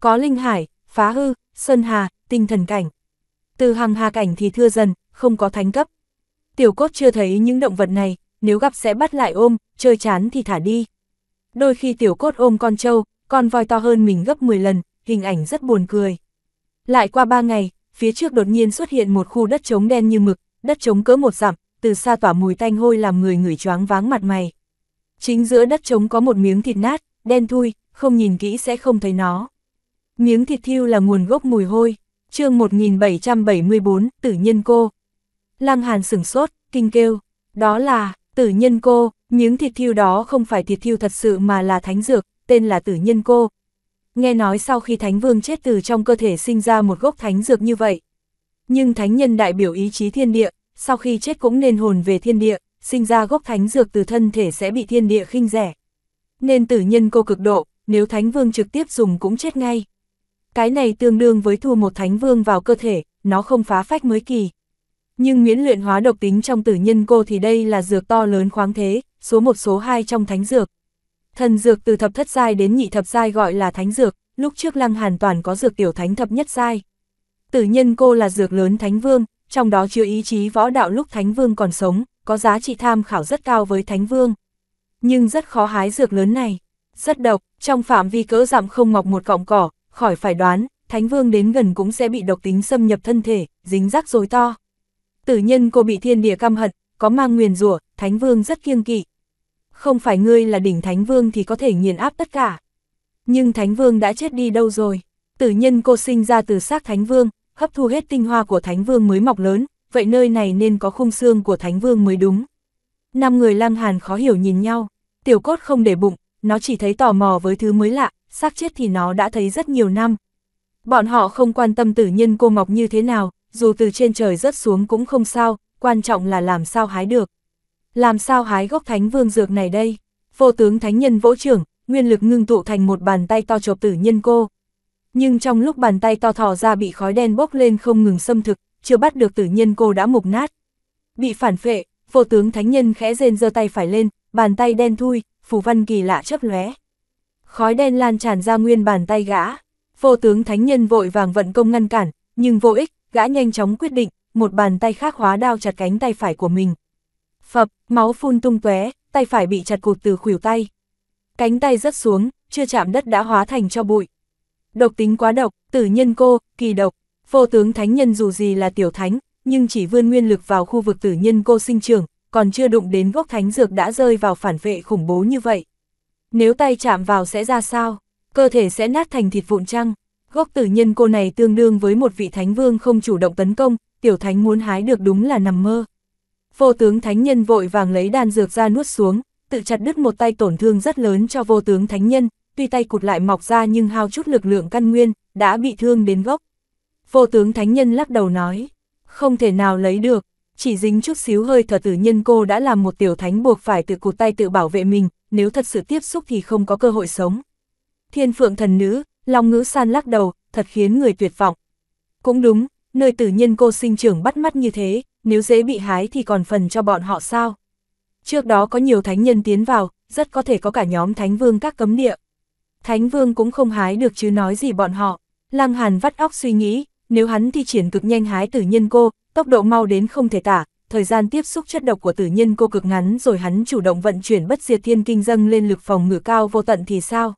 Speaker 1: Có linh hải, phá hư, sơn hà, tinh thần cảnh. Từ hàng hà cảnh thì thưa dần, không có thánh cấp. Tiểu cốt chưa thấy những động vật này, nếu gặp sẽ bắt lại ôm, chơi chán thì thả đi. Đôi khi tiểu cốt ôm con trâu, con voi to hơn mình gấp 10 lần, hình ảnh rất buồn cười. Lại qua 3 ngày, phía trước đột nhiên xuất hiện một khu đất trống đen như mực, đất trống cỡ một dặm, từ xa tỏa mùi tanh hôi làm người ngửi choáng váng mặt mày. Chính giữa đất trống có một miếng thịt nát, đen thui, không nhìn kỹ sẽ không thấy nó. Miếng thịt thiêu là nguồn gốc mùi hôi, chương 1774, tử nhân cô. Lăng Hàn sửng sốt, kinh kêu, đó là, tử nhân cô, miếng thịt thiêu đó không phải thịt thiêu thật sự mà là thánh dược, tên là tử nhân cô. Nghe nói sau khi Thánh Vương chết từ trong cơ thể sinh ra một gốc thánh dược như vậy. Nhưng Thánh Nhân đại biểu ý chí thiên địa, sau khi chết cũng nên hồn về thiên địa, sinh ra gốc thánh dược từ thân thể sẽ bị thiên địa khinh rẻ. Nên tử nhân cô cực độ, nếu Thánh Vương trực tiếp dùng cũng chết ngay. Cái này tương đương với thua một Thánh Vương vào cơ thể, nó không phá phách mới kỳ. Nhưng miễn luyện hóa độc tính trong tử nhân cô thì đây là dược to lớn khoáng thế, số một số hai trong thánh dược, Thần dược từ thập thất giai đến nhị thập giai gọi là thánh dược, lúc trước Lăng Hàn toàn có dược tiểu thánh thập nhất giai. Tử nhân cô là dược lớn thánh vương, trong đó chứa ý chí võ đạo lúc thánh vương còn sống, có giá trị tham khảo rất cao với thánh vương. Nhưng rất khó hái dược lớn này, rất độc, trong phạm vi cỡ dặm không ngọc một cọng cỏ, khỏi phải đoán, thánh vương đến gần cũng sẽ bị độc tính xâm nhập thân thể, dính rắc rối to. Tử nhân cô bị thiên địa căm hận, có mang nguyền rủa, thánh vương rất kiêng kỵ, không phải ngươi là đỉnh Thánh Vương thì có thể nghiền áp tất cả. Nhưng Thánh Vương đã chết đi đâu rồi? Tử nhân cô sinh ra từ xác Thánh Vương, hấp thu hết tinh hoa của Thánh Vương mới mọc lớn, vậy nơi này nên có khung xương của Thánh Vương mới đúng. Năm người Lăng Hàn khó hiểu nhìn nhau, tiểu cốt không để bụng, nó chỉ thấy tò mò với thứ mới lạ, xác chết thì nó đã thấy rất nhiều năm. Bọn họ không quan tâm tử nhân cô ngọc như thế nào, dù từ trên trời rớt xuống cũng không sao, quan trọng là làm sao hái được. Làm sao hái gốc thánh vương dược này đây? Vô tướng thánh nhân vỗ trưởng, nguyên lực ngưng tụ thành một bàn tay to chộp tử nhân cô. Nhưng trong lúc bàn tay to thò ra bị khói đen bốc lên không ngừng xâm thực, chưa bắt được tử nhân cô đã mục nát. Bị phản phệ, vô tướng thánh nhân khẽ rên giơ tay phải lên, bàn tay đen thui, phù văn kỳ lạ chấp lóe. Khói đen lan tràn ra nguyên bàn tay gã, vô tướng thánh nhân vội vàng vận công ngăn cản, nhưng vô ích, gã nhanh chóng quyết định, một bàn tay khác hóa đao chặt cánh tay phải của mình. Phập, máu phun tung tóe, tay phải bị chặt cụt từ khuỷu tay. Cánh tay rớt xuống, chưa chạm đất đã hóa thành cho bụi. Độc tính quá độc, tử nhân cô, kỳ độc, vô tướng thánh nhân dù gì là tiểu thánh, nhưng chỉ vươn nguyên lực vào khu vực tử nhân cô sinh trưởng, còn chưa đụng đến gốc thánh dược đã rơi vào phản vệ khủng bố như vậy. Nếu tay chạm vào sẽ ra sao? Cơ thể sẽ nát thành thịt vụn trăng Gốc tử nhân cô này tương đương với một vị thánh vương không chủ động tấn công, tiểu thánh muốn hái được đúng là nằm mơ. Vô tướng thánh nhân vội vàng lấy đan dược ra nuốt xuống, tự chặt đứt một tay tổn thương rất lớn cho vô tướng thánh nhân, tuy tay cụt lại mọc ra nhưng hao chút lực lượng căn nguyên, đã bị thương đến gốc. Vô tướng thánh nhân lắc đầu nói, không thể nào lấy được, chỉ dính chút xíu hơi thở tử nhân cô đã làm một tiểu thánh buộc phải tự cụt tay tự bảo vệ mình, nếu thật sự tiếp xúc thì không có cơ hội sống. Thiên phượng thần nữ, long ngữ san lắc đầu, thật khiến người tuyệt vọng. Cũng đúng, nơi tử nhân cô sinh trưởng bắt mắt như thế, nếu dễ bị hái thì còn phần cho bọn họ sao? Trước đó có nhiều thánh nhân tiến vào, rất có thể có cả nhóm thánh vương các cấm địa. Thánh vương cũng không hái được chứ nói gì bọn họ. Lăng Hàn vắt óc suy nghĩ, nếu hắn thì triển cực nhanh hái tử nhân cô, tốc độ mau đến không thể tả, thời gian tiếp xúc chất độc của tử nhân cô cực ngắn rồi hắn chủ động vận chuyển bất diệt thiên kinh dâng lên lực phòng ngự cao vô tận thì sao?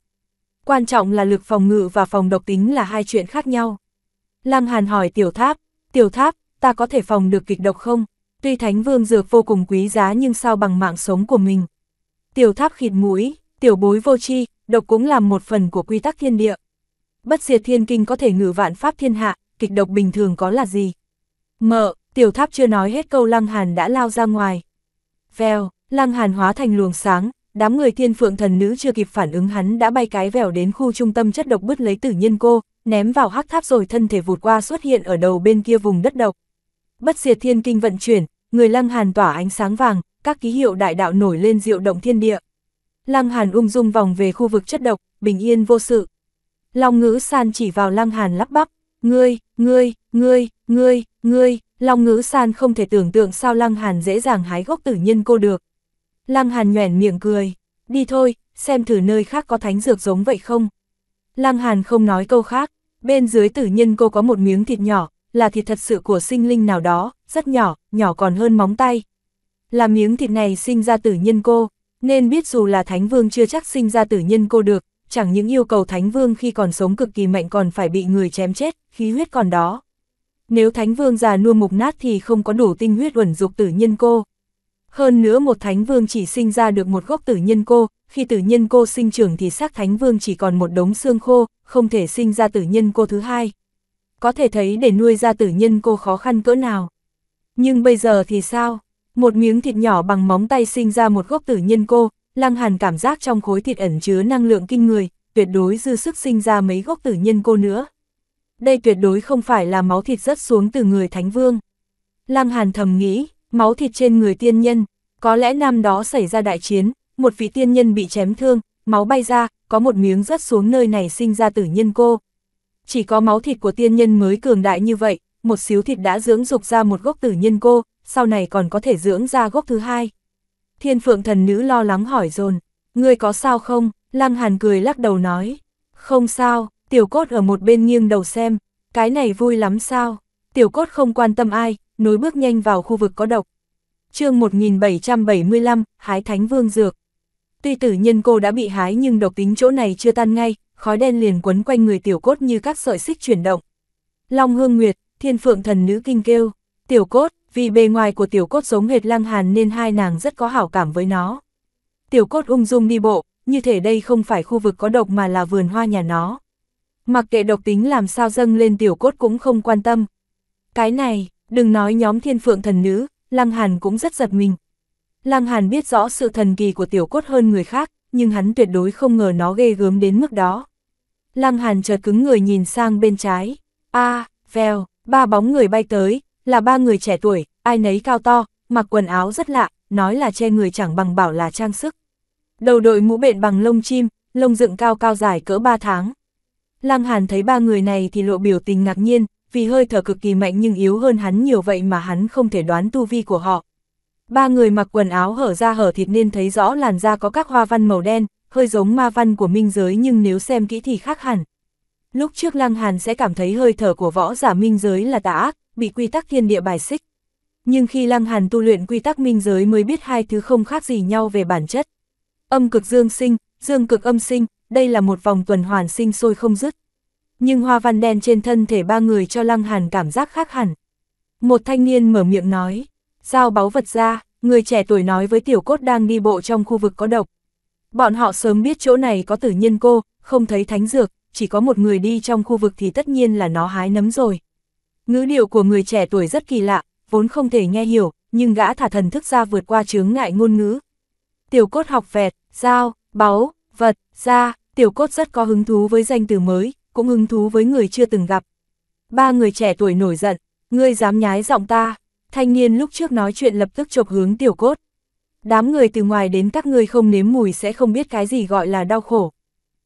Speaker 1: Quan trọng là lực phòng ngự và phòng độc tính là hai chuyện khác nhau. Lăng Hàn hỏi tiểu tháp, tiểu tháp, ta có thể phòng được kịch độc không? Tuy Thánh Vương Dược vô cùng quý giá nhưng sao bằng mạng sống của mình? Tiểu tháp khịt mũi, tiểu bối vô tri, độc cũng làm một phần của quy tắc thiên địa. Bất diệt thiên kinh có thể ngự vạn pháp thiên hạ, kịch độc bình thường có là gì? Mợ, tiểu tháp chưa nói hết câu lăng hàn đã lao ra ngoài. Vèo, lăng hàn hóa thành luồng sáng, đám người thiên phượng thần nữ chưa kịp phản ứng hắn đã bay cái vèo đến khu trung tâm chất độc bứt lấy tử nhân cô, ném vào hắc tháp rồi thân thể vụt qua xuất hiện ở đầu bên kia vùng đất độc. Bất diệt thiên kinh vận chuyển, người lăng hàn tỏa ánh sáng vàng, các ký hiệu đại đạo nổi lên diệu động thiên địa. Lăng hàn ung dung vòng về khu vực chất độc, bình yên vô sự. Long ngữ san chỉ vào lăng hàn lắp bắp, ngươi, ngươi, ngươi, ngươi, ngươi, long ngữ san không thể tưởng tượng sao lăng hàn dễ dàng hái gốc tử nhân cô được. Lăng hàn nhoẻn miệng cười, đi thôi, xem thử nơi khác có thánh dược giống vậy không. Lăng hàn không nói câu khác, bên dưới tử nhân cô có một miếng thịt nhỏ, là thịt thật sự của sinh linh nào đó, rất nhỏ, nhỏ còn hơn móng tay. Là miếng thịt này sinh ra tử nhân cô, nên biết dù là Thánh Vương chưa chắc sinh ra tử nhân cô được, chẳng những yêu cầu Thánh Vương khi còn sống cực kỳ mạnh còn phải bị người chém chết, khí huyết còn đó. Nếu Thánh Vương già nua mục nát thì không có đủ tinh huyết uẩn dục tử nhân cô. Hơn nữa một Thánh Vương chỉ sinh ra được một gốc tử nhân cô, khi tử nhân cô sinh trưởng thì xác Thánh Vương chỉ còn một đống xương khô, không thể sinh ra tử nhân cô thứ hai có thể thấy để nuôi ra tử nhân cô khó khăn cỡ nào. Nhưng bây giờ thì sao? Một miếng thịt nhỏ bằng móng tay sinh ra một gốc tử nhân cô, Lăng Hàn cảm giác trong khối thịt ẩn chứa năng lượng kinh người, tuyệt đối dư sức sinh ra mấy gốc tử nhân cô nữa. Đây tuyệt đối không phải là máu thịt rớt xuống từ người Thánh Vương. Lăng Hàn thầm nghĩ, máu thịt trên người tiên nhân, có lẽ năm đó xảy ra đại chiến, một vị tiên nhân bị chém thương, máu bay ra, có một miếng rớt xuống nơi này sinh ra tử nhân cô chỉ có máu thịt của tiên nhân mới cường đại như vậy, một xíu thịt đã dưỡng dục ra một gốc tử nhân cô, sau này còn có thể dưỡng ra gốc thứ hai. Thiên phượng thần nữ lo lắng hỏi dồn ngươi có sao không? Lăng Hàn cười lắc đầu nói, không sao, tiểu cốt ở một bên nghiêng đầu xem, cái này vui lắm sao? Tiểu cốt không quan tâm ai, nối bước nhanh vào khu vực có độc. chương 1775, Hái Thánh Vương Dược. Tuy tử nhân cô đã bị hái nhưng độc tính chỗ này chưa tan ngay, khói đen liền quấn quanh người tiểu cốt như các sợi xích chuyển động. Long hương nguyệt, thiên phượng thần nữ kinh kêu, tiểu cốt, vì bề ngoài của tiểu cốt giống hệt lăng hàn nên hai nàng rất có hảo cảm với nó. Tiểu cốt ung dung đi bộ, như thể đây không phải khu vực có độc mà là vườn hoa nhà nó. Mặc kệ độc tính làm sao dâng lên tiểu cốt cũng không quan tâm. Cái này, đừng nói nhóm thiên phượng thần nữ, lăng hàn cũng rất giật mình. Lăng hàn biết rõ sự thần kỳ của tiểu cốt hơn người khác, nhưng hắn tuyệt đối không ngờ nó ghê gớm đến mức đó. Lăng Hàn chợt cứng người nhìn sang bên trái. A, à, vèo, ba bóng người bay tới, là ba người trẻ tuổi, ai nấy cao to, mặc quần áo rất lạ, nói là che người chẳng bằng bảo là trang sức. Đầu đội mũ bện bằng lông chim, lông dựng cao cao dài cỡ ba tháng. Lăng Hàn thấy ba người này thì lộ biểu tình ngạc nhiên, vì hơi thở cực kỳ mạnh nhưng yếu hơn hắn nhiều vậy mà hắn không thể đoán tu vi của họ. Ba người mặc quần áo hở ra hở thịt nên thấy rõ làn da có các hoa văn màu đen, hơi giống ma văn của minh giới nhưng nếu xem kỹ thì khác hẳn. Lúc trước Lăng Hàn sẽ cảm thấy hơi thở của võ giả minh giới là tà ác, bị quy tắc thiên địa bài xích. Nhưng khi Lăng Hàn tu luyện quy tắc minh giới mới biết hai thứ không khác gì nhau về bản chất. Âm cực dương sinh, dương cực âm sinh, đây là một vòng tuần hoàn sinh sôi không dứt. Nhưng hoa văn đen trên thân thể ba người cho Lăng Hàn cảm giác khác hẳn. Một thanh niên mở miệng nói, giao báu vật ra, người trẻ tuổi nói với tiểu cốt đang đi bộ trong khu vực có độc. Bọn họ sớm biết chỗ này có tử nhân cô, không thấy thánh dược, chỉ có một người đi trong khu vực thì tất nhiên là nó hái nấm rồi. Ngữ điệu của người trẻ tuổi rất kỳ lạ, vốn không thể nghe hiểu, nhưng gã thả thần thức ra vượt qua chướng ngại ngôn ngữ. Tiểu cốt học vẹt, dao, báu, vật, da, tiểu cốt rất có hứng thú với danh từ mới, cũng hứng thú với người chưa từng gặp. Ba người trẻ tuổi nổi giận, ngươi dám nhái giọng ta, thanh niên lúc trước nói chuyện lập tức chộp hướng tiểu cốt đám người từ ngoài đến các ngươi không nếm mùi sẽ không biết cái gì gọi là đau khổ.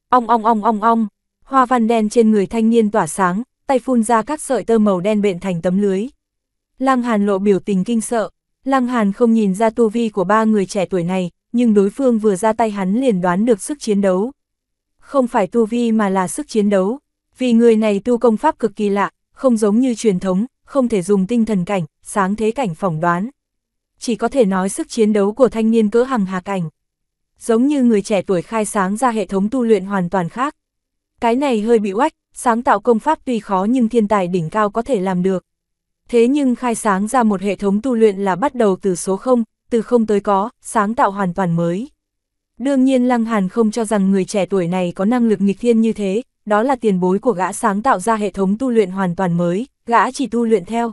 Speaker 1: Ong ong ong ong ong, hoa văn đen trên người thanh niên tỏa sáng, tay phun ra các sợi tơ màu đen bện thành tấm lưới. Lăng Hàn lộ biểu tình kinh sợ, Lăng Hàn không nhìn ra tu vi của ba người trẻ tuổi này, nhưng đối phương vừa ra tay hắn liền đoán được sức chiến đấu. Không phải tu vi mà là sức chiến đấu, vì người này tu công pháp cực kỳ lạ, không giống như truyền thống, không thể dùng tinh thần cảnh, sáng thế cảnh phỏng đoán chỉ có thể nói sức chiến đấu của thanh niên cỡ hằng hà cảnh. Giống như người trẻ tuổi khai sáng ra hệ thống tu luyện hoàn toàn khác. Cái này hơi bị oách, sáng tạo công pháp tuy khó nhưng thiên tài đỉnh cao có thể làm được. Thế nhưng khai sáng ra một hệ thống tu luyện là bắt đầu từ số 0, từ không tới có, sáng tạo hoàn toàn mới. Đương nhiên Lăng Hàn không cho rằng người trẻ tuổi này có năng lực nghịch thiên như thế, đó là tiền bối của gã sáng tạo ra hệ thống tu luyện hoàn toàn mới, gã chỉ tu luyện theo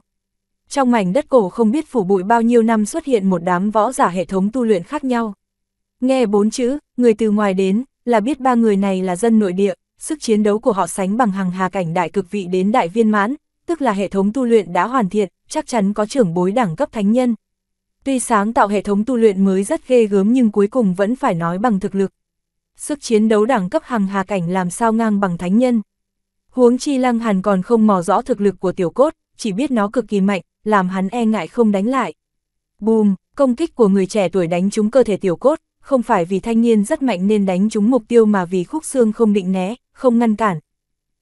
Speaker 1: trong mảnh đất cổ không biết phủ bụi bao nhiêu năm xuất hiện một đám võ giả hệ thống tu luyện khác nhau. Nghe bốn chữ, người từ ngoài đến, là biết ba người này là dân nội địa, sức chiến đấu của họ sánh bằng hàng hà cảnh đại cực vị đến đại viên mãn, tức là hệ thống tu luyện đã hoàn thiện, chắc chắn có trưởng bối đẳng cấp thánh nhân. Tuy sáng tạo hệ thống tu luyện mới rất ghê gớm nhưng cuối cùng vẫn phải nói bằng thực lực. Sức chiến đấu đẳng cấp hàng hà cảnh làm sao ngang bằng thánh nhân. Huống chi lăng hàn còn không mò rõ thực lực của tiểu cốt, chỉ biết nó cực kỳ mạnh, làm hắn e ngại không đánh lại. Bùm, công kích của người trẻ tuổi đánh trúng cơ thể tiểu cốt, không phải vì thanh niên rất mạnh nên đánh trúng mục tiêu mà vì khúc xương không định né, không ngăn cản.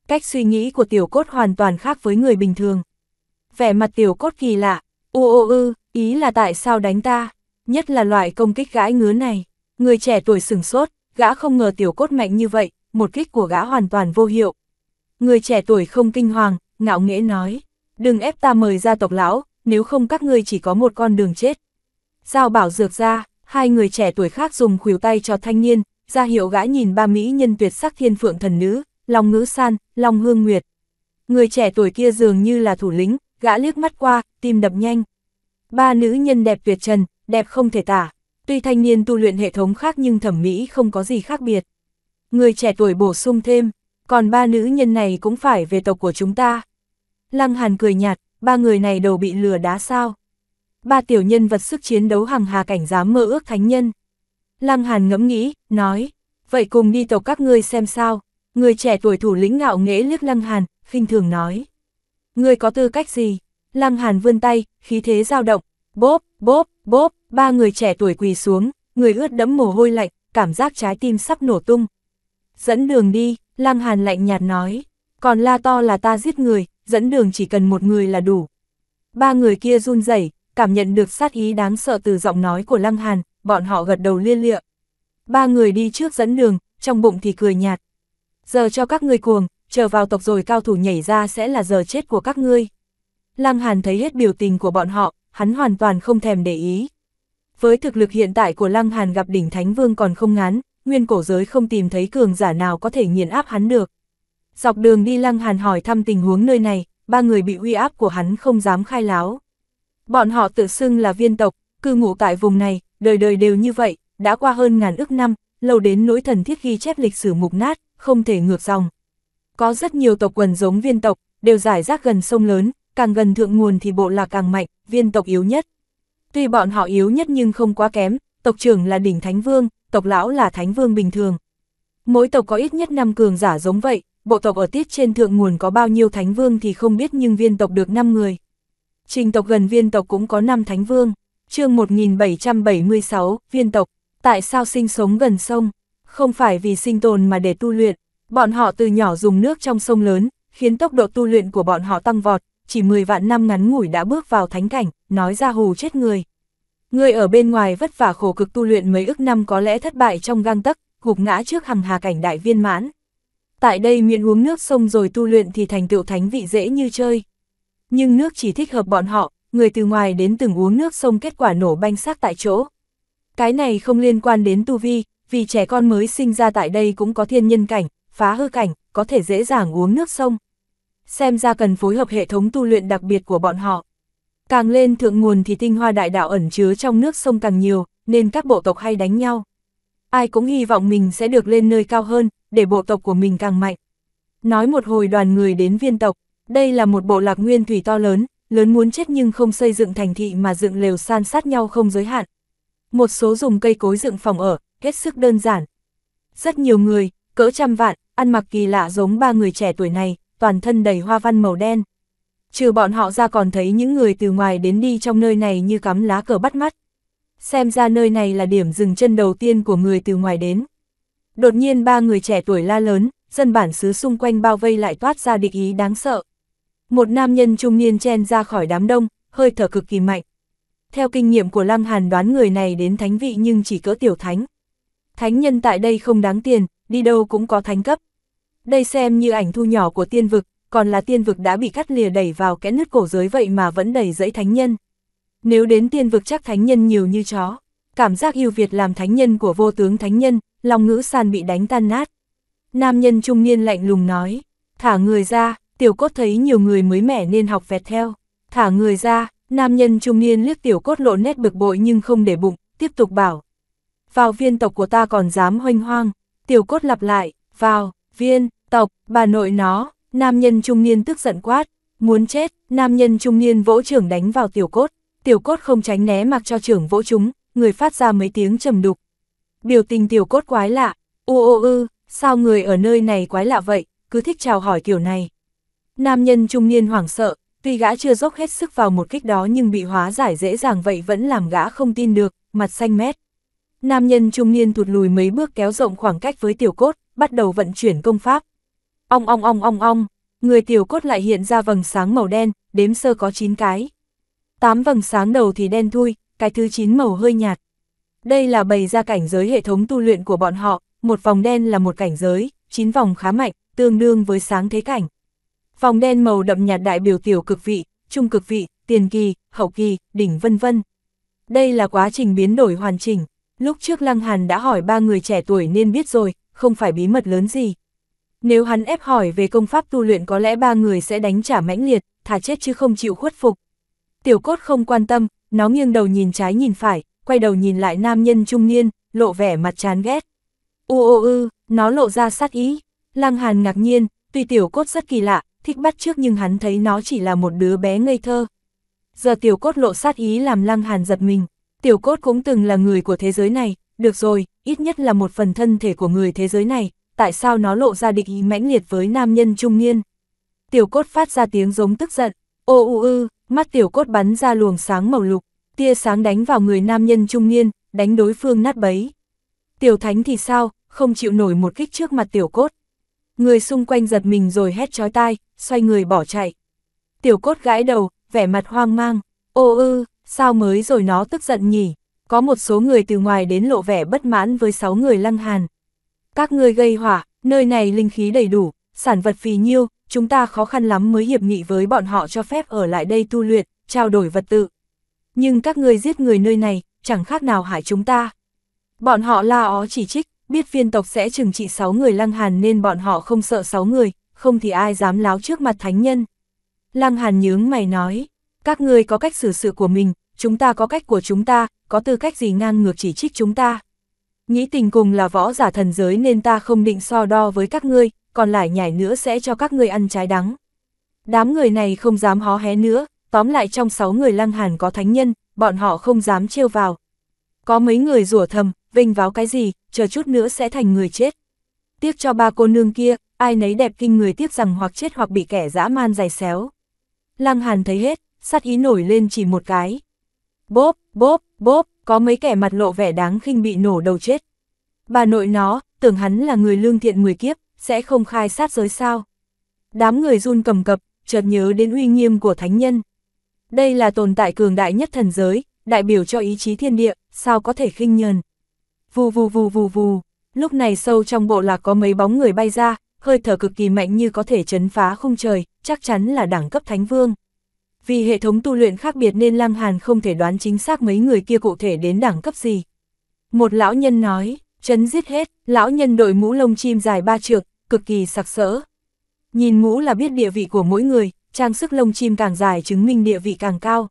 Speaker 1: Cách suy nghĩ của tiểu cốt hoàn toàn khác với người bình thường. Vẻ mặt tiểu cốt kỳ lạ, ô ô ư, ý là tại sao đánh ta, nhất là loại công kích gãi ngứa này. Người trẻ tuổi sửng sốt, gã không ngờ tiểu cốt mạnh như vậy, một kích của gã hoàn toàn vô hiệu. Người trẻ tuổi không kinh hoàng, ngạo nghễ nói đừng ép ta mời ra tộc lão, nếu không các ngươi chỉ có một con đường chết. Giao bảo dược ra, hai người trẻ tuổi khác dùng khuỷu tay cho thanh niên, ra hiệu gã nhìn ba mỹ nhân tuyệt sắc thiên phượng thần nữ, lòng ngữ san, lòng hương nguyệt. Người trẻ tuổi kia dường như là thủ lĩnh, gã liếc mắt qua, tim đập nhanh. Ba nữ nhân đẹp tuyệt trần, đẹp không thể tả, tuy thanh niên tu luyện hệ thống khác nhưng thẩm mỹ không có gì khác biệt. Người trẻ tuổi bổ sung thêm, còn ba nữ nhân này cũng phải về tộc của chúng ta. Lăng Hàn cười nhạt, ba người này đầu bị lừa đá sao. Ba tiểu nhân vật sức chiến đấu hàng hà cảnh dám mơ ước thánh nhân. Lăng Hàn ngẫm nghĩ, nói, vậy cùng đi tộc các ngươi xem sao. Người trẻ tuổi thủ lĩnh ngạo nghễ liếc Lăng Hàn, khinh thường nói. Người có tư cách gì? Lăng Hàn vươn tay, khí thế dao động, bóp, bóp, bóp, ba người trẻ tuổi quỳ xuống, người ướt đẫm mồ hôi lạnh, cảm giác trái tim sắp nổ tung. Dẫn đường đi, Lăng Hàn lạnh nhạt nói, còn la to là ta giết người, dẫn đường chỉ cần một người là đủ. Ba người kia run rẩy, cảm nhận được sát ý đáng sợ từ giọng nói của Lăng Hàn, bọn họ gật đầu liên lịa. Ba người đi trước dẫn đường, trong bụng thì cười nhạt. Giờ cho các ngươi cuồng, chờ vào tộc rồi cao thủ nhảy ra sẽ là giờ chết của các ngươi. Lăng Hàn thấy hết biểu tình của bọn họ, hắn hoàn toàn không thèm để ý. Với thực lực hiện tại của Lăng Hàn gặp đỉnh Thánh Vương còn không ngán, nguyên cổ giới không tìm thấy cường giả nào có thể nghiền áp hắn được. Dọc đường đi Lăng Hàn hỏi thăm tình huống nơi này, ba người bị uy áp của hắn không dám khai láo. Bọn họ tự xưng là viên tộc, cư ngụ tại vùng này, đời đời đều như vậy, đã qua hơn ngàn ước năm, lâu đến nỗi thần thiết ghi chép lịch sử mục nát, không thể ngược dòng. Có rất nhiều tộc quần giống viên tộc, đều giải rác gần sông lớn, càng gần thượng nguồn thì bộ lạc càng mạnh, viên tộc yếu nhất. Tuy bọn họ yếu nhất nhưng không quá kém, tộc trưởng là đỉnh thánh vương, tộc lão là thánh vương bình thường. Mỗi tộc có ít nhất 5 cường giả giống vậy, bộ tộc ở tiết trên thượng nguồn có bao nhiêu thánh vương thì không biết nhưng viên tộc được 5 người. Trình tộc gần viên tộc cũng có 5 thánh vương. chương 1776, viên tộc, tại sao sinh sống gần sông? Không phải vì sinh tồn mà để tu luyện, bọn họ từ nhỏ dùng nước trong sông lớn, khiến tốc độ tu luyện của bọn họ tăng vọt, chỉ 10 vạn năm ngắn ngủi đã bước vào thánh cảnh, nói ra hù chết người. Người ở bên ngoài vất vả khổ cực tu luyện mấy ức năm có lẽ thất bại trong gang tấc, gục ngã trước hằng hà cảnh đại viên mãn tại đây miễn uống nước sông rồi tu luyện thì thành tựu thánh vị dễ như chơi. Nhưng nước chỉ thích hợp bọn họ, người từ ngoài đến từng uống nước sông kết quả nổ banh xác tại chỗ. Cái này không liên quan đến tu vi, vì trẻ con mới sinh ra tại đây cũng có thiên nhân cảnh, phá hư cảnh, có thể dễ dàng uống nước sông. Xem ra cần phối hợp hệ thống tu luyện đặc biệt của bọn họ. Càng lên thượng nguồn thì tinh hoa đại đạo ẩn chứa trong nước sông càng nhiều, nên các bộ tộc hay đánh nhau. Ai cũng hy vọng mình sẽ được lên nơi cao hơn, để bộ tộc của mình càng mạnh. Nói một hồi đoàn người đến viên tộc, đây là một bộ lạc nguyên thủy to lớn, lớn muốn chết nhưng không xây dựng thành thị mà dựng lều san sát nhau không giới hạn. Một số dùng cây cối dựng phòng ở, hết sức đơn giản. Rất nhiều người, cỡ trăm vạn, ăn mặc kỳ lạ giống ba người trẻ tuổi này, toàn thân đầy hoa văn màu đen. Trừ bọn họ ra còn thấy những người từ ngoài đến đi trong nơi này như cắm lá cờ bắt mắt. Xem ra nơi này là điểm dừng chân đầu tiên của người từ ngoài đến. Đột nhiên ba người trẻ tuổi la lớn, dân bản xứ xung quanh bao vây lại toát ra địch ý đáng sợ. Một nam nhân trung niên chen ra khỏi đám đông, hơi thở cực kỳ mạnh. Theo kinh nghiệm của Lăng Hàn đoán người này đến thánh vị nhưng chỉ cỡ tiểu thánh. Thánh nhân tại đây không đáng tiền, đi đâu cũng có thánh cấp. Đây xem như ảnh thu nhỏ của tiên vực, còn là tiên vực đã bị cắt lìa đẩy vào kẽ nứt cổ giới vậy mà vẫn đầy dẫy thánh nhân. Nếu đến tiên vực chắc thánh nhân nhiều như chó. Cảm giác yêu Việt làm thánh nhân của vô tướng thánh nhân, lòng ngữ sàn bị đánh tan nát. Nam nhân trung niên lạnh lùng nói, thả người ra, tiểu cốt thấy nhiều người mới mẻ nên học vẹt theo. Thả người ra, nam nhân trung niên liếc tiểu cốt lộ nét bực bội nhưng không để bụng, tiếp tục bảo. Vào viên tộc của ta còn dám hoanh hoang, tiểu cốt lặp lại, vào, viên, tộc, bà nội nó, nam nhân trung niên tức giận quát, muốn chết, nam nhân trung niên vỗ trưởng đánh vào tiểu cốt, tiểu cốt không tránh né mặc cho trưởng vỗ chúng, người phát ra mấy tiếng trầm đục, biểu tình tiểu cốt quái lạ, ô ô ư, sao người ở nơi này quái lạ vậy, cứ thích chào hỏi kiểu này. Nam nhân trung niên hoảng sợ, tuy gã chưa dốc hết sức vào một kích đó nhưng bị hóa giải dễ dàng vậy vẫn làm gã không tin được, mặt xanh mét. Nam nhân trung niên thụt lùi mấy bước kéo rộng khoảng cách với tiểu cốt, bắt đầu vận chuyển công pháp. Ong ong ong ong ong, người tiểu cốt lại hiện ra vầng sáng màu đen, đếm sơ có 9 cái. 8 vầng sáng đầu thì đen thui, cái thứ 9 màu hơi nhạt. Đây là bày ra cảnh giới hệ thống tu luyện của bọn họ, một vòng đen là một cảnh giới, chín vòng khá mạnh, tương đương với sáng thế cảnh. Vòng đen màu đậm nhạt đại biểu tiểu cực vị, trung cực vị, tiền kỳ, hậu kỳ, đỉnh vân vân. Đây là quá trình biến đổi hoàn chỉnh. Lúc trước Lăng Hàn đã hỏi ba người trẻ tuổi nên biết rồi, không phải bí mật lớn gì. Nếu hắn ép hỏi về công pháp tu luyện có lẽ ba người sẽ đánh trả mãnh liệt, thà chết chứ không chịu khuất phục. Tiểu cốt không quan tâm, nó nghiêng đầu nhìn trái nhìn phải, quay đầu nhìn lại nam nhân trung niên, lộ vẻ mặt chán ghét. U ô ư, nó lộ ra sát ý. Lăng Hàn ngạc nhiên, tuy tiểu cốt rất kỳ lạ, thích bắt trước nhưng hắn thấy nó chỉ là một đứa bé ngây thơ. Giờ tiểu cốt lộ sát ý làm Lăng Hàn giật mình. Tiểu cốt cũng từng là người của thế giới này, được rồi, ít nhất là một phần thân thể của người thế giới này, tại sao nó lộ ra địch ý mãnh liệt với nam nhân trung niên. Tiểu cốt phát ra tiếng giống tức giận, ô u ư, mắt tiểu cốt bắn ra luồng sáng màu lục, tia sáng đánh vào người nam nhân trung niên, đánh đối phương nát bấy. Tiểu thánh thì sao, không chịu nổi một kích trước mặt tiểu cốt. Người xung quanh giật mình rồi hét chói tai, xoay người bỏ chạy. Tiểu cốt gãi đầu, vẻ mặt hoang mang, ô ư, sao mới rồi nó tức giận nhỉ. Có một số người từ ngoài đến lộ vẻ bất mãn với sáu người lăng hàn. Các người gây hỏa, nơi này linh khí đầy đủ, sản vật phì nhiêu, chúng ta khó khăn lắm mới hiệp nghị với bọn họ cho phép ở lại đây tu luyện, trao đổi vật tự nhưng các ngươi giết người nơi này, chẳng khác nào hại chúng ta. Bọn họ la ó chỉ trích, biết viên tộc sẽ trừng trị 6 người Lăng Hàn nên bọn họ không sợ 6 người, không thì ai dám láo trước mặt thánh nhân. Lăng Hàn nhướng mày nói, các ngươi có cách xử sự của mình, chúng ta có cách của chúng ta, có tư cách gì ngang ngược chỉ trích chúng ta. Nghĩ tình cùng là võ giả thần giới nên ta không định so đo với các ngươi, còn lại nhảy nữa sẽ cho các ngươi ăn trái đắng. Đám người này không dám hó hé nữa, tóm lại trong sáu người lăng hàn có thánh nhân, bọn họ không dám trêu vào. Có mấy người rủa thầm, vinh váo cái gì, chờ chút nữa sẽ thành người chết. Tiếc cho ba cô nương kia, ai nấy đẹp kinh người tiếc rằng hoặc chết hoặc bị kẻ dã man giày xéo. Lăng hàn thấy hết, sát ý nổi lên chỉ một cái. Bốp, bốp, bốp, có mấy kẻ mặt lộ vẻ đáng khinh bị nổ đầu chết. Bà nội nó, tưởng hắn là người lương thiện người kiếp, sẽ không khai sát giới sao. Đám người run cầm cập, chợt nhớ đến uy nghiêm của thánh nhân. Đây là tồn tại cường đại nhất thần giới, đại biểu cho ý chí thiên địa, sao có thể khinh nhờn. Vù vù vù vù vù, lúc này sâu trong bộ lạc có mấy bóng người bay ra, hơi thở cực kỳ mạnh như có thể chấn phá không trời, chắc chắn là đẳng cấp thánh vương. Vì hệ thống tu luyện khác biệt nên Lăng Hàn không thể đoán chính xác mấy người kia cụ thể đến đẳng cấp gì. Một lão nhân nói, chấn giết hết, lão nhân đội mũ lông chim dài ba trượng, cực kỳ sặc sỡ. Nhìn mũ là biết địa vị của mỗi người, trang sức lông chim càng dài chứng minh địa vị càng cao.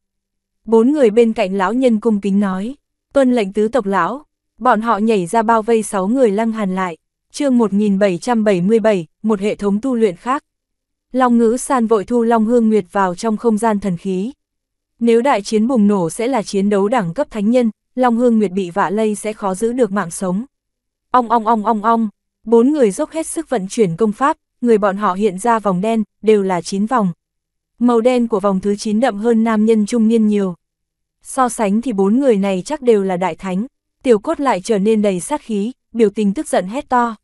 Speaker 1: Bốn người bên cạnh lão nhân cung kính nói, tuân lệnh tứ tộc lão, bọn họ nhảy ra bao vây sáu người lăng hàn lại, chương 1777, một hệ thống tu luyện khác. Long ngữ san vội thu Long Hương Nguyệt vào trong không gian thần khí. Nếu đại chiến bùng nổ sẽ là chiến đấu đẳng cấp thánh nhân, Long Hương Nguyệt bị vạ lây sẽ khó giữ được mạng sống. Ong ong ong ong ong, bốn người dốc hết sức vận chuyển công pháp, người bọn họ hiện ra vòng đen, đều là chín vòng, Màu đen của vòng thứ 9 đậm hơn nam nhân trung niên nhiều. So sánh thì bốn người này chắc đều là đại thánh, tiểu cốt lại trở nên đầy sát khí, biểu tình tức giận hét to.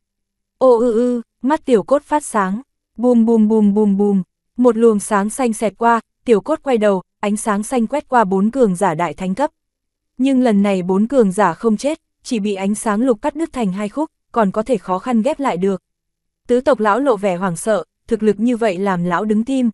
Speaker 1: Ô ư ư, mắt tiểu cốt phát sáng, bùm bùm bùm bùm bùm, một luồng sáng xanh xẹt qua, tiểu cốt quay đầu, ánh sáng xanh quét qua bốn cường giả đại thánh cấp. Nhưng lần này bốn cường giả không chết, chỉ bị ánh sáng lục cắt đứt thành hai khúc, còn có thể khó khăn ghép lại được. Tứ tộc lão lộ vẻ hoảng sợ, thực lực như vậy làm lão đứng tim,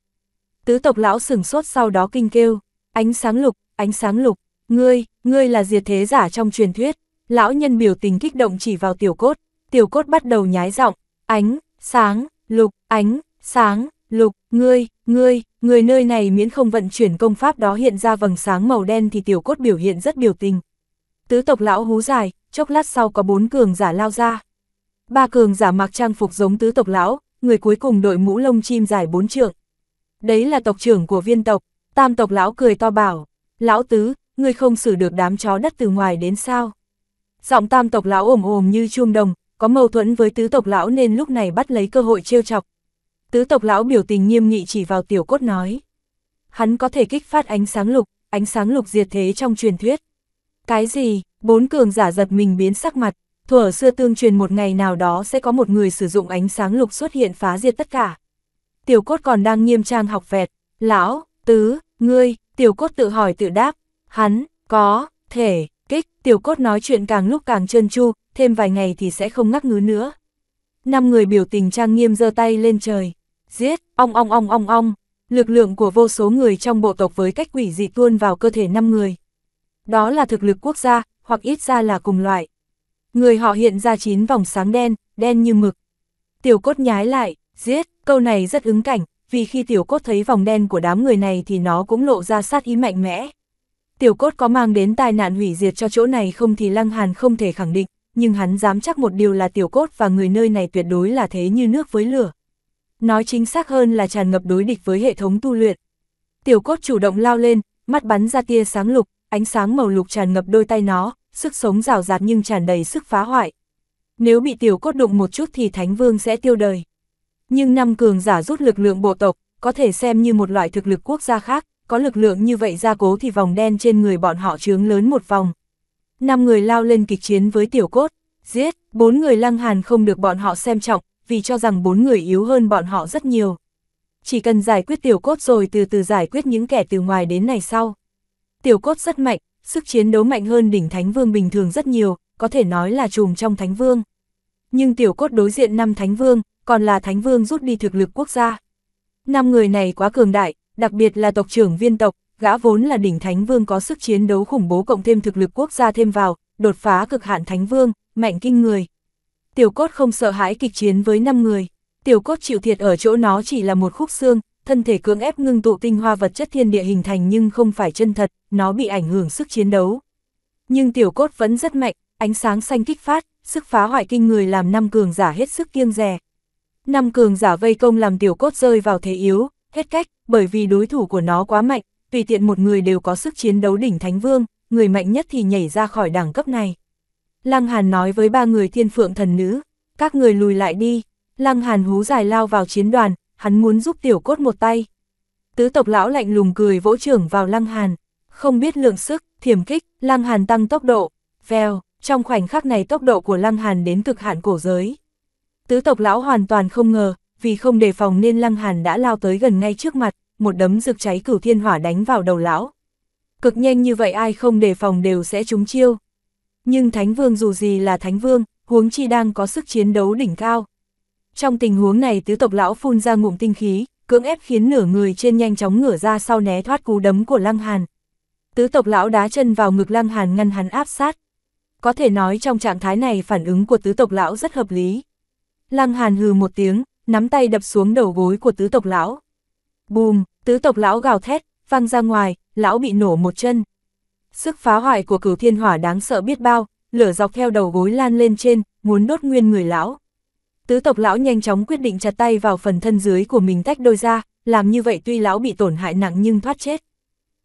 Speaker 1: Tứ tộc lão sừng sốt sau đó kinh kêu, ánh sáng lục, ánh sáng lục, ngươi, ngươi là diệt thế giả trong truyền thuyết. Lão nhân biểu tình kích động chỉ vào tiểu cốt, tiểu cốt bắt đầu nhái giọng, ánh, sáng, lục, ánh, sáng, lục, ngươi, ngươi, ngươi nơi này miễn không vận chuyển công pháp đó hiện ra vầng sáng màu đen thì tiểu cốt biểu hiện rất biểu tình. Tứ tộc lão hú dài, chốc lát sau có bốn cường giả lao ra. Ba cường giả mặc trang phục giống tứ tộc lão, người cuối cùng đội mũ lông chim dài bốn trượng đấy là tộc trưởng của viên tộc, tam tộc lão cười to bảo, lão tứ, ngươi không xử được đám chó đất từ ngoài đến sao. Giọng tam tộc lão ồm ồm như chuông đồng, có mâu thuẫn với tứ tộc lão nên lúc này bắt lấy cơ hội trêu chọc. Tứ tộc lão biểu tình nghiêm nghị chỉ vào tiểu cốt nói. Hắn có thể kích phát ánh sáng lục, ánh sáng lục diệt thế trong truyền thuyết. Cái gì, bốn cường giả giật mình biến sắc mặt, thuở xưa tương truyền một ngày nào đó sẽ có một người sử dụng ánh sáng lục xuất hiện phá diệt tất cả tiểu cốt còn đang nghiêm trang học vẹt, lão, tứ, ngươi, tiểu cốt tự hỏi tự đáp, hắn, có, thể, kích, tiểu cốt nói chuyện càng lúc càng trơn tru, thêm vài ngày thì sẽ không ngắc ngứ nữa. Năm người biểu tình trang nghiêm giơ tay lên trời, giết, ong ong ong ong ong, lực lượng của vô số người trong bộ tộc với cách quỷ dị tuôn vào cơ thể năm người. Đó là thực lực quốc gia, hoặc ít ra là cùng loại. Người họ hiện ra chín vòng sáng đen, đen như mực. Tiểu cốt nhái lại, Giết, câu này rất ứng cảnh, vì khi tiểu cốt thấy vòng đen của đám người này thì nó cũng lộ ra sát ý mạnh mẽ. Tiểu cốt có mang đến tai nạn hủy diệt cho chỗ này không thì Lăng Hàn không thể khẳng định, nhưng hắn dám chắc một điều là tiểu cốt và người nơi này tuyệt đối là thế như nước với lửa. Nói chính xác hơn là tràn ngập đối địch với hệ thống tu luyện. Tiểu cốt chủ động lao lên, mắt bắn ra tia sáng lục, ánh sáng màu lục tràn ngập đôi tay nó, sức sống rào rạt nhưng tràn đầy sức phá hoại. Nếu bị tiểu cốt đụng một chút thì Thánh Vương sẽ tiêu đời. Nhưng năm cường giả rút lực lượng bộ tộc, có thể xem như một loại thực lực quốc gia khác, có lực lượng như vậy gia cố thì vòng đen trên người bọn họ chướng lớn một vòng. Năm người lao lên kịch chiến với tiểu cốt, giết, bốn người lăng hàn không được bọn họ xem trọng, vì cho rằng bốn người yếu hơn bọn họ rất nhiều. Chỉ cần giải quyết tiểu cốt rồi từ từ giải quyết những kẻ từ ngoài đến này sau. Tiểu cốt rất mạnh, sức chiến đấu mạnh hơn đỉnh Thánh Vương bình thường rất nhiều, có thể nói là trùm trong Thánh Vương. Nhưng tiểu cốt đối diện năm Thánh Vương, còn là Thánh Vương rút đi thực lực quốc gia. Năm người này quá cường đại, đặc biệt là tộc trưởng viên tộc, gã vốn là đỉnh Thánh Vương có sức chiến đấu khủng bố cộng thêm thực lực quốc gia thêm vào, đột phá cực hạn Thánh Vương, mạnh kinh người. Tiểu cốt không sợ hãi kịch chiến với 5 người, tiểu cốt chịu thiệt ở chỗ nó chỉ là một khúc xương, thân thể cưỡng ép ngưng tụ tinh hoa vật chất thiên địa hình thành nhưng không phải chân thật, nó bị ảnh hưởng sức chiến đấu. Nhưng tiểu cốt vẫn rất mạnh, ánh sáng xanh kích phát, sức phá hoại kinh người làm năm cường giả hết sức kiêng rè, năm cường giả vây công làm tiểu cốt rơi vào thế yếu, hết cách, bởi vì đối thủ của nó quá mạnh, tùy tiện một người đều có sức chiến đấu đỉnh Thánh Vương, người mạnh nhất thì nhảy ra khỏi đẳng cấp này. Lăng Hàn nói với ba người thiên phượng thần nữ, các người lùi lại đi, Lăng Hàn hú dài lao vào chiến đoàn, hắn muốn giúp tiểu cốt một tay. Tứ tộc lão lạnh lùng cười vỗ trưởng vào Lăng Hàn, không biết lượng sức, thiểm kích, Lăng Hàn tăng tốc độ, veo, trong khoảnh khắc này tốc độ của Lăng Hàn đến cực hạn cổ giới. Tứ tộc lão hoàn toàn không ngờ, vì không đề phòng nên Lăng Hàn đã lao tới gần ngay trước mặt, một đấm rực cháy cửu thiên hỏa đánh vào đầu lão. Cực nhanh như vậy ai không đề phòng đều sẽ trúng chiêu. Nhưng Thánh Vương dù gì là Thánh Vương, huống chi đang có sức chiến đấu đỉnh cao. Trong tình huống này tứ tộc lão phun ra ngụm tinh khí, cưỡng ép khiến nửa người trên nhanh chóng ngửa ra sau né thoát cú đấm của Lăng Hàn. Tứ tộc lão đá chân vào ngực Lăng Hàn ngăn hắn áp sát. Có thể nói trong trạng thái này phản ứng của tứ tộc lão rất hợp lý, Lăng Hàn hừ một tiếng, nắm tay đập xuống đầu gối của tứ tộc lão. Bùm, tứ tộc lão gào thét, văng ra ngoài, lão bị nổ một chân. Sức phá hoại của cửu thiên hỏa đáng sợ biết bao, lửa dọc theo đầu gối lan lên trên, muốn đốt nguyên người lão. Tứ tộc lão nhanh chóng quyết định chặt tay vào phần thân dưới của mình tách đôi ra, làm như vậy tuy lão bị tổn hại nặng nhưng thoát chết.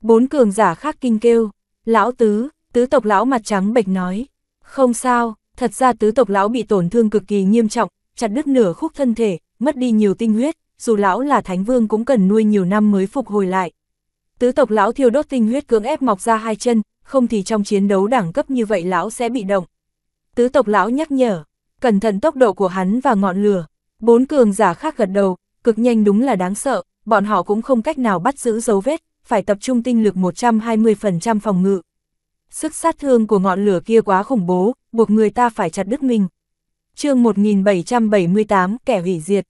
Speaker 1: Bốn cường giả khác kinh kêu, lão tứ, tứ tộc lão mặt trắng bệch nói, không sao, thật ra tứ tộc lão bị tổn thương cực kỳ nghiêm trọng, chặt đứt nửa khúc thân thể, mất đi nhiều tinh huyết, dù lão là thánh vương cũng cần nuôi nhiều năm mới phục hồi lại. Tứ tộc lão thiêu đốt tinh huyết cưỡng ép mọc ra hai chân, không thì trong chiến đấu đẳng cấp như vậy lão sẽ bị động. Tứ tộc lão nhắc nhở, cẩn thận tốc độ của hắn và ngọn lửa. Bốn cường giả khác gật đầu, cực nhanh đúng là đáng sợ, bọn họ cũng không cách nào bắt giữ dấu vết, phải tập trung tinh lực 120% phòng ngự. Sức sát thương của ngọn lửa kia quá khủng bố, buộc người ta phải chặt đứt mình chương 1778 kẻ hủy diệt.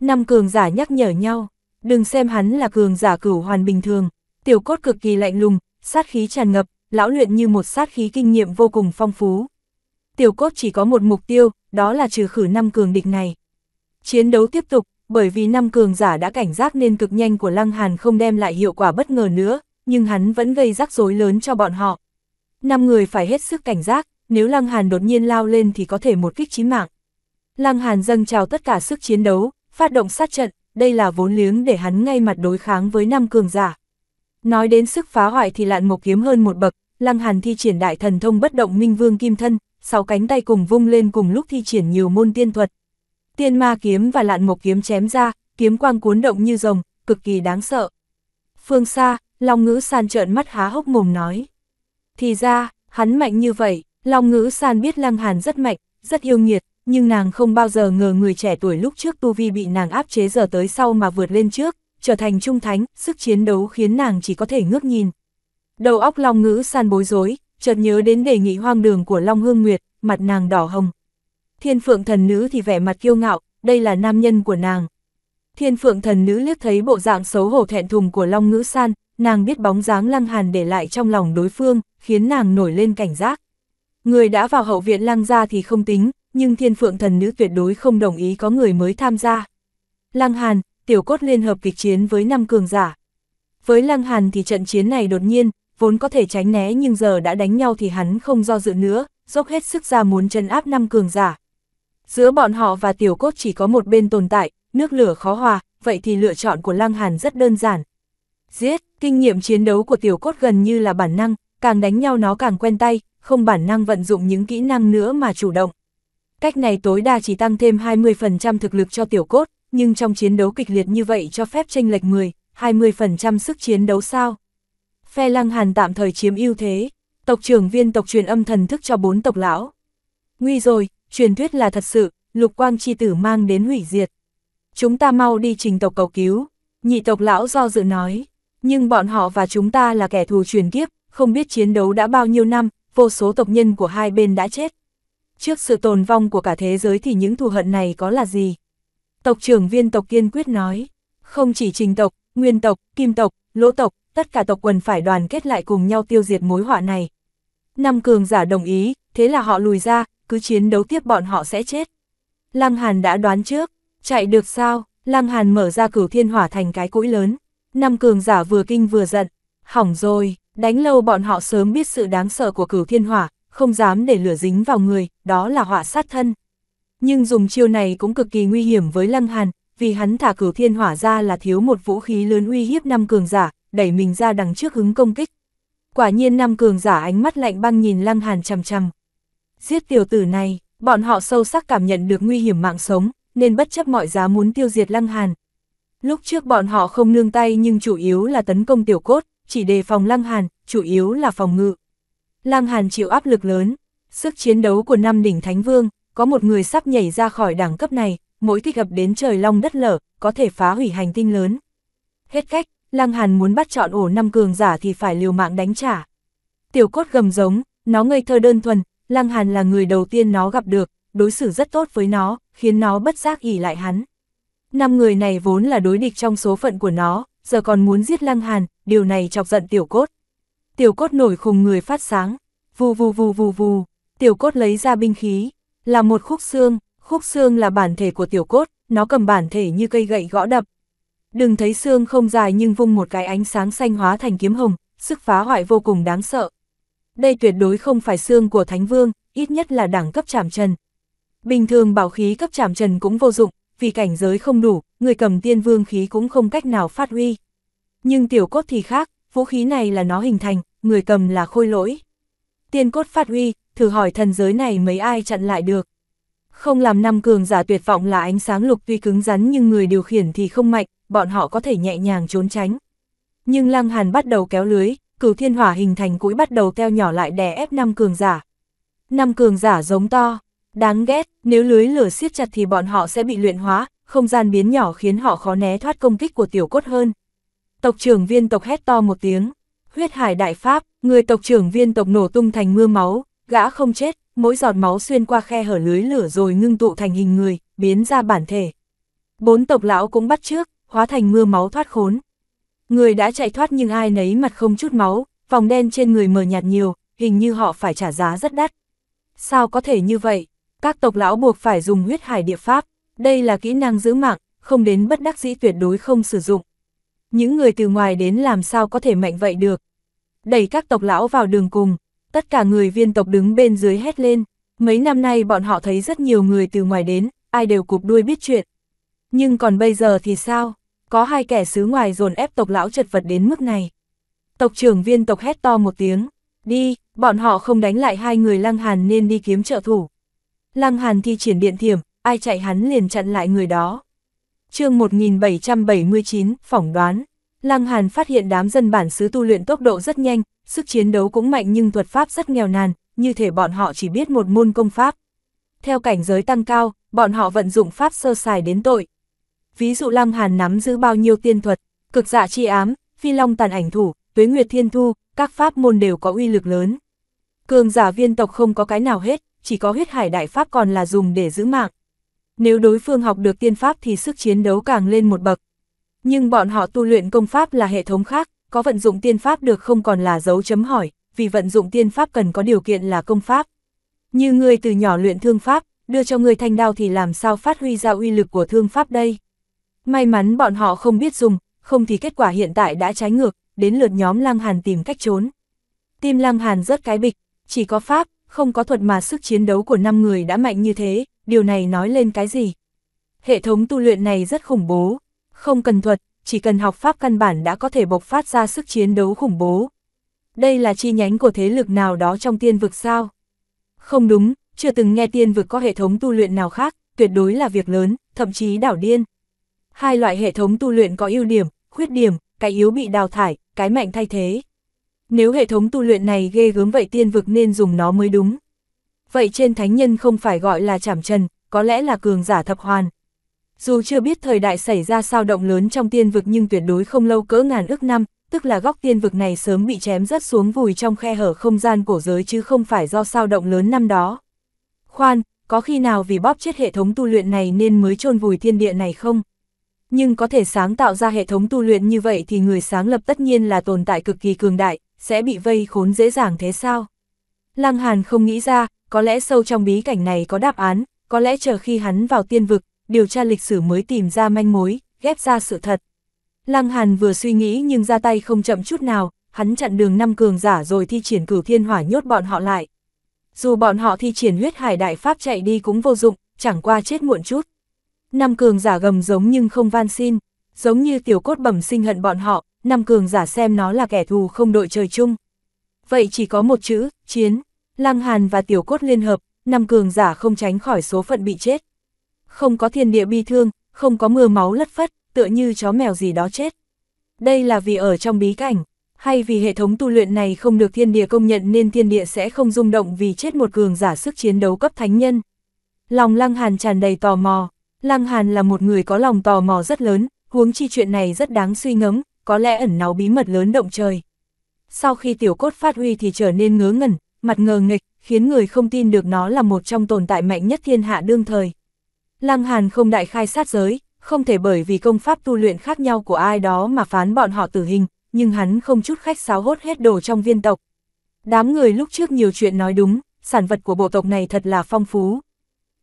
Speaker 1: Năm cường giả nhắc nhở nhau, đừng xem hắn là cường giả cửu hoàn bình thường, tiểu cốt cực kỳ lạnh lùng, sát khí tràn ngập, lão luyện như một sát khí kinh nghiệm vô cùng phong phú. Tiểu cốt chỉ có một mục tiêu, đó là trừ khử năm cường địch này. Chiến đấu tiếp tục, bởi vì năm cường giả đã cảnh giác nên cực nhanh của Lăng Hàn không đem lại hiệu quả bất ngờ nữa, nhưng hắn vẫn gây rắc rối lớn cho bọn họ. Năm người phải hết sức cảnh giác, nếu Lăng Hàn đột nhiên lao lên thì có thể một kích chí mạng. Lăng Hàn dâng trào tất cả sức chiến đấu, phát động sát trận, đây là vốn liếng để hắn ngay mặt đối kháng với năm cường giả. Nói đến sức phá hoại thì lạn một kiếm hơn một bậc, Lăng Hàn thi triển đại thần thông bất động minh vương kim thân, sáu cánh tay cùng vung lên cùng lúc thi triển nhiều môn tiên thuật. Tiên ma kiếm và lạn một kiếm chém ra, kiếm quang cuốn động như rồng, cực kỳ đáng sợ. Phương xa, Long Ngữ san trợn mắt há hốc mồm nói. Thì ra, hắn mạnh như vậy. Long ngữ san biết Lăng Hàn rất mạnh, rất yêu nghiệt, nhưng nàng không bao giờ ngờ người trẻ tuổi lúc trước tu vi bị nàng áp chế giờ tới sau mà vượt lên trước, trở thành trung thánh, sức chiến đấu khiến nàng chỉ có thể ngước nhìn. Đầu óc Long ngữ san bối rối, chợt nhớ đến đề nghị hoang đường của Long Hương Nguyệt, mặt nàng đỏ hồng. Thiên phượng thần nữ thì vẻ mặt kiêu ngạo, đây là nam nhân của nàng. Thiên phượng thần nữ liếc thấy bộ dạng xấu hổ thẹn thùng của Long ngữ san, nàng biết bóng dáng lăng hàn để lại trong lòng đối phương, khiến nàng nổi lên cảnh giác. Người đã vào hậu viện lăng gia thì không tính, nhưng thiên phượng thần nữ tuyệt đối không đồng ý có người mới tham gia. Lăng Hàn, tiểu cốt liên hợp kịch chiến với năm cường giả. Với Lăng Hàn thì trận chiến này đột nhiên, vốn có thể tránh né nhưng giờ đã đánh nhau thì hắn không do dự nữa, dốc hết sức ra muốn chân áp năm cường giả. Giữa bọn họ và tiểu cốt chỉ có một bên tồn tại, nước lửa khó hòa, vậy thì lựa chọn của Lăng Hàn rất đơn giản. Giết, kinh nghiệm chiến đấu của tiểu cốt gần như là bản năng, càng đánh nhau nó càng quen tay, không bản năng vận dụng những kỹ năng nữa mà chủ động. Cách này tối đa chỉ tăng thêm 20% thực lực cho tiểu cốt, nhưng trong chiến đấu kịch liệt như vậy cho phép tranh lệch 10, 20% sức chiến đấu sao. Phe Lăng Hàn tạm thời chiếm ưu thế, tộc trưởng viên tộc truyền âm thần thức cho bốn tộc lão. Nguy rồi, truyền thuyết là thật sự, lục quang chi tử mang đến hủy diệt. Chúng ta mau đi trình tộc cầu cứu, nhị tộc lão do dự nói, nhưng bọn họ và chúng ta là kẻ thù truyền kiếp, không biết chiến đấu đã bao nhiêu năm, vô số tộc nhân của hai bên đã chết. Trước sự tồn vong của cả thế giới thì những thù hận này có là gì? Tộc trưởng viên tộc kiên quyết nói, không chỉ trình tộc, nguyên tộc, kim tộc, lỗ tộc, tất cả tộc quần phải đoàn kết lại cùng nhau tiêu diệt mối họa này. Năm cường giả đồng ý, thế là họ lùi ra, cứ chiến đấu tiếp bọn họ sẽ chết. Lăng Hàn đã đoán trước, chạy được sao, Lăng Hàn mở ra cửu thiên hỏa thành cái cũi lớn. Năm cường giả vừa kinh vừa giận, hỏng rồi, Đánh lâu bọn họ sớm biết sự đáng sợ của cửu thiên hỏa, không dám để lửa dính vào người, đó là họa sát thân. Nhưng dùng chiêu này cũng cực kỳ nguy hiểm với Lăng Hàn, vì hắn thả cửu thiên hỏa ra là thiếu một vũ khí lớn uy hiếp năm cường giả, đẩy mình ra đằng trước hứng công kích. Quả nhiên năm cường giả ánh mắt lạnh băng nhìn Lăng Hàn chằm chằm. Giết tiểu tử này, bọn họ sâu sắc cảm nhận được nguy hiểm mạng sống, nên bất chấp mọi giá muốn tiêu diệt Lăng Hàn. Lúc trước bọn họ không nương tay nhưng chủ yếu là tấn công tiểu cốt, chỉ đề phòng Lăng Hàn, chủ yếu là phòng ngự. Lăng Hàn chịu áp lực lớn, sức chiến đấu của năm đỉnh Thánh Vương, có một người sắp nhảy ra khỏi đẳng cấp này, mỗi khi gặp đến trời long đất lở, có thể phá hủy hành tinh lớn. Hết cách, Lăng Hàn muốn bắt chọn ổ năm cường giả thì phải liều mạng đánh trả. Tiểu cốt gầm giống, nó ngây thơ đơn thuần, Lăng Hàn là người đầu tiên nó gặp được, đối xử rất tốt với nó, khiến nó bất giác ỉ lại hắn. Năm người này vốn là đối địch trong số phận của nó, giờ còn muốn giết Lăng Hàn, điều này chọc giận tiểu cốt. Tiểu cốt nổi khùng người phát sáng, vù vù vù vù vù, tiểu cốt lấy ra binh khí, là một khúc xương, khúc xương là bản thể của tiểu cốt, nó cầm bản thể như cây gậy gõ đập. Đừng thấy xương không dài nhưng vung một cái ánh sáng xanh hóa thành kiếm hồng, sức phá hoại vô cùng đáng sợ. Đây tuyệt đối không phải xương của Thánh Vương, ít nhất là đẳng cấp chảm trần. Bình thường bảo khí cấp chảm trần cũng vô dụng, vì cảnh giới không đủ, người cầm tiên vương khí cũng không cách nào phát huy. Nhưng tiểu cốt thì khác, vũ khí này là nó hình thành, người cầm là khôi lỗi. Tiên cốt phát huy, thử hỏi thần giới này mấy ai chặn lại được. Không làm năm cường giả tuyệt vọng là ánh sáng lục tuy cứng rắn nhưng người điều khiển thì không mạnh, bọn họ có thể nhẹ nhàng trốn tránh. Nhưng Lăng Hàn bắt đầu kéo lưới, cửu thiên hỏa hình thành cũi bắt đầu teo nhỏ lại đè ép năm cường giả. Năm cường giả giống to, Đáng ghét, nếu lưới lửa siết chặt thì bọn họ sẽ bị luyện hóa, không gian biến nhỏ khiến họ khó né thoát công kích của tiểu cốt hơn. Tộc trưởng viên tộc hét to một tiếng. Huyết hải đại pháp, người tộc trưởng viên tộc nổ tung thành mưa máu, gã không chết, mỗi giọt máu xuyên qua khe hở lưới lửa rồi ngưng tụ thành hình người, biến ra bản thể. Bốn tộc lão cũng bắt trước, hóa thành mưa máu thoát khốn. Người đã chạy thoát nhưng ai nấy mặt không chút máu, vòng đen trên người mờ nhạt nhiều, hình như họ phải trả giá rất đắt. Sao có thể như vậy? các tộc lão buộc phải dùng huyết hải địa pháp, đây là kỹ năng giữ mạng, không đến bất đắc dĩ tuyệt đối không sử dụng. Những người từ ngoài đến làm sao có thể mạnh vậy được. Đẩy các tộc lão vào đường cùng, tất cả người viên tộc đứng bên dưới hét lên, mấy năm nay bọn họ thấy rất nhiều người từ ngoài đến, ai đều cụp đuôi biết chuyện. Nhưng còn bây giờ thì sao? Có hai kẻ xứ ngoài dồn ép tộc lão chật vật đến mức này. Tộc trưởng viên tộc hét to một tiếng, đi, bọn họ không đánh lại hai người lăng hàn nên đi kiếm trợ thủ. Lăng Hàn thi triển điện thiểm, ai chạy hắn liền chặn lại người đó. chương 1779, phỏng đoán. Lăng Hàn phát hiện đám dân bản xứ tu luyện tốc độ rất nhanh, sức chiến đấu cũng mạnh nhưng thuật pháp rất nghèo nàn, như thể bọn họ chỉ biết một môn công pháp. Theo cảnh giới tăng cao, bọn họ vận dụng pháp sơ sài đến tội. Ví dụ Lăng Hàn nắm giữ bao nhiêu tiên thuật, cực dạ chi ám, phi long tàn ảnh thủ, tuế nguyệt thiên thu, các pháp môn đều có uy lực lớn. Cường giả viên tộc không có cái nào hết, chỉ có huyết hải đại pháp còn là dùng để giữ mạng. Nếu đối phương học được tiên pháp thì sức chiến đấu càng lên một bậc. Nhưng bọn họ tu luyện công pháp là hệ thống khác, có vận dụng tiên pháp được không còn là dấu chấm hỏi, vì vận dụng tiên pháp cần có điều kiện là công pháp. Như người từ nhỏ luyện thương pháp, đưa cho người thanh đao thì làm sao phát huy ra uy lực của thương pháp đây? May mắn bọn họ không biết dùng, không thì kết quả hiện tại đã trái ngược, đến lượt nhóm Lăng Hàn tìm cách trốn. Tim Lăng Hàn rớt cái bịch, chỉ có pháp, không có thuật mà sức chiến đấu của 5 người đã mạnh như thế, điều này nói lên cái gì? Hệ thống tu luyện này rất khủng bố, không cần thuật, chỉ cần học pháp căn bản đã có thể bộc phát ra sức chiến đấu khủng bố. Đây là chi nhánh của thế lực nào đó trong tiên vực sao? Không đúng, chưa từng nghe tiên vực có hệ thống tu luyện nào khác, tuyệt đối là việc lớn, thậm chí đảo điên. Hai loại hệ thống tu luyện có ưu điểm, khuyết điểm, cái yếu bị đào thải, cái mạnh thay thế. Nếu hệ thống tu luyện này ghê gớm vậy tiên vực nên dùng nó mới đúng. Vậy trên thánh nhân không phải gọi là chảm trần, có lẽ là cường giả thập hoàn. Dù chưa biết thời đại xảy ra sao động lớn trong tiên vực nhưng tuyệt đối không lâu cỡ ngàn ước năm, tức là góc tiên vực này sớm bị chém rớt xuống vùi trong khe hở không gian cổ giới chứ không phải do sao động lớn năm đó. Khoan, có khi nào vì bóp chết hệ thống tu luyện này nên mới chôn vùi thiên địa này không? Nhưng có thể sáng tạo ra hệ thống tu luyện như vậy thì người sáng lập tất nhiên là tồn tại cực kỳ cường đại, sẽ bị vây khốn dễ dàng thế sao? Lăng Hàn không nghĩ ra, có lẽ sâu trong bí cảnh này có đáp án, có lẽ chờ khi hắn vào tiên vực, điều tra lịch sử mới tìm ra manh mối, ghép ra sự thật. Lăng Hàn vừa suy nghĩ nhưng ra tay không chậm chút nào, hắn chặn đường năm cường giả rồi thi triển cửu thiên hỏa nhốt bọn họ lại. Dù bọn họ thi triển huyết hải đại pháp chạy đi cũng vô dụng, chẳng qua chết muộn chút. Năm cường giả gầm giống nhưng không van xin, giống như tiểu cốt bẩm sinh hận bọn họ, năm cường giả xem nó là kẻ thù không đội trời chung. Vậy chỉ có một chữ, chiến, Lăng Hàn và Tiểu Cốt liên hợp, năm cường giả không tránh khỏi số phận bị chết. Không có thiên địa bi thương, không có mưa máu lất phất, tựa như chó mèo gì đó chết. Đây là vì ở trong bí cảnh, hay vì hệ thống tu luyện này không được thiên địa công nhận nên thiên địa sẽ không rung động vì chết một cường giả sức chiến đấu cấp thánh nhân. Lòng Lăng Hàn tràn đầy tò mò, Lăng Hàn là một người có lòng tò mò rất lớn, huống chi chuyện này rất đáng suy ngẫm, có lẽ ẩn náu bí mật lớn động trời. Sau khi tiểu cốt phát huy thì trở nên ngớ ngẩn, mặt ngờ nghịch, khiến người không tin được nó là một trong tồn tại mạnh nhất thiên hạ đương thời. Lăng Hàn không đại khai sát giới, không thể bởi vì công pháp tu luyện khác nhau của ai đó mà phán bọn họ tử hình, nhưng hắn không chút khách sáo hốt hết đồ trong viên tộc. Đám người lúc trước nhiều chuyện nói đúng, sản vật của bộ tộc này thật là phong phú.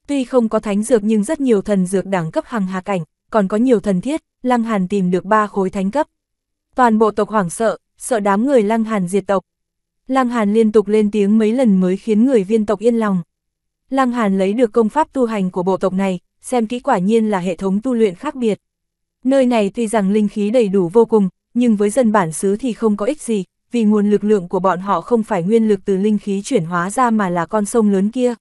Speaker 1: Tuy không có thánh dược nhưng rất nhiều thần dược đẳng cấp hàng hà cảnh, còn có nhiều thần thiết, Lăng Hàn tìm được ba khối thánh cấp. Toàn bộ tộc hoảng sợ, sợ đám người Lăng Hàn diệt tộc. Lăng Hàn liên tục lên tiếng mấy lần mới khiến người viên tộc yên lòng. Lăng Hàn lấy được công pháp tu hành của bộ tộc này, xem kỹ quả nhiên là hệ thống tu luyện khác biệt. Nơi này tuy rằng linh khí đầy đủ vô cùng, nhưng với dân bản xứ thì không có ích gì, vì nguồn lực lượng của bọn họ không phải nguyên lực từ linh khí chuyển hóa ra mà là con sông lớn kia.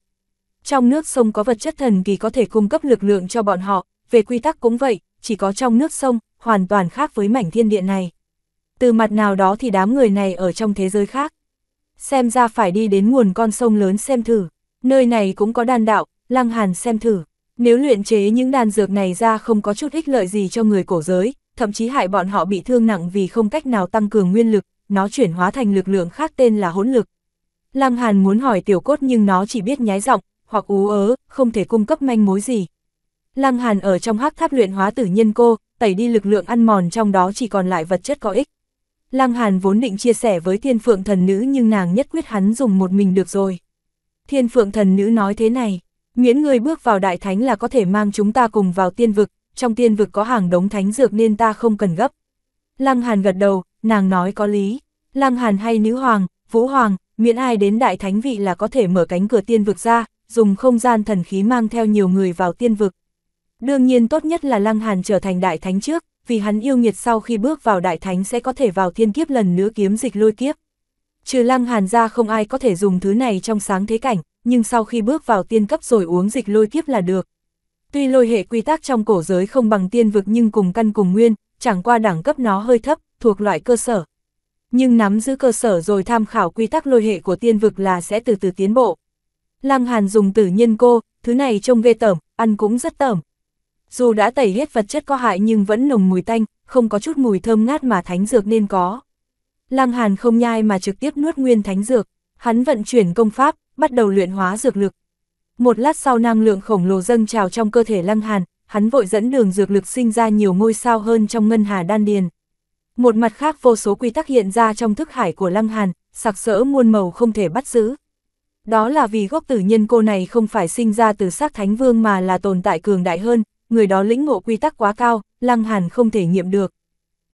Speaker 1: Trong nước sông có vật chất thần kỳ có thể cung cấp lực lượng cho bọn họ, về quy tắc cũng vậy, chỉ có trong nước sông, hoàn toàn khác với mảnh thiên địa này từ mặt nào đó thì đám người này ở trong thế giới khác. Xem ra phải đi đến nguồn con sông lớn xem thử, nơi này cũng có đan đạo, lăng hàn xem thử. Nếu luyện chế những đan dược này ra không có chút ích lợi gì cho người cổ giới, thậm chí hại bọn họ bị thương nặng vì không cách nào tăng cường nguyên lực, nó chuyển hóa thành lực lượng khác tên là hỗn lực. Lăng Hàn muốn hỏi tiểu cốt nhưng nó chỉ biết nhái giọng, hoặc ú ớ, không thể cung cấp manh mối gì. Lăng Hàn ở trong hắc tháp luyện hóa tử nhân cô, tẩy đi lực lượng ăn mòn trong đó chỉ còn lại vật chất có ích. Lăng Hàn vốn định chia sẻ với thiên phượng thần nữ nhưng nàng nhất quyết hắn dùng một mình được rồi. Thiên phượng thần nữ nói thế này, miễn người bước vào đại thánh là có thể mang chúng ta cùng vào tiên vực, trong tiên vực có hàng đống thánh dược nên ta không cần gấp. Lăng Hàn gật đầu, nàng nói có lý, Lăng Hàn hay nữ hoàng, vũ hoàng, miễn ai đến đại thánh vị là có thể mở cánh cửa tiên vực ra, dùng không gian thần khí mang theo nhiều người vào tiên vực. Đương nhiên tốt nhất là Lăng Hàn trở thành đại thánh trước, vì hắn yêu nghiệt sau khi bước vào đại thánh sẽ có thể vào thiên kiếp lần nữa kiếm dịch lôi kiếp. Trừ lăng hàn ra không ai có thể dùng thứ này trong sáng thế cảnh, nhưng sau khi bước vào tiên cấp rồi uống dịch lôi kiếp là được. Tuy lôi hệ quy tắc trong cổ giới không bằng tiên vực nhưng cùng căn cùng nguyên, chẳng qua đẳng cấp nó hơi thấp, thuộc loại cơ sở. Nhưng nắm giữ cơ sở rồi tham khảo quy tắc lôi hệ của tiên vực là sẽ từ từ tiến bộ. Lăng Hàn dùng tử nhân cô, thứ này trông ghê tởm, ăn cũng rất tởm, dù đã tẩy hết vật chất có hại nhưng vẫn nồng mùi tanh, không có chút mùi thơm ngát mà thánh dược nên có. Lăng Hàn không nhai mà trực tiếp nuốt nguyên thánh dược, hắn vận chuyển công pháp, bắt đầu luyện hóa dược lực. Một lát sau năng lượng khổng lồ dâng trào trong cơ thể Lăng Hàn, hắn vội dẫn đường dược lực sinh ra nhiều ngôi sao hơn trong ngân hà đan điền. Một mặt khác vô số quy tắc hiện ra trong thức hải của Lăng Hàn, sặc sỡ muôn màu không thể bắt giữ. Đó là vì gốc tử nhân cô này không phải sinh ra từ xác thánh vương mà là tồn tại cường đại hơn, người đó lĩnh ngộ quy tắc quá cao, Lăng Hàn không thể nghiệm được.